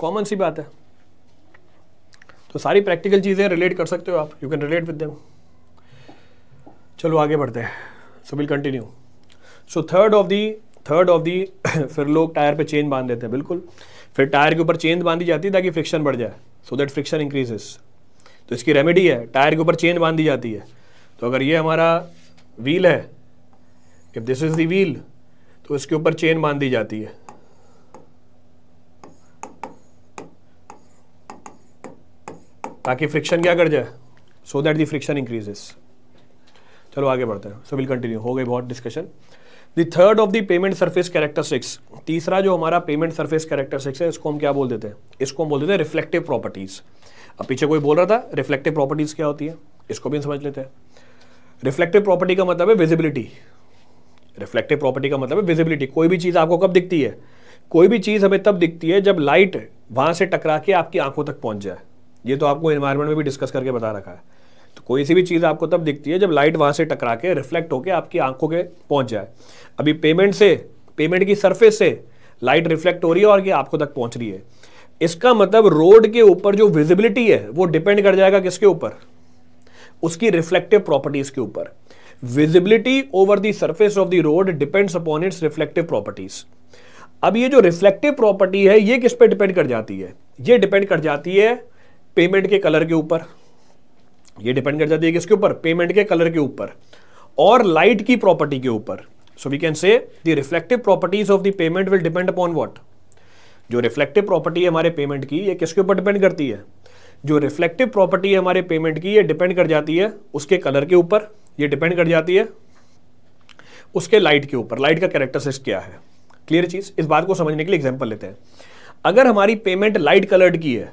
कॉमन सी बात है तो सारी प्रैक्टिकल चीज़ें रिलेट कर सकते हो आप you can relate with them चलो आगे बढ़ते हैं so will continue so third of the third of the फिर लोग टायर पे चेन बांध देते हैं बिल्कुल फिर टायर के ऊपर चेन बांधी जाती है ताकि फ्रिक्शन बढ़ जाए सो दैट फ्रिक्शन इंक्रीजेस तो इसकी रेमेडी है टायर के ऊपर चेन बांध दी जाती है तो अगर ये हमारा व्हील है if this is the wheel तो इसके ऊपर चेन बांध दी जाती है ताकि फ्रिक्शन क्या कर जाए so that the friction increases चलो आगे बढ़ते हैं सो विल कंटिन्यू हो गई बहुत discussion the third of the pavement character six तीसरा जो हमारा पेमेंट कैरेक्टर सिक्स है इसको हम क्या बोल देते हैं इसको हम बोल देते हैं रिफ्लेक्टिव प्रॉपर्टीज़ अब पीछे कोई बोल रहा था रिफ्लेक्टिव प्रॉपर्टीज क्या होती है इसको भी समझ लेते हैं रिफ्लेक्टिव प्रॉपर्टी का मतलब है विजिबिलिटी रिफ्लेक्टिव प्रॉपर्टी का मतलब है विजिबिलिटी कोई भी चीज़ आपको कब दिखती है कोई भी चीज़ हमें तब दिखती है जब लाइट वहाँ से टकरा के आपकी आंखों तक पहुँच जाए ये तो आपको इन्वायरमेंट में भी डिस्कस करके बता रखा है तो कोई सी भी चीज़ आपको तब दिखती है जब लाइट वहाँ से टकरा के रिफ्लेक्ट होकर आपकी आंखों के पहुँच जाए अभी पेमेंट से पेमेंट की सरफेस से लाइट रिफ्लेक्ट हो रही है और ये आपको तक पहुँच रही है इसका मतलब रोड के ऊपर जो विजिबिलिटी है वो डिपेंड कर जाएगा किसके ऊपर उसकी रिफ्लेक्टिव प्रॉपर्टीज के ऊपर visibility over the surface of the road depends upon its reflective properties अब ये जो रिफ्लेक्टिव प्रॉपर्टी है ये किस पे डिपेंड कर जाती है ये डिपेंड कर जाती है पेमेंट के कलर के ऊपर ये डिपेंड कर जाती है किसके ऊपर पेमेंट के कलर के ऊपर और लाइट की प्रॉपर्टी के ऊपर so we can say the reflective properties of the pavement will depend upon what जो रिफ्लेक्टिव प्रॉपर्टी है हमारे पेमेंट की ये किसके ऊपर डिपेंड करती है जो रिफ्लेक्टिव प्रॉपर्टी है हमारे पेमेंट की ये डिपेंड कर जाती है उसके कलर के ऊपर ये डिपेंड कर जाती है उसके लाइट के ऊपर लाइट का कैरेक्टरिस्टिक्स क्या है क्लियर चीज़ इस बात को समझने के लिए एग्जाम्पल लेते हैं अगर हमारी पेमेंट लाइट कलर्ड की है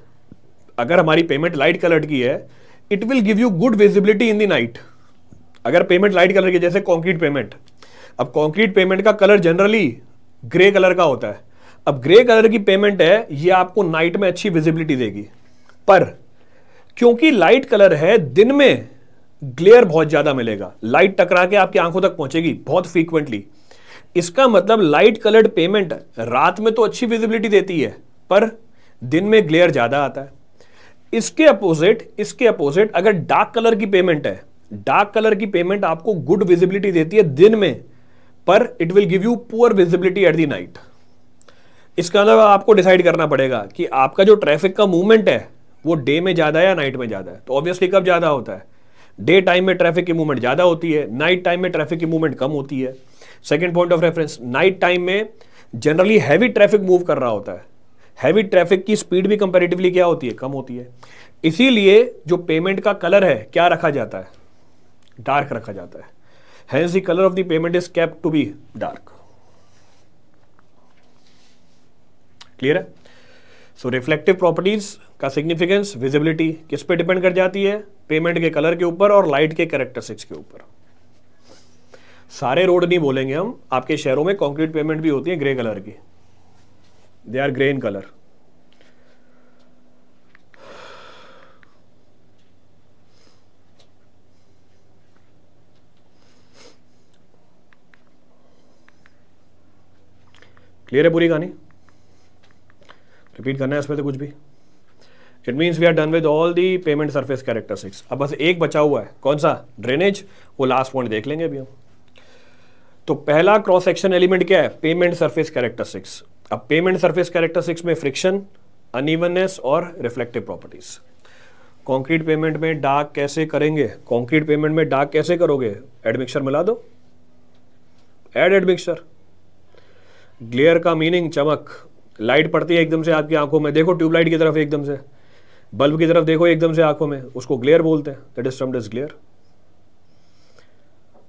अगर हमारी पेमेंट लाइट कलर्ड की है it will give you good visibility in the night अगर पेमेंट लाइट कलर की जैसे कॉन्क्रीट पेमेंट अब कॉन्क्रीट पेमेंट का कलर जनरली ग्रे कलर का होता है अब ग्रे कलर की पेमेंट है ये आपको नाइट में अच्छी विजिबिलिटी देगी पर क्योंकि लाइट कलर है दिन में ग्लेयर बहुत ज़्यादा मिलेगा लाइट टकरा के आपकी आंखों तक पहुंचेगी बहुत फ्रीक्वेंटली इसका मतलब लाइट कलर्ड पेमेंट रात में तो अच्छी विजिबिलिटी देती है पर दिन में ग्लेयर ज़्यादा आता है इसके अपोजिट इसके अपोजिट अगर डार्क कलर की पेमेंट है डार्क कलर की पेमेंट आपको गुड विजिबिलिटी देती है दिन में पर it will give you poor visibility at the night इसके अलावा मतलब आपको डिसाइड करना पड़ेगा कि आपका जो ट्रैफिक का मूवमेंट है वो डे में ज़्यादा है या नाइट में ज़्यादा है तो ऑब्वियसली कब ज़्यादा होता है डे टाइम में ट्रैफिक की मूवमेंट ज़्यादा होती है नाइट टाइम में ट्रैफिक की मूवमेंट कम होती है second point of reference night time में जनरली हैवी ट्रैफिक मूव कर रहा होता है हैवी ट्रैफिक की स्पीड भी कंपेरेटिवली क्या होती है कम होती है इसीलिए जो पेमेंट का कलर है क्या रखा जाता है डार्क रखा जाता है hence the colour of the pavement is kept to be dark clear है सो रिफ्लेक्टिव प्रॉपर्टीज का सिग्निफिकेंस विजिबिलिटी किस पे डिपेंड कर जाती है पेमेंट के कलर के ऊपर और लाइट के कैरेक्टरिस्टिक्स के ऊपर सारे रोड नहीं बोलेंगे हम आपके शहरों में कॉन्क्रीट पेमेंट भी होती है ग्रे कलर की they are grey in colour clear है पूरी कहानी रिपीट करना है इसमें तो कुछ भी it means we are done with all the pavement surface characteristics अब बस एक बचा हुआ है कौन सा ड्रेनेज वो लास्ट पॉइंट देख लेंगे अभी हम तो पहला क्रॉस सेक्शन एलिमेंट क्या है पेमेंट सरफेस कैरेक्टरिस्टिक्स अब पेमेंट सरफेस कैरेक्टरिस्टिक्स में फ्रिक्शन अनइवननेस और रिफ्लेक्टिव प्रॉपर्टीज कॉन्क्रीट पेमेंट में डार्क कैसे करेंगे कॉन्क्रीट पेमेंट में डार्क कैसे करोगे एडमिक्सर मिला दो एड एडमिक्सर ग्लेयर का मीनिंग चमक लाइट पड़ती है एकदम से आपकी आंखों में देखो ट्यूबलाइट की तरफ एकदम से बल्ब की तरफ देखो एकदम से आंखों में उसको ग्लेयर बोलते हैं that is termed is glare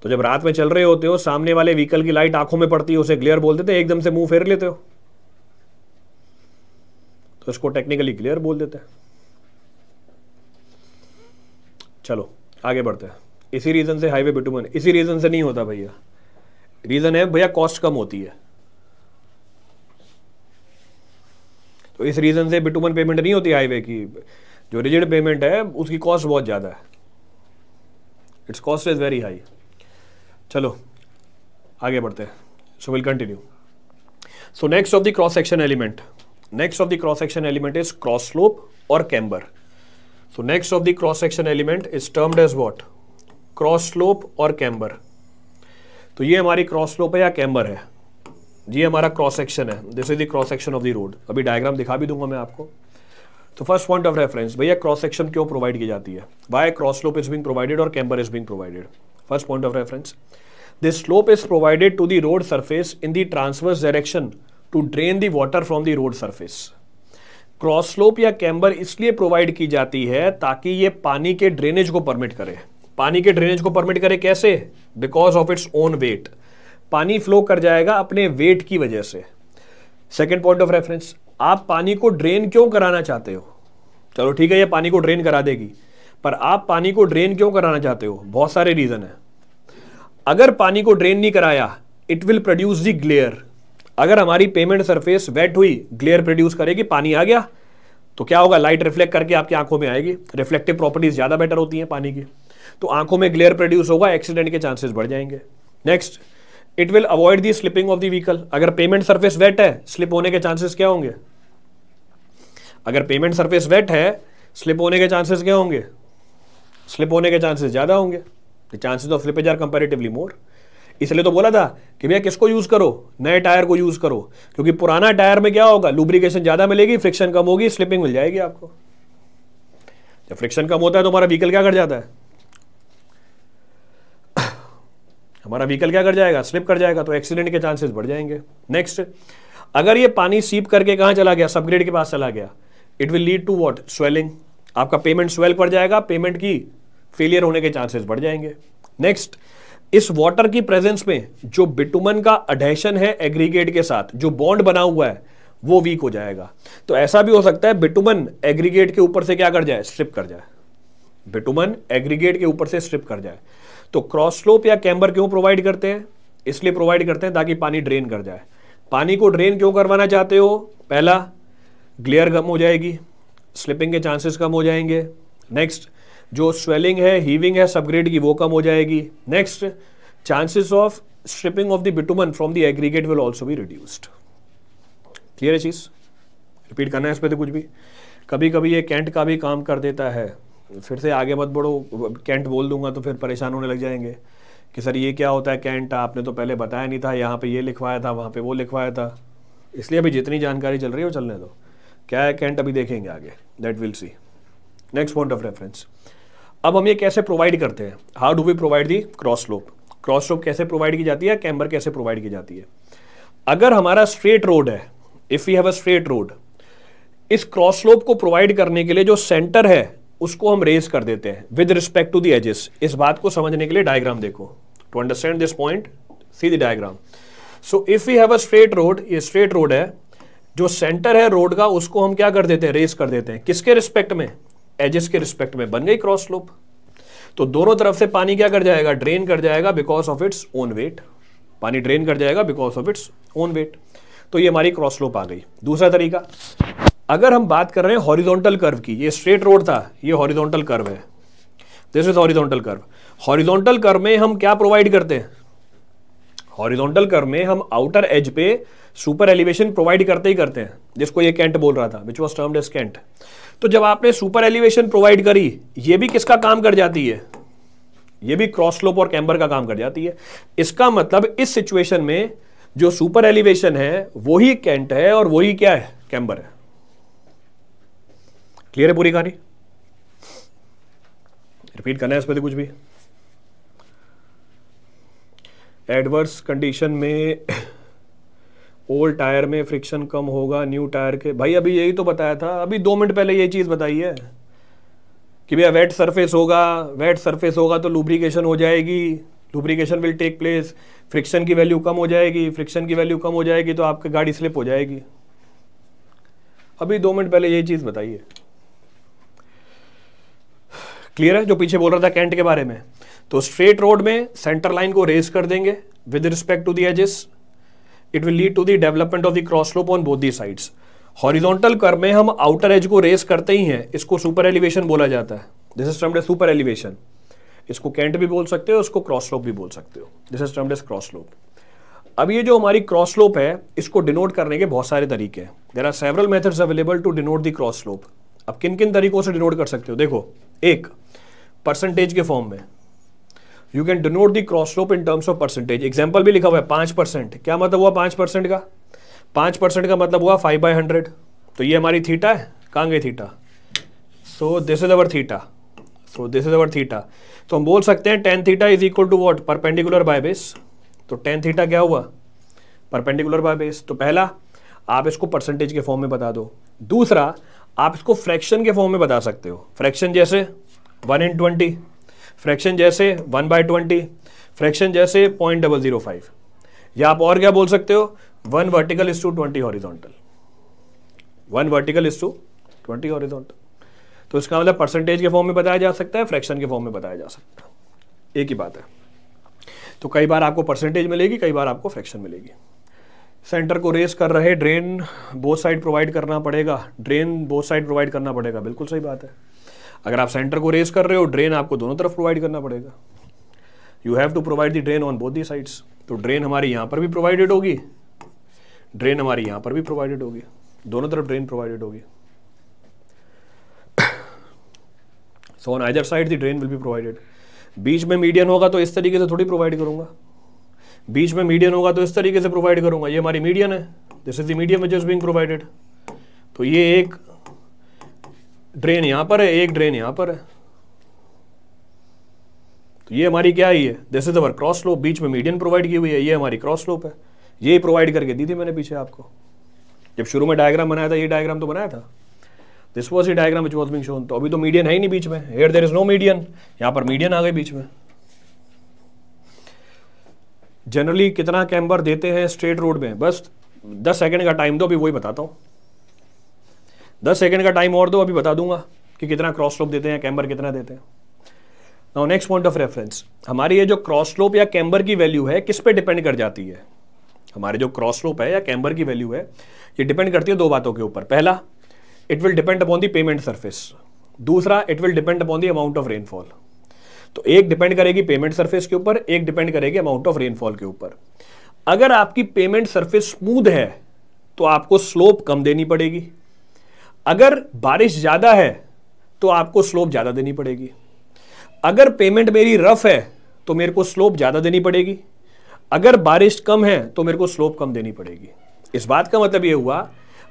तो जब रात में चल रहे होते हो सामने वाले व्हीकल की लाइट आंखों में पड़ती है उसे ग्लेयर बोलते थे एकदम से मुंह फेर लेते हो तो इसको टेक्निकली ग्लेयर बोल देते हैं चलो आगे बढ़ते हैं इसी रीज़न से हाईवे बिटुमन इसी रीज़न से नहीं होता भैया रीज़न है भैया कॉस्ट कम होती है तो इस रीज़न से बिटुमन पेमेंट नहीं होती हाईवे की जो रिजिड पेमेंट है उसकी कॉस्ट बहुत ज़्यादा है it's cost is very high चलो आगे बढ़ते हैं so will continue so next of the cross section element next of the cross section element is cross slope और camber so next of the cross section element is termed as what cross slope और camber तो ये हमारी cross slope है या camber है ये हमारा क्रॉस सेक्शन है this is the cross section of the road अभी डायग्राम दिखा भी दूंगा मैं आपको तो फर्स्ट पॉइंट ऑफ रेफरेंस भैया क्रॉस सेक्शन क्यों प्रोवाइड की जाती है why cross slope is being provided और camber is being provided first point of reference this slope is provided to the road surface in the transverse direction to drain the water from the road surface cross slope या camber इसलिए provide की जाती है ताकि ये पानी के drainage को परमिट करे पानी के ड्रेनेज को परमिट करे कैसे because of its own weight पानी फ्लो कर जाएगा अपने वेट की वजह से सेकेंड पॉइंट ऑफ रेफरेंस आप पानी को ड्रेन क्यों कराना चाहते हो चलो ठीक है ये पानी को ड्रेन करा देगी पर आप पानी को ड्रेन क्यों कराना चाहते हो बहुत सारे रीज़न है अगर पानी को ड्रेन नहीं कराया it will produce the glare अगर हमारी पेमेंट सरफेस वेट हुई ग्लेयर प्रोड्यूस करेगी पानी आ गया तो क्या होगा लाइट रिफ्लेक्ट करके आपकी आंखों में आएगी रिफ्लेक्टिव प्रॉपर्टीज ज़्यादा बेटर होती हैं पानी की तो आंखों में ग्लेयर प्रोड्यूस होगा एक्सीडेंट के चांसेस बढ़ जाएंगे next it will avoid the slipping of the vehicle अगर पेमेंट सर्फेस वेट है स्लिप होने के चांसेस क्या होंगे अगर पेमेंट सर्फेस वेट है स्लिप होने के चांसेस क्या होंगे स्लिप होने के चांसेस ज़्यादा होंगे the chances of slippage are comparatively more इसलिए तो बोला था कि भैया किसको यूज़ करो नए टायर को यूज़ करो क्योंकि पुराना टायर में क्या होगा लुब्रिकेशन ज़्यादा मिलेगी फ्रिक्शन कम होगी स्लिपिंग मिल जाएगी आपको जब फ्रिक्शन कम होता है तो हमारा व्हीकल क्या कर जाता है हमारा व्हीकल क्या कर जाएगा स्लिप कर जाएगा तो एक्सीडेंट के चांसेस बढ़ जाएंगे नेक्स्ट अगर ये पानी सीप करके कहाँ चला गया सबग्रेड के पास चला गया it will lead to what swelling आपका पेमेंट स्वेल पड़ जाएगा पेमेंट की फेलियर होने के चांसेस बढ़ जाएंगे नेक्स्ट इस वाटर की प्रेजेंस में जो बिटुमन का अडेशन है एग्रीगेट के साथ जो बॉन्ड बना हुआ है वो वीक हो जाएगा तो ऐसा भी हो सकता है बिटुमन एग्रीगेट के ऊपर से क्या कर जाए स्ट्रिप कर जाए बिटुमन एग्रीगेट के ऊपर से स्ट्रिप कर जाए तो क्रॉस स्लोप या कैम्बर क्यों प्रोवाइड करते हैं इसलिए प्रोवाइड करते हैं ताकि पानी ड्रेन कर जाए पानी को ड्रेन क्यों करवाना चाहते हो पहला ग्लेयर कम हो जाएगी स्लिपिंग के चांसेस कम हो जाएंगे नेक्स्ट जो स्वेलिंग है हीविंग है सबग्रेड की वो कम हो जाएगी next chances of stripping of the bitumen from the aggregate will also भी रिड्यूस्ड क्लियर है चीज़ रिपीट करना है इस पर तो कुछ भी कभी कभी ये कैंट का भी काम कर देता है फिर से आगे मत बढ़ो कैंट बोल दूंगा तो फिर परेशान होने लग जाएंगे कि सर ये क्या होता है कैंट आपने तो पहले बताया नहीं था यहाँ पे ये लिखवाया था वहाँ पे वो लिखवाया था इसलिए अभी जितनी जानकारी चल रही है वो चलने दो क्या है कैंट अभी देखेंगे आगे that will see next point of reference अब हम ये कैसे प्रोवाइड करते हैं how do we provide the cross slope cross slope कैसे प्रोवाइड की जाती है कैम्बर कैसे प्रोवाइड की जाती है अगर हमारा स्ट्रेट रोड है if you have a straight road इस क्रॉस स्लोप को प्रोवाइड करने के लिए जो सेंटर है उसको हम रेज कर देते हैं with respect to the edges इस बात को समझने के लिए डायग्राम देखो to understand this point see the diagram so if you have a straight road ये स्ट्रेट रोड है जो सेंटर है रोड का उसको हम क्या कर देते हैं रेस कर देते हैं किसके रिस्पेक्ट में एजेस के रिस्पेक्ट में बन गई क्रॉस स्लोप तो दोनों तरफ से पानी क्या कर जाएगा ड्रेन कर जाएगा because of its own weight पानी ड्रेन कर जाएगा because of its own weight तो ये हमारी क्रॉस स्लोप आ गई दूसरा तरीका अगर हम बात कर रहे हैं हॉरिजॉन्टल कर्व की ये स्ट्रेट रोड था ये हॉरिजॉन्टल कर्व है this is horizontal curve horizontal curve में हम क्या प्रोवाइड करते हैं हॉरिजॉन्टल कर्व में हम आउटर एज पे सुपर एलिवेशन प्रोवाइड करते ही करते हैं जिसको ये कैंट बोल रहा था which was term as cant तो जब आपने सुपर एलिवेशन प्रोवाइड करी ये भी किसका काम कर जाती है ये भी क्रॉस स्लोप और कैम्बर का काम कर जाती है इसका मतलब इस सिचुएशन में जो सुपर एलिवेशन है वही कैंट है और वही क्या है कैंबर है क्लियर है पूरी कहानी रिपीट करना है इसमें कुछ भी एडवर्स कंडीशन में ओल्ड टायर में फ्रिक्शन कम होगा न्यू टायर के भाई अभी यही तो बताया था अभी दो मिनट पहले यही चीज़ बताई है कि भैया वेट सरफेस होगा वेट सरफेस होगा तो लुब्रिकेशन हो जाएगी lubrication will take place friction की वैल्यू कम हो जाएगी फ्रिक्शन की वैल्यू कम हो जाएगी तो आपकी गाड़ी स्लिप हो जाएगी अभी दो मिनट पहले यही चीज़ बताइए क्लियर है जो पीछे बोल रहा था कैंट के बारे में तो स्ट्रेट रोड में सेंटर लाइन को रेज कर देंगे with respect to the edges it will lead to the development of the cross slope on both the sides horizontal curve में हम आउटर एज को रेस करते ही हैं इसको सुपर एलिवेशन बोला जाता है this is termed as super elevation इसको कैंट भी बोल सकते हो इसको क्रॉस स्लोप भी बोल सकते हो this is termed as cross slope अब ये जो हमारी क्रॉस स्लोप है इसको डिनोट करने के बहुत सारे तरीके हैं there are several methods available to denote the cross slope अब किन किन तरीकों से डिनोट कर सकते हो देखो एक परसेंटेज के फॉर्म में you can denote the cross slope in terms of percentage example भी लिखा हुआ है पांच परसेंट क्या मतलब हुआ पांच परसेंट का पांच परसेंट का मतलब हुआ फाइव बाई हंड्रेड तो ये हमारी थीटा है कहाँ गई theta so this is our theta so this is our theta तो हम बोल सकते हैं tan theta is equal to what perpendicular by base तो टेन थीटा क्या हुआ परपेंडिकुलर बाय बेस तो पहला आप इसको परसेंटेज के फॉर्म में बता दो दूसरा आप इसको फ्रैक्शन के फॉर्म में बता सकते हो फ्रैक्शन जैसे वन इन ट्वेंटी फ्रैक्शन जैसे वन बाय ट्वेंटी फ्रैक्शन जैसे पॉइंट डबल जीरो फाइव या आप और क्या बोल सकते हो one vertical is to twenty horizontal one vertical is to twenty horizontal तो इसका मतलब परसेंटेज के फॉर्म में बताया जा सकता है फ्रैक्शन के फॉर्म में बताया जा सकता है एक ही बात है तो कई बार आपको परसेंटेज मिलेगी कई बार आपको फ्रैक्शन मिलेगी सेंटर को रेस कर रहे ड्रेन बोथ साइड प्रोवाइड करना पड़ेगा ड्रेन बोथ साइड प्रोवाइड करना पड़ेगा बिल्कुल सही बात है अगर आप सेंटर को रेस कर रहे हो ड्रेन आपको दोनों तरफ प्रोवाइड करना पड़ेगा you have to provide the drain on both the sides तो ड्रेन हमारी यहाँ पर भी प्रोवाइडेड होगी ड्रेन हमारी यहाँ पर भी प्रोवाइडेड होगी दोनों तरफ ड्रेन प्रोवाइडेड होगी so on either side the drain will be provided बीच में मीडियन होगा तो इस तरीके से थोड़ी प्रोवाइड करूंगा बीच में मीडियन होगा तो इस तरीके से प्रोवाइड करूंगा ये हमारी मीडियन है this is the medium which is being provided तो ये एक ड्रेन यहां पर है एक ड्रेन यहां पर है तो ये हमारी क्या ही है this is our cross slope बीच में मीडियन प्रोवाइड की हुई है ये हमारी क्रॉस स्लोप है ये प्रोवाइड करके दी थी मैंने पीछे आपको जब शुरू में डायग्राम बनाया था ये डायग्राम तो बनाया था दिस वॉज ये diagram which was being shown तो अभी तो मीडियन है ही नहीं बीच में here there is no median यहां पर मीडियन आ गई बीच में जनरली कितना कैम्बर देते हैं स्ट्रेट रोड में बस दस सेकेंड का टाइम दो अभी वही बताता हूँ दस सेकेंड का टाइम और दो अभी बता दूंगा कि कितना क्रॉस स्लोप देते हैं कैम्बर कितना देते हैं now next point of reference हमारी ये जो क्रॉस स्लोप या कैम्बर की वैल्यू है किस पे डिपेंड कर जाती है हमारे जो क्रॉस स्लोप है या कैम्बर की वैल्यू है ये डिपेंड करती है दो बातों के ऊपर पहला it will depend upon the pavement surface दूसरा it will depend upon the amount of rainfall तो एक डिपेंड करेगी पेमेंट सरफेस के ऊपर एक डिपेंड करेगी अमाउंट ऑफ रेनफॉल के ऊपर अगर आपकी पेमेंट सरफेस स्मूद है तो आपको स्लोप कम देनी पड़ेगी अगर बारिश ज़्यादा है तो आपको स्लोप ज़्यादा देनी पड़ेगी अगर पेमेंट मेरी रफ है तो मेरे को स्लोप ज़्यादा देनी पड़ेगी अगर बारिश कम है तो मेरे को स्लोप कम देनी पड़ेगी इस बात का मतलब यह हुआ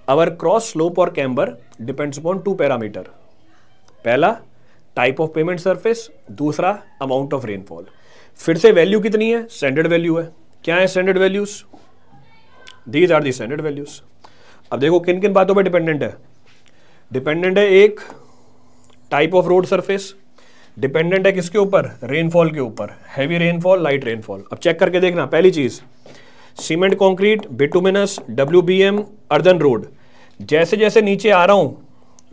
अवर क्रॉस स्लोप और camber depends upon two parameter पहला टाइप ऑफ पेमेंट सरफेस दूसरा अमाउंट ऑफ रेनफॉल फिर से वैल्यू कितनी है स्टैंडर्ड वैल्यू है क्या है standard values these are the standard values अब देखो किन किन बातों पर डिपेंडेंट है डिपेंडेंट है एक type of road surface dependent है किसके ऊपर रेनफॉल के ऊपर हैवी रेनफॉल लाइट रेनफॉल अब चेक करके देखना पहली चीज cement concrete bituminous W B M earthen road जैसे जैसे नीचे आ रहा हूं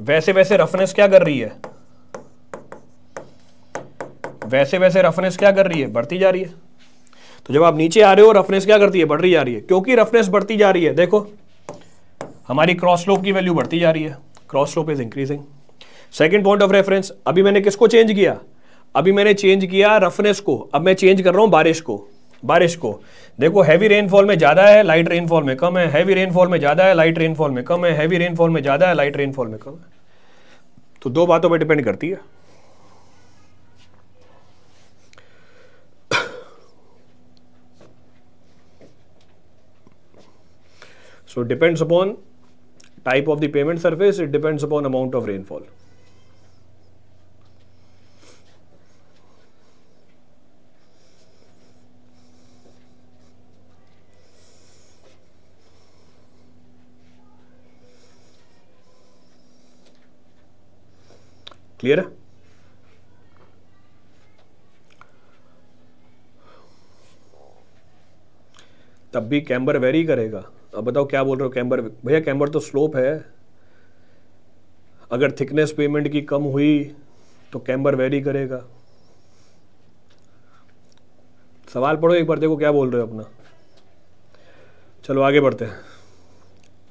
वैसे वैसे रफनेस क्या कर रही है वैसे वैसे रफनेस क्या कर रही है बढ़ती जा रही है तो जब आप नीचे आ रहे हो रफनेस क्या करती है बढ़ रही जा रही है क्योंकि रफनेस बढ़ती जा रही है देखो हमारी क्रॉस स्लोप की वैल्यू बढ़ती जा रही है cross slope is increasing second point of reference अभी मैंने किसको चेंज किया अभी मैंने चेंज किया रफनेस को अब मैं चेंज कर रहा हूँ बारिश को बारिश को देखो हैवी रेनफॉल में ज़्यादा है लाइट रेनफॉल में कम है हैवी रेनफॉल में ज़्यादा है लाइट रेनफॉल में कम है हैवी रेनफॉल में ज़्यादा है लाइट रेनफॉल में कम है तो दो बातों पर डिपेंड करती है So depends upon type of the payment surface, it depends upon amount of rainfall. Clear है तब भी कैम्बर वेरी करेगा अब बताओ क्या बोल रहे हो कैम्बर भैया कैम्बर तो स्लोप है अगर थिकनेस पेमेंट की कम हुई तो कैम्बर वेरी करेगा सवाल पढ़ो एक बार देखो क्या बोल रहे हो अपना चलो आगे बढ़ते हैं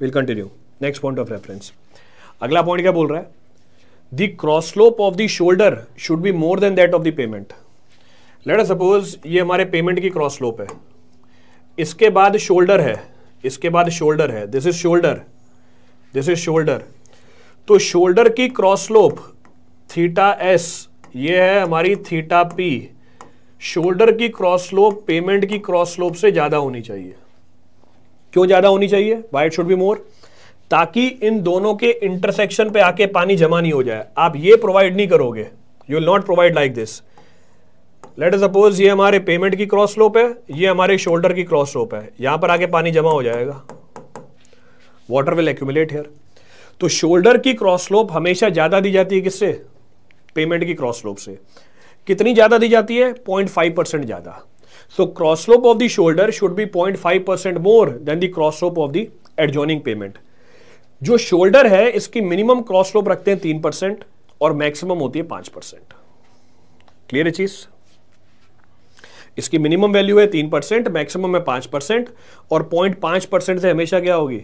will continue next point of reference अगला पॉइंट क्या बोल रहा है the cross slope of the shoulder should be more than that of the pavement let us ये हमारे पेमेंट की क्रॉस स्लोप है इसके बाद शोल्डर है इसके बाद शोल्डर है this is shoulder this is shoulder तो शोल्डर की क्रॉस स्लोप थीटा एस ये है हमारी थीटा पी शोल्डर की क्रॉस स्लोप पेमेंट की क्रॉस स्लोप से ज़्यादा होनी चाहिए क्यों ज़्यादा होनी चाहिए वाइट शुड बी मोर ताकि इन दोनों के इंटरसेक्शन पे आके पानी जमा नहीं हो जाए आप ये प्रोवाइड नहीं करोगे you will not provide like this let suppose ये हमारे पेमेंट की क्रॉस स्लोप है ये हमारे शोल्डर की क्रॉस स्लोप है यहां पर आके पानी जमा हो जाएगा वाटर विल एक्यूमुलेट हेयर तो शोल्डर की क्रॉस स्लोप हमेशा ज्यादा दी जाती है किससे पेमेंट की क्रॉस स्लोप से कितनी ज्यादा दी जाती है 0.5 परसेंट ज्यादा so cross slope of the shoulder should be 0.5 percent more than the cross slope of the adjoining pavement जो शोल्डर है इसकी मिनिमम क्रॉस स्लोप रखते हैं तीन परसेंट और मैक्सिमम होती है पांच परसेंट क्लियर है चीज़ इसकी मिनिमम वैल्यू है तीन परसेंट मैक्सिमम है पाँच परसेंट और पॉइंट पाँच परसेंट से हमेशा क्या होगी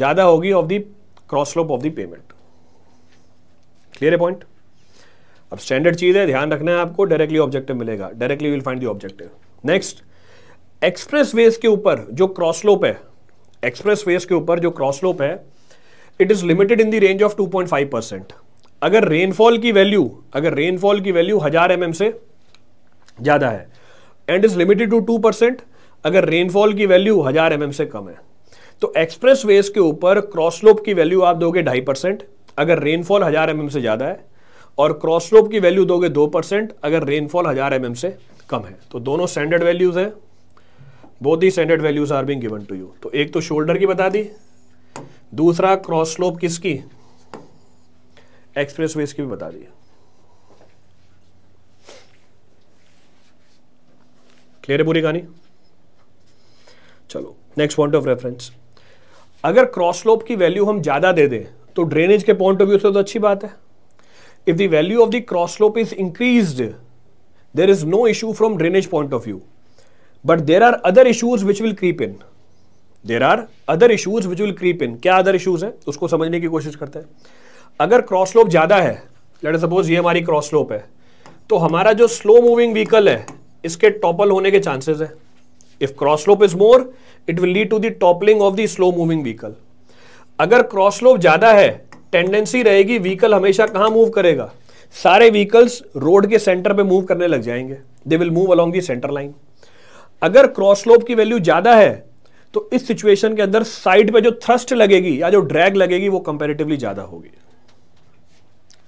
ज़्यादा होगी of the cross slope of the pavement clear है पॉइंट अब स्टैंडर्ड चीज़ है ध्यान रखना है आपको डायरेक्टली ऑब्जेक्टिव मिलेगा directly will find the objective next expressways के ऊपर जो क्रॉस स्लोप है एक्सप्रेस वेज के ऊपर जो क्रॉस स्लोप है it is limited in the range of five percent अगर रेनफॉल की वैल्यू अगर रेनफॉल की वैल्यू हज़ार एम mm से ज़्यादा है and is limited to two percent अगर रेनफॉल की वैल्यू हजार एमएम से कम है तो एक्सप्रेस वेज के ऊपर क्रॉसलोप की वैल्यू आप दोगे ढाई परसेंट अगर रेनफॉल हजार एमएम से ज़्यादा है और क्रॉसलोप की वैल्यू दोगे दो परसेंट अगर रेनफॉल हजार एमएम से कम है तो दोनों स्टैंडर्ड वैल्यूज़ है both the standard values are being given to you तो एक तो शोल्डर की बता दी दूसरा क्रॉस स्लोप किसकी एक्सप्रेस वेज की भी बता दी क्लियर है पूरी कहानी चलो नेक्स्ट पॉइंट ऑफ रेफरेंस अगर क्रॉस स्लोप की वैल्यू हम ज़्यादा दे दें तो ड्रेनेज के पॉइंट ऑफ व्यू से तो अच्छी बात है if the value of the cross slope is increase there is no issue from drainage point of view but there are other issues which will creep in there are other issues which will creep in क्या other issues है उसको समझने की कोशिश करते हैं अगर cross slope ज़्यादा है लेट सपोज ये हमारी क्रॉस स्लोप है तो हमारा जो स्लो मूविंग व्हीकल है इसके टॉपल होने के चांसेस है if cross slope is more it will lead to the toppling of the slow moving vehicle अगर क्रॉस स्लोप ज्यादा है टेंडेंसी रहेगी व्हीकल हमेशा कहां मूव करेगा सारे व्हीकल्स रोड के सेंटर पे मूव करने लग जाएंगे they will move along the centre line अगर क्रॉस स्लोप की वैल्यू ज्यादा है तो इस सिचुएशन के अंदर साइड पे जो थ्रस्ट लगेगी या जो ड्रैग लगेगी वो कंपेरेटिवली ज्यादा होगी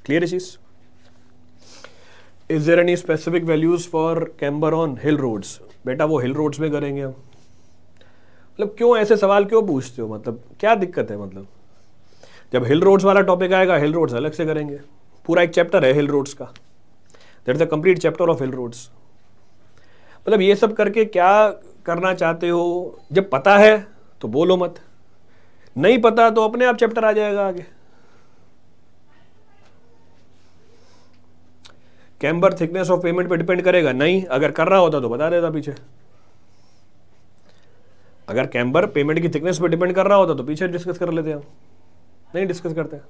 क्लियर है चीज़ is there any specific values for camber on hill roads बेटा वो हिल रोड्स में करेंगे हम मतलब क्यों ऐसे सवाल क्यों पूछते हो मतलब क्या दिक्कत है मतलब जब हिल रोड्स वाला टॉपिक आएगा हिल रोड्स अलग से करेंगे पूरा एक चैप्टर है हिल रोड्स का there is a complete chapter of hill roads मतलब ये सब करके क्या करना चाहते हो जब पता है तो बोलो मत नहीं पता तो अपने आप चैप्टर आ जाएगा आगे कैम्बर थिकनेस ऑफ पेमेंट पे डिपेंड करेगा नहीं अगर कर रहा होता तो बता देता पीछे अगर कैम्बर पेमेंट की थिकनेस पे डिपेंड कर रहा होता तो पीछे डिस्कस कर लेते हम नहीं डिस्कस करते हैं।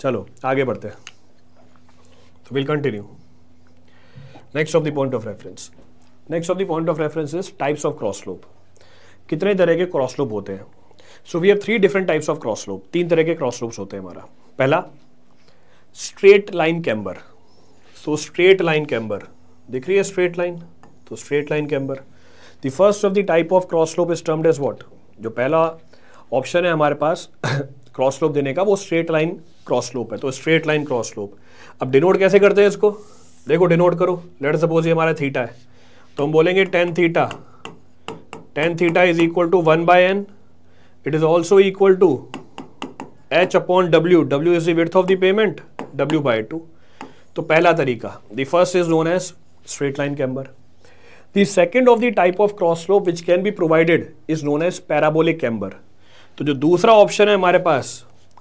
चलो आगे बढ़ते हैं तो will continue next of the point of reference next of the point of reference is types of cross slope कितने तरह के क्रॉस लोप होते हैं so we have three different types of cross slope तीन तरह के क्रॉस लोप्स होते हैं हमारा पहला straight line camber so straight line camber दिख रही है स्ट्रेट लाइन तो straight line camber the first of the type of cross slope is termed as what जो पहला ऑप्शन है हमारे पास क्रॉस स्लोप देने का वो स्ट्रेट लाइन क्रॉस स्लोप है तो स्ट्रेट लाइन क्रॉस स्लोप अब डिनोट कैसे करते हैं इसको देखो डिनोट करो लेट सपोज ये हमारा थीटा है तो हम बोलेंगे tan theta tan theta is equal to one by N it is also equal to H upon W W is the of the pavement W by two तो पहला तरीका the first is known as straight line camber the second of the type of cross slope which can be provided is known as parabolic camber तो जो दूसरा option है हमारे पास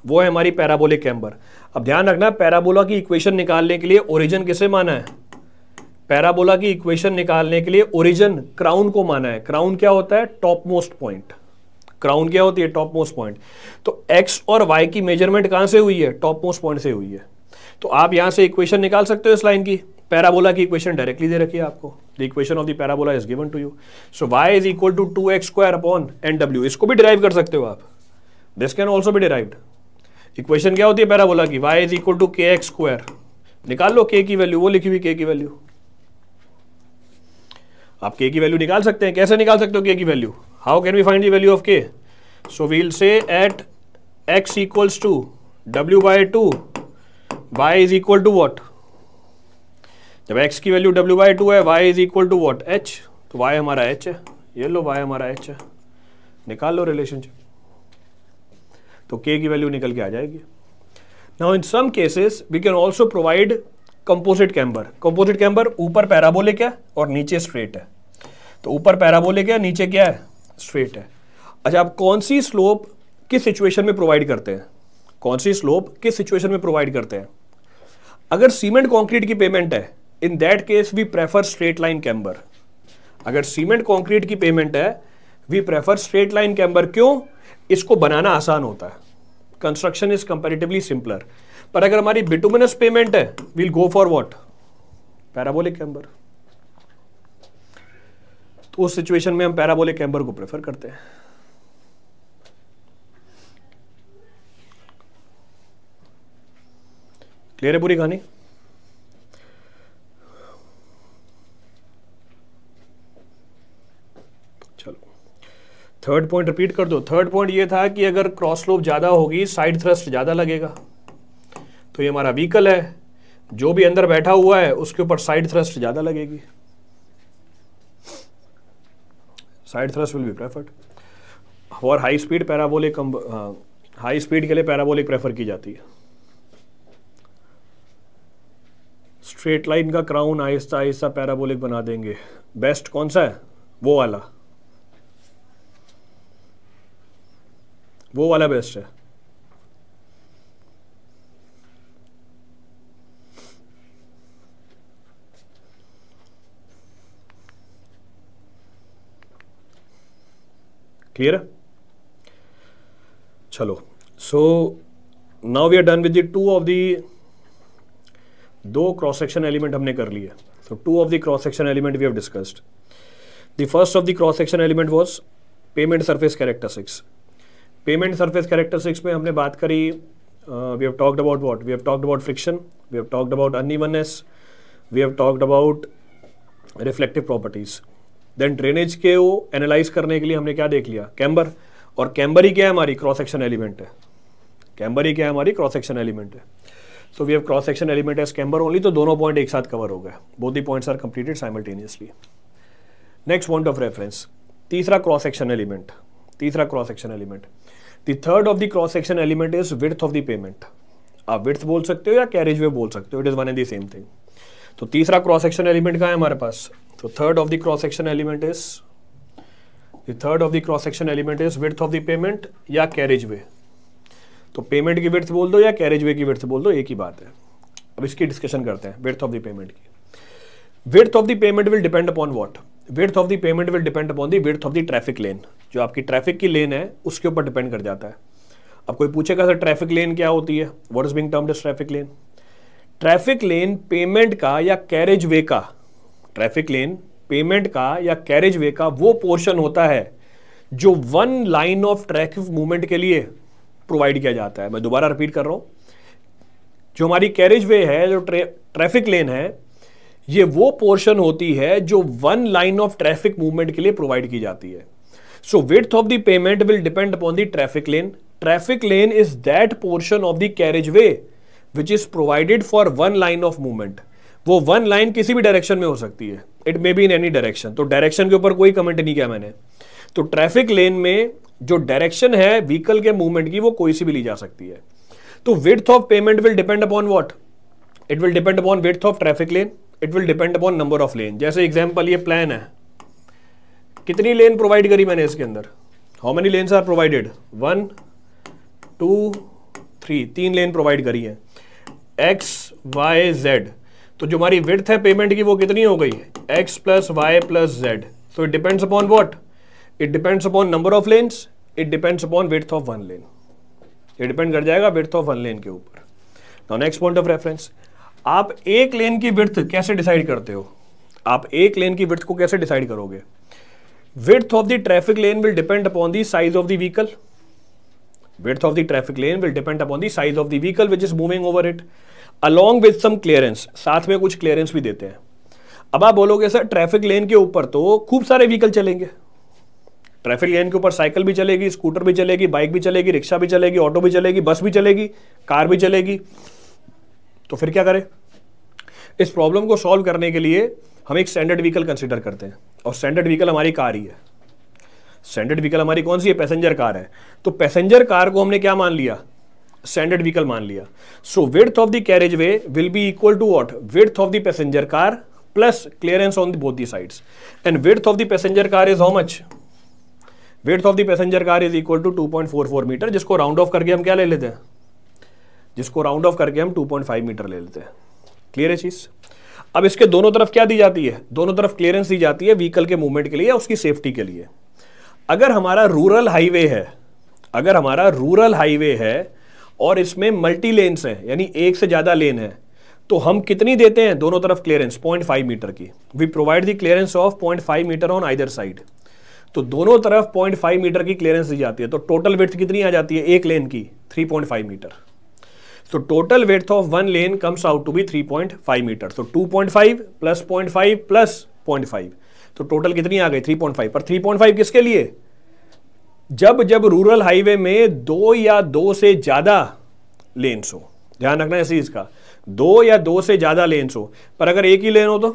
वो है हमारी पैराबोलिक कैम्बर अब ध्यान रखना पैराबोला की इक्वेशन निकालने के लिए ओरिजन किसे माना है पैराबोला की इक्वेशन निकालने के लिए ओरिजन क्राउन को माना है क्राउन क्या होता है टॉप मोस्ट पॉइंट क्राउन क्या होती है टॉप मोस्ट पॉइंट तो एक्स और वाई की मेजरमेंट कहां से हुई है टॉप मोस्ट पॉइंट से हुई है तो आप यहां से इक्वेशन निकाल सकते हो इस लाइन की पैराबोला की इक्वेशन डायरेक्टली दे रखी है आपको the equation of the parabola is given to you so y is equal to two x square upon n डब्ल्यू इसको भी डिराइव कर सकते हो आप दिस कैन ऑल्सो भी डिराइव इक्वेशन क्या होती है पैराबोला की y is equal to k x square निकाल लो के की वैल्यू वो लिखी हुई के की वैल्यू आप के की वैल्यू निकाल सकते हैं कैसे निकाल सकते हो के की value how can we find the value of k so we'll say at x equals to डब्ल्यू by two y is equal to what जब x की वैल्यू w बाय टू है y is equal to what h तो y हमारा h है ये लो y हमारा h है निकाल लो रिलेशनशिप तो k की वैल्यू निकल के आ जाएगी now in some cases we can also provide composite camber composite camber ऊपर पैराबोलिक है और नीचे स्ट्रेट है तो ऊपर पैराबोलिक है नीचे क्या है स्ट्रेट है अच्छा आप कौन सी स्लोप किस सिचुएशन में प्रोवाइड करते हैं कौन सी स्लोप किस सिचुएशन में प्रोवाइड करते हैं अगर सीमेंट कंक्रीट की पेमेंट है in that case we prefer straight line camber अगर सीमेंट कंक्रीट की पेमेंट है we prefer straight line camber क्यों इसको बनाना आसान होता है कंस्ट्रक्शन इज कंपेरेटिवली सिंपलर पर अगर हमारी बिटुमिनस पेमेंट है we'll go for what parabolic camber उस सिचुएशन में हम पैराबोलिक एम्बर को प्रेफर करते हैं क्लियर है पूरी कहानी थर्ड पॉइंट रिपीट कर दो थर्ड पॉइंट ये था कि अगर क्रॉस स्लोप ज़्यादा होगी साइड थ्रस्ट ज़्यादा लगेगा तो ये हमारा व्हीकल है जो भी अंदर बैठा हुआ है उसके ऊपर साइड थ्रस्ट ज़्यादा लगेगी side thrust will be preferred और high speed parabolic high speed के लिए पैराबोलिक प्रेफर की जाती है स्ट्रेट लाइन का क्राउन आहिस्ता आहिस्ता पैराबोलिक बना देंगे बेस्ट कौन सा है वो वाला वो वाला बेस्ट है क्लियर है चलो so now we are done with the two of the दो क्रॉस सेक्शन एलिमेंट हमने कर लिए so two of the cross section element we have discussed the first of the cross section element was pavement surface six pavement surface six में हमने बात करी we have talked about what we have talked about friction we have talked about unevenness we have talked about reflective properties then drainage के वो analyse करने के लिए हमने क्या देख लिया कैम्बर और कैम्बर ही क्या है हमारी क्रॉस सेक्शन एलिमेंट है कैम्बर ही क्या है हमारी क्रॉस सेक्शन एलिमेंट है so we have cross section element as camber only तो दोनों पॉइंट एक साथ कवर हो गए both the points are completed simultaneously next point of reference तीसरा क्रॉस सेक्शन एलिमेंट तीसरा cross section element the third of the cross section element is width of the pavement आप width बोल सकते हो या कैरेज वे बोल सकते हो it is one and the same thing तो तीसरा क्रॉस सेक्शन एलिमेंट का है हमारे पास तो third of the cross section element is the third of the cross section element is width of the pavement या कैरेज वे तो pavement की विर्थ बोल दो या कैरेज वे की विर्थ बोल दो एक ही बात है अब इसकी डिस्कशन करते हैं विर्थ ऑफ द पेमेंट की width of the pavement will depend upon what width of the pavement will depend upon the width of the traffic lane जो आपकी ट्रैफिक की लेन है उसके ऊपर डिपेंड कर जाता है अब कोई पूछेगा सर ट्रैफिक लेन क्या होती है what is being termed this traffic lane traffic lane pavement का या कैरेज वे का ट्रैफिक लेन पेमेंट का या कैरेज वे का वो पोर्शन होता है जो one line of traffic movement के लिए प्रोवाइड किया जाता है मैं दोबारा रिपीट कर रहा हूं जो हमारी कैरेज वे है जो ट्रैफिक लेन है ये वो पोर्शन होती है जो one line of traffic movement के लिए प्रोवाइड की जाती है so width of the pavement will depend upon the traffic lane traffic lane is that portion of the carriage carriageway which is provided for one line of movement वो one line किसी भी direction में हो सकती है it may be in any direction तो direction के ऊपर कोई कमेंट नहीं किया मैंने तो ट्रैफिक लेन में जो डायरेक्शन है व्हीकल के मूवमेंट की वो कोई सी भी ली जा सकती है तो width of pavement will depend upon what it will depend upon width of traffic lane it will depend upon number of lane जैसे एग्जाम्पल ये प्लान है कितनी लेन प्रोवाइड करी मैंने इसके अंदर how many lanes are provided one two three तीन lane provide करी है एक्स वाई जेड तो जो हमारी विर्थ है पेमेंट की वो कितनी हो गई x plus y plus z so it depends upon what it depends upon number of lanes it depends upon width of one lane ये डिपेंड कर जाएगा विर्थ ऑफ वन लेन के ऊपर now next point of reference आप एक लेन की विर्थ कैसे decide करते हो आप एक लेन की विर्थ को कैसे डिसाइड करोगे width of the traffic lane will depend upon the size of the vehicle width of the traffic lane will depend upon the size of the vehicle which is moving over it along with some clearance साथ में कुछ clearance भी देते हैं अब आप बोलोगे sir traffic लेन के ऊपर तो खूब सारे व्हीकल चलेंगे ट्रैफिक लेन के ऊपर साइकिल भी चलेगी स्कूटर भी चलेगी बाइक भी चलेगी रिक्शा भी चलेगी ऑटो भी चलेगी बस भी चलेगी कार भी चलेगी तो फिर क्या करें इस प्रॉब्लम को सॉल्व करने के लिए हम एक स्टैंडर्ड व्हीकल कंसिडर करते हैं और स्टैंडर्ड व्हीकल हमारी कार ही है स्टैंडर्ड व्हीकल हमारी कौन सी है पैसेंजर कार है तो पैसेंजर कार को हमने क्या मान लिया स्टैंडर्ड व्हीकल मान लिया so width of the carriage carriageway will be equal to what width of the passenger car plus clearance on both the sides and width of the passenger car is how much width of the passenger car is equal to 2.44 metre जिसको round off करके हम क्या ले लेते हैं जिसको round off करके हम 2.5 मीटर ले लेते हैं क्लियर है चीज़ अब इसके दोनों तरफ क्या दी जाती है दोनों तरफ क्लियरेंस दी जाती है व्हीकल के मूवमेंट के लिए या उसकी सेफ्टी के लिए अगर हमारा रूरल हाईवे है अगर हमारा रूरल हाईवे है और इसमें मल्टी लेन्स है यानी एक से ज़्यादा लेन है तो हम कितनी देते हैं दोनों तरफ क्लियरेंस 0.5 मीटर की we provide the clearance of 0.5 metre on either side तो दोनों तरफ 0.5 मीटर की क्लियरेंस दी जाती है तो टोटल वेथ कितनी आ जाती है एक लेन की 3.5 मीटर तो total width of one lane comes out to be 3.5 metre तो 2.5 प्लस फाइव प्लस फाइव तो टोटल कितनी आ गई फाइव पर फाइव किसके लिए जब जब रूरल हाईवे में दो या दो से ज़्यादा लेन्स हो ध्यान रखना इस चीज़ का दो या दो से ज़्यादा लेन्स हो पर अगर एक ही लेन हो तो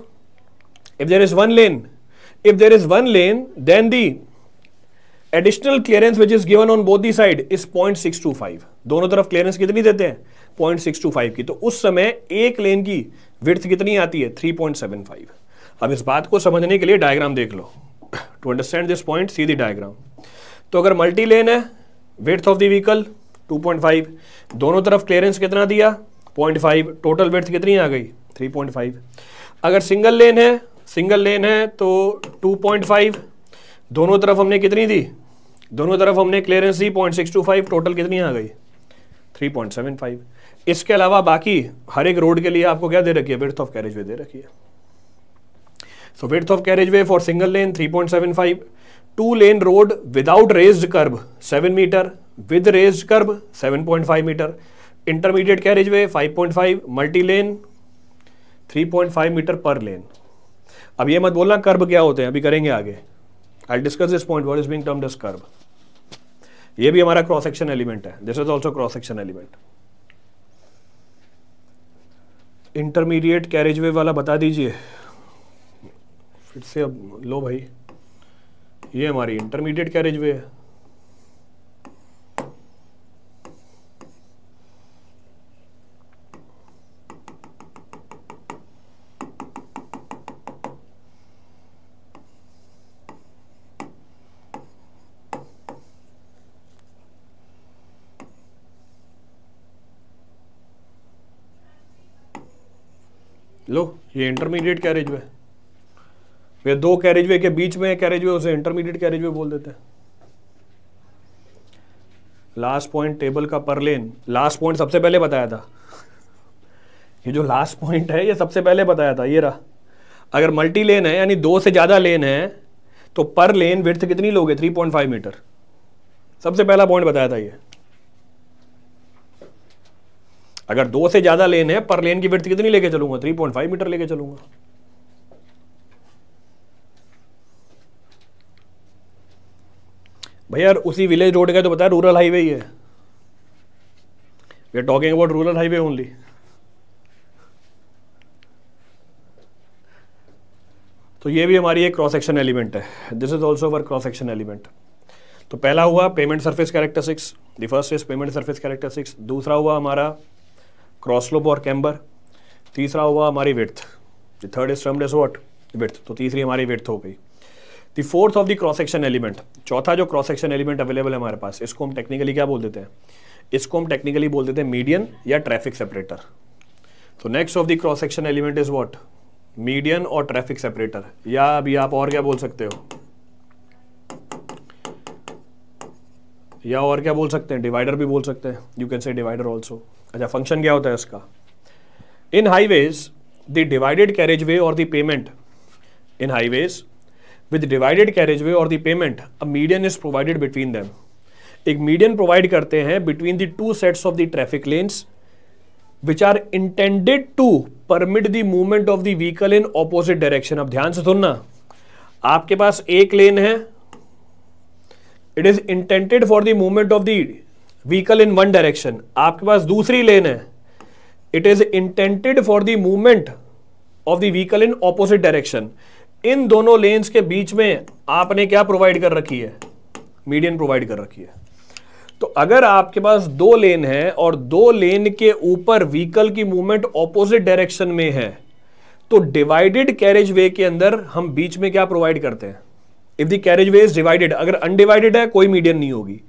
if there is one lane if there is one lane then the additional clearance which is given on both the side is point six two five दोनों तरफ क्लियरेंस कितनी देते हैं पॉइंट सिक्स टू फाइव की तो उस समय एक लेन की विर्थ कितनी आती है थ्री पॉइंट सेवन फाइव अब इस बात को समझने के लिए डायग्राम देख लो to understand this point see the diagram तो अगर मल्टी लेन है वेथ ऑफ द व्हीकल 2.5 दोनों तरफ क्लियरेंस कितना दिया 0.5 टोटल वेथ कितनी आ गई 3.5 अगर सिंगल लेन है सिंगल लेन है तो 2.5 दोनों तरफ हमने कितनी दी दोनों तरफ हमने क्लियरेंस दी 0.625 टोटल कितनी आ गई 3.75 इसके अलावा बाकी हर एक रोड के लिए आपको क्या दे रखी है विर्थ ऑफ कैरेज वे दे रखी है so width of carriage way for single lane three two lane road without raised kerb seven metre with raised kerb 7.5 metre intermediate carriage way five multi lane 3.5 metre पर लेन अब ये मत बोलना कर्ब क्या होते हैं अभी करेंगे आगे I discuss this point what is being termed डब कर्ब ये भी हमारा क्रॉस सेक्शन एलिमेंट है this is also cross section element intermediate carriage way वाला बता दीजिए फिर से अब लो भाई ये हमारी इंटरमीडिएट कैरेज वे है लो ये इंटरमीडिएट कैरेज वे या दो वे के बीच में कैरेज वे उसे इंटरमीडिएट कैरेज वे बोल देते हैं लास्ट पॉइंट टेबल का पर लेन लास्ट पॉइंट सबसे पहले बताया था ये जो लास्ट पॉइंट है ये सबसे पहले बताया था ये रहा अगर मल्टी लेन है यानी दो से ज़्यादा लेन है तो पर लेन विर्थ कितनी लोगे 3.5 मीटर सबसे पहला पॉइंट बताया था ये अगर दो से ज़्यादा लेन है पर लेन की विर्थ कितनी लेके चलूंगा 3.5 मीटर लेके चलूंगा भैया उसी विलेज रोड का तो बताया रूरल हाईवे ही है we are talking about rural highway only तो ये भी हमारी एक क्रॉस सेक्शन एलिमेंट है this is also our cross section element तो पहला हुआ pavement character characteristics the first is pavement character characteristics दूसरा हुआ हमारा क्रॉसलोप और कैम्बर तीसरा हुआ हमारी width the third is termed as what width तो तीसरी हमारी विर्थ हो गई the fourth of the cross section element चौथा जो क्रॉस सेक्शन एलिमेंट अवेलेबल है हमारे पास इसको हम टेक्निकली क्या बोल देते हैं इसको हम टेक्निकली बोल देते हैं मीडियन या ट्रैफिक सेपरेटर तो next of the cross section element is what median और ट्रैफिक सेपरेटर या अभी आप और क्या बोल सकते हो या और क्या बोल सकते हैं डिवाइडर भी बोल सकते हैं you can say divider also अच्छा फंक्शन क्या होता है इसका in highways the divided carriage way और the pavement in highways divided carriage way or the payment a median is provided between them एक मीडियन प्रोवाइड करते हैं between the two sets of the traffic lanes which are intended to permit the movement of the vehicle in opposite direction अब ध्यान से सुनना आपके पास एक lane है it is intended for the movement of the vehicle in one direction आपके पास दूसरी लेन है it is intended for the movement of the vehicle in opposite direction इन दोनों लेंस के बीच में आपने क्या प्रोवाइड कर रखी है मीडियन प्रोवाइड कर रखी है तो अगर आपके पास दो लेन है और दो लेन के ऊपर व्हीकल की मूवमेंट ऑपोजिट डायरेक्शन में है तो डिवाइडेड कैरेज वे के अंदर हम बीच में क्या प्रोवाइड करते हैं if the carriage way is divided अगर अनडिवाइडेड है कोई मीडियन नहीं होगी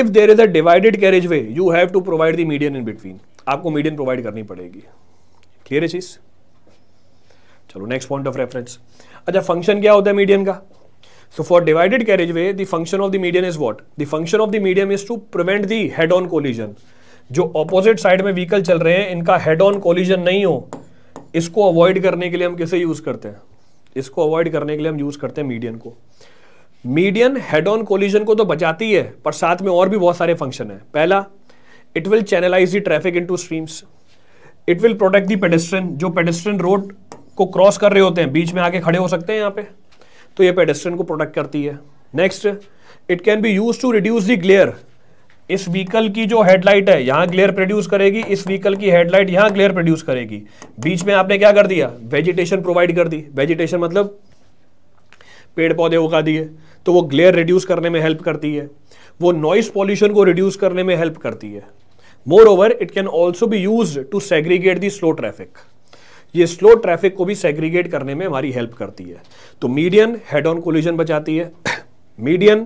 if there is a divided carriage way you have to provide the median in between आपको मीडियन प्रोवाइड करनी पड़ेगी क्लियर है चीज चलो नेक्स्ट पॉइंट ऑफ रेफरेंस अच्छा फंक्शन क्या होता है मीडियम का so for divided carriage way function of the medium is what the function of the medium is to prevent the head on collision जो ऑपोजिट साइड में vehicle चल रहे हैं इनका हेड ऑन कोलिजन नहीं हो इसको अवॉइड करने के लिए हम किसे यूज करते हैं इसको अवॉइड करने के लिए हम यूज करते हैं मीडियन को मीडियन हेड ऑन कोलिजन को तो बचाती है पर साथ में और भी बहुत सारे फंक्शन है पहला it will channelise the traffic into streams it will protect the pedestrian जो पेडेस्ट्रियन रोड को क्रॉस कर रहे होते हैं बीच में आके खड़े हो सकते हैं यहाँ पे तो ये पेडेस्ट्रियन को प्रोटेक्ट करती है next it can be use to reduce the glare इस व्हीकल की जो हेडलाइट है यहां ग्लेयर प्रोड्यूस करेगी इस व्हीकल की हेडलाइट यहां ग्लेयर प्रोड्यूस करेगी बीच में आपने क्या कर दिया वेजिटेशन प्रोवाइड कर दी वेजिटेशन मतलब पेड़ पौधे उगा दिए तो वो ग्लेयर रिड्यूस करने में हेल्प करती है वो नॉइस पॉल्यूशन को रिड्यूस करने में हेल्प करती है moreover it can also be use to segregate the slow traffic ये स्लो ट्रैफिक को भी सेग्रीगेट करने में हमारी हेल्प करती है तो मीडियन हेड ऑन कोलिजन बचाती है मीडियन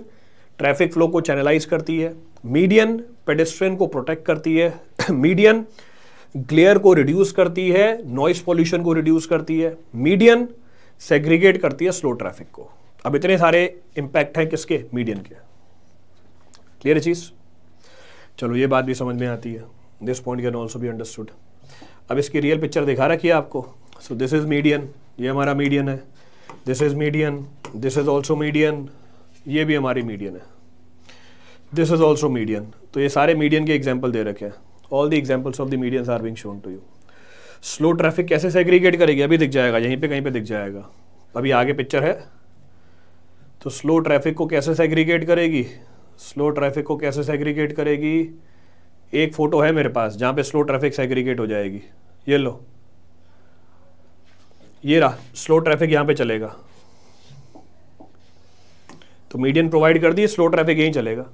ट्रैफिक फ्लो को चैनलाइज करती है मीडियन पेडेस्ट्रियन को प्रोटेक्ट करती है मीडियन ग्लेयर को रिड्यूस करती है नॉइस पॉल्यूशन को रिड्यूस करती है मीडियन सेग्रीगेट करती है स्लो ट्रैफिक को अब इतने सारे इंपैक्ट हैं किसके मीडियन के क्लियर है चीज़ चलो ये बात भी समझ में आती है दिस पॉइंट कैन ऑल्सो भी अंडरस्टूड अब इसकी रियल पिक्चर दिखा रखी है आपको सो दिस इज़ मीडियन ये हमारा मीडियन है this is median this is also median ये भी हमारी मीडियन है दिस इज़ ऑल्सो मीडियन तो ये सारे मीडियन के एग्जाम्पल दे रखे हैं all the examples of the medians are being shown to you slow traffic कैसे सेग्रीगेट करेगी अभी दिख जाएगा यहीं पे कहीं पे दिख जाएगा अभी आगे पिक्चर है तो स्लो ट्रैफिक को कैसे सेग्रीगेट करेगी स्लो ट्रैफिक को कैसे सेग्रीगेट करेगी एक फ़ोटो है मेरे पास जहां पे स्लो ट्रैफिक सेग्रीगेट हो जाएगी ये लो ये रहा स्लो ट्रैफिक यहां पे चलेगा तो मीडियन प्रोवाइड कर दिए स्लो ट्रैफिक यहीं चलेगा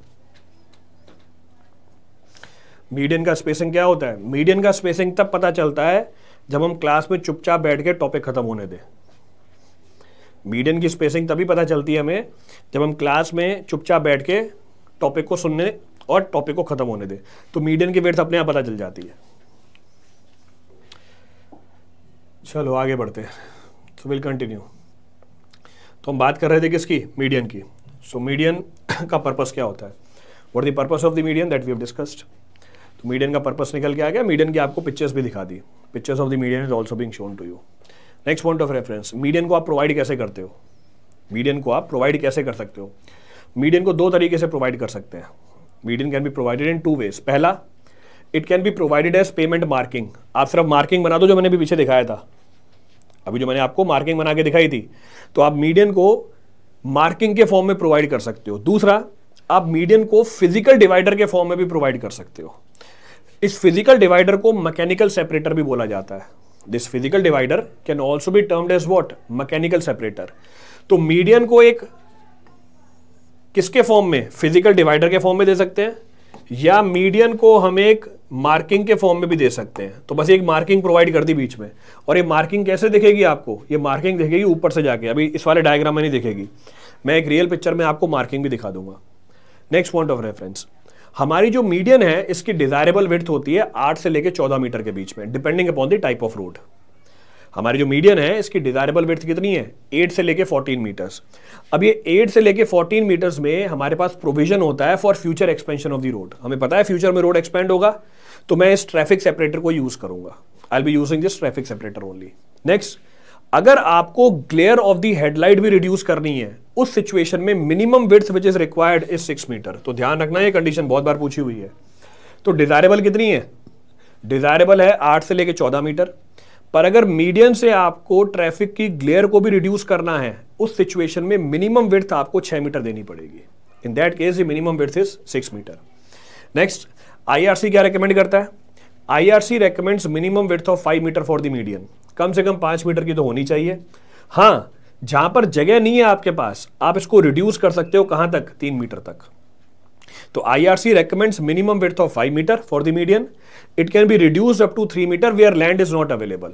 मीडियन का स्पेसिंग क्या होता है मीडियन का स्पेसिंग तब पता चलता है जब हम क्लास में चुपचाप बैठ के टॉपिक ख़त्म होने दें मीडियन की स्पेसिंग तभी पता चलती है हमें जब हम क्लास में चुपचाप बैठ के टॉपिक को सुनने और टॉपिक को खत्म होने दे तो मीडियन की वेट्स अपने आप पता चल जाती है चलो आगे बढ़ते हैं सो विल कंटिन्यू तो हम बात कर रहे थे किसकी मीडियन की सो so, मीडियन का पर्पस क्या होता है what the purpose of the median that we have discussed तो मीडियन का पर्पस निकल के आ गया मीडियन की आपको पिक्चर्स भी दिखा दी pictures of the median is also being shown to you next point of reference median को आप प्रोवाइड कैसे करते हो मीडियन को आप प्रोवाइड कैसे कर सकते हो मीडियन को दो तरीके से प्रोवाइड कर सकते हैं medium can be provided in two ways पहला it can be provided as pavement marking आप सिर्फ मार्किंग बना दो जो मैंने भी पीछे दिखाया था अभी जो मैंने आपको मार्किंग बना के दिखाई थी तो आप मीडियम को मार्किंग के फॉर्म में प्रोवाइड कर सकते हो दूसरा आप मीडियम को फिजिकल डिवाइडर के फॉर्म में भी प्रोवाइड कर सकते हो इस फिजिकल डिवाइडर को मैकेनिकल सेपरेटर भी बोला जाता है this physical divider can also be termed as what mechanical separator तो मीडियम को एक किसके फॉर्म में फिजिकल डिवाइडर के फॉर्म में दे सकते हैं या मीडियन को हम एक मार्किंग के फॉर्म में भी दे सकते हैं तो बस एक मार्किंग प्रोवाइड कर दी बीच में और ये मार्किंग कैसे दिखेगी आपको ये मार्किंग दिखेगी ऊपर से जाके अभी इस वाले डायग्राम में नहीं दिखेगी मैं एक रियल पिक्चर में आपको मार्किंग भी दिखा दूंगा नेक्स्ट पॉइंट ऑफ रेफरेंस हमारी जो मीडियन है इसकी डिजायरेबल विथ होती है आठ से लेकर चौदह मीटर के बीच में depending upon the type of route हमारी जो मीडियम है इसकी डिजायरेबल वेथ कितनी है एट से लेके फोर्टीन मीटर्स अब ये एट से लेके फोर्टीन मीटर्स में हमारे पास प्रोविजन होता है for future expansion of the road हमें पता है फ्यूचर में रोड एक्सपेंड होगा तो मैं इस ट्रैफिक सेपरेटर को यूज करूंगा I be using this traffic separator only next अगर आपको ग्लेयर ऑफ दी हेडलाइट भी रिड्यूस करनी है उस सिचुएशन में minimum width which is required is six metre तो ध्यान रखना यह कंडीशन बहुत बार पूछी हुई है तो डिजायरेबल कितनी है डिजायरेबल है आठ से लेके चौदह मीटर पर अगर मीडियम से आपको ट्रैफिक की ग्लेयर को भी रिड्यूस करना है उस सिचुएशन में मिनिमम विर्थ आपको छह मीटर देनी पड़ेगी in that case minimum width is six metre next IRC क्या रेकमेंड करता है IRC recommends minimum width of five metre for the medium कम से कम पांच मीटर की तो होनी चाहिए हाँ जहां पर जगह नहीं है आपके पास आप इसको रिड्यूस कर सकते हो कहां तक तीन मीटर तक तो IRC recommends minimum width of 5 metre for the median. It can be reduced up to 3 metre where land is not available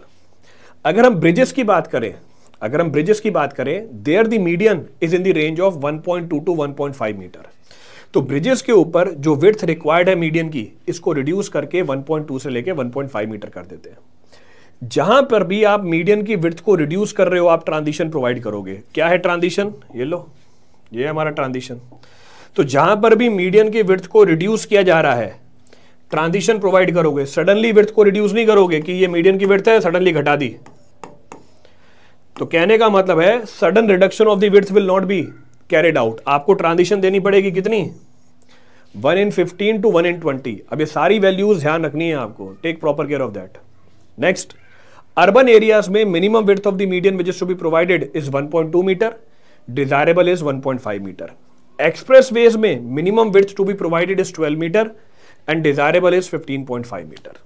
अगर हम ब्रिजेस की बात करें अगर हम ब्रिजेस की बात करें there the median is in the range of 1.2 to 1.5 metre तो ब्रिजेस के ऊपर जो विथ रिक्वायर्ड है मीडियन की इसको रिड्यूस करके 1.2 से लेके 1.5 मीटर कर देते हैं जहां पर भी आप मीडियन की विथ को रिड्यूस कर रहे हो आप ट्रांजिशन प्रोवाइड करोगे क्या है ट्रांजिशन ये लो ये हमारा ट्रांजिशन तो जहां पर भी मीडियन की विर्थ को रिड्यूस किया जा रहा है ट्रांजिशन प्रोवाइड करोगे सडनली विर्थ को रिड्यूस नहीं करोगे कि ये मीडियन की विर्थ है सडनली घटा दी तो कहने का मतलब है सडन रिडक्शन ऑफ दर्थ will not be carried out आपको ट्रांजिशन देनी पड़ेगी कितनी one in fifteen to one in twenty अब ये सारी वैल्यूज ध्यान रखनी है आपको take proper care of that next urban areas में minimum width of the medium which is to be provided is two metre desirable is five metre expressways में minimum width to be provided is 12 metre and desirable is 15.5 metre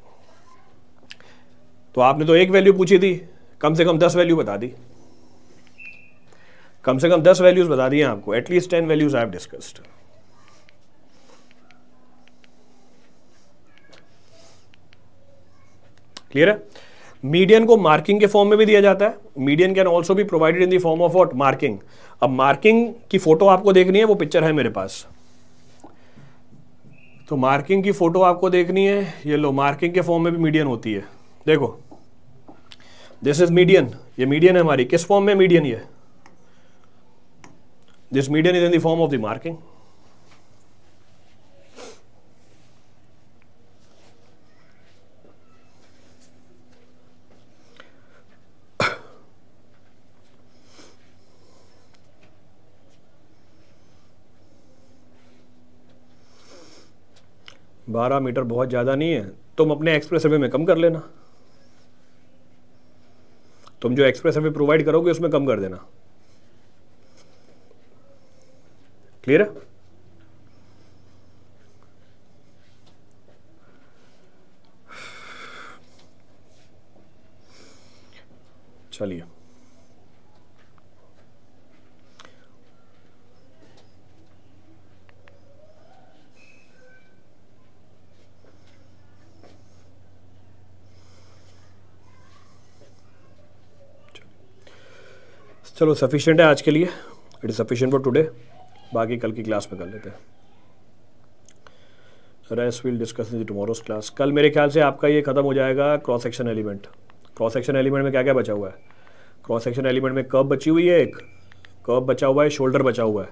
तो आपने तो एक value पूछी थी कम से कम 10 value बता दी कम से कम 10 वैल्यूज बता दी आपको at least 10 values I have discussed clear है मीडियन को मार्किंग के फॉर्म में भी दिया जाता है median can also be provided in the form of what marking अब मार्किंग की फ़ोटो आपको देखनी है वो पिक्चर है मेरे पास तो मार्किंग की फ़ोटो आपको देखनी है ये लो मार्किंग के फॉर्म में भी मीडियन होती है देखो दिस इज़ मीडियन ये मीडियन है हमारी किस फॉर्म में मीडियन ये this median is in the form of the marking बारह मीटर बहुत ज़्यादा नहीं है तुम अपने एक्सप्रेस वे में कम कर लेना तुम जो एक्सप्रेस वे प्रोवाइड करोगे उसमें कम कर देना क्लियर है चलिए चलो सफिशेंट है आज के लिए it is sufficient for today बाकी कल की क्लास में कर लेते हैं rest will discuss in tomorrow's class कल मेरे ख्याल से आपका ये ख़त्म हो जाएगा cross section element cross section element में क्या क्या बचा हुआ है क्रॉस सेक्शन एलिमेंट में कब बची हुई है एक कब बचा हुआ है शोल्डर बचा हुआ है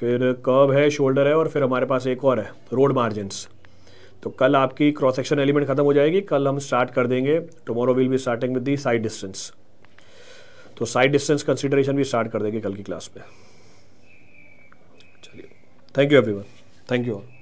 फिर कब है शोल्डर है और फिर हमारे पास एक और है रोड मार्जिनस तो कल आपकी क्रॉस सेक्शन एलिमेंट खत्म हो जाएगी कल हम स्टार्ट कर देंगे tomorrow will be starting with the sight distance तो साइड डिस्टेंस कंसिडरेशन भी स्टार्ट कर देंगे कल की क्लास में चलिए thank you everyone thank you all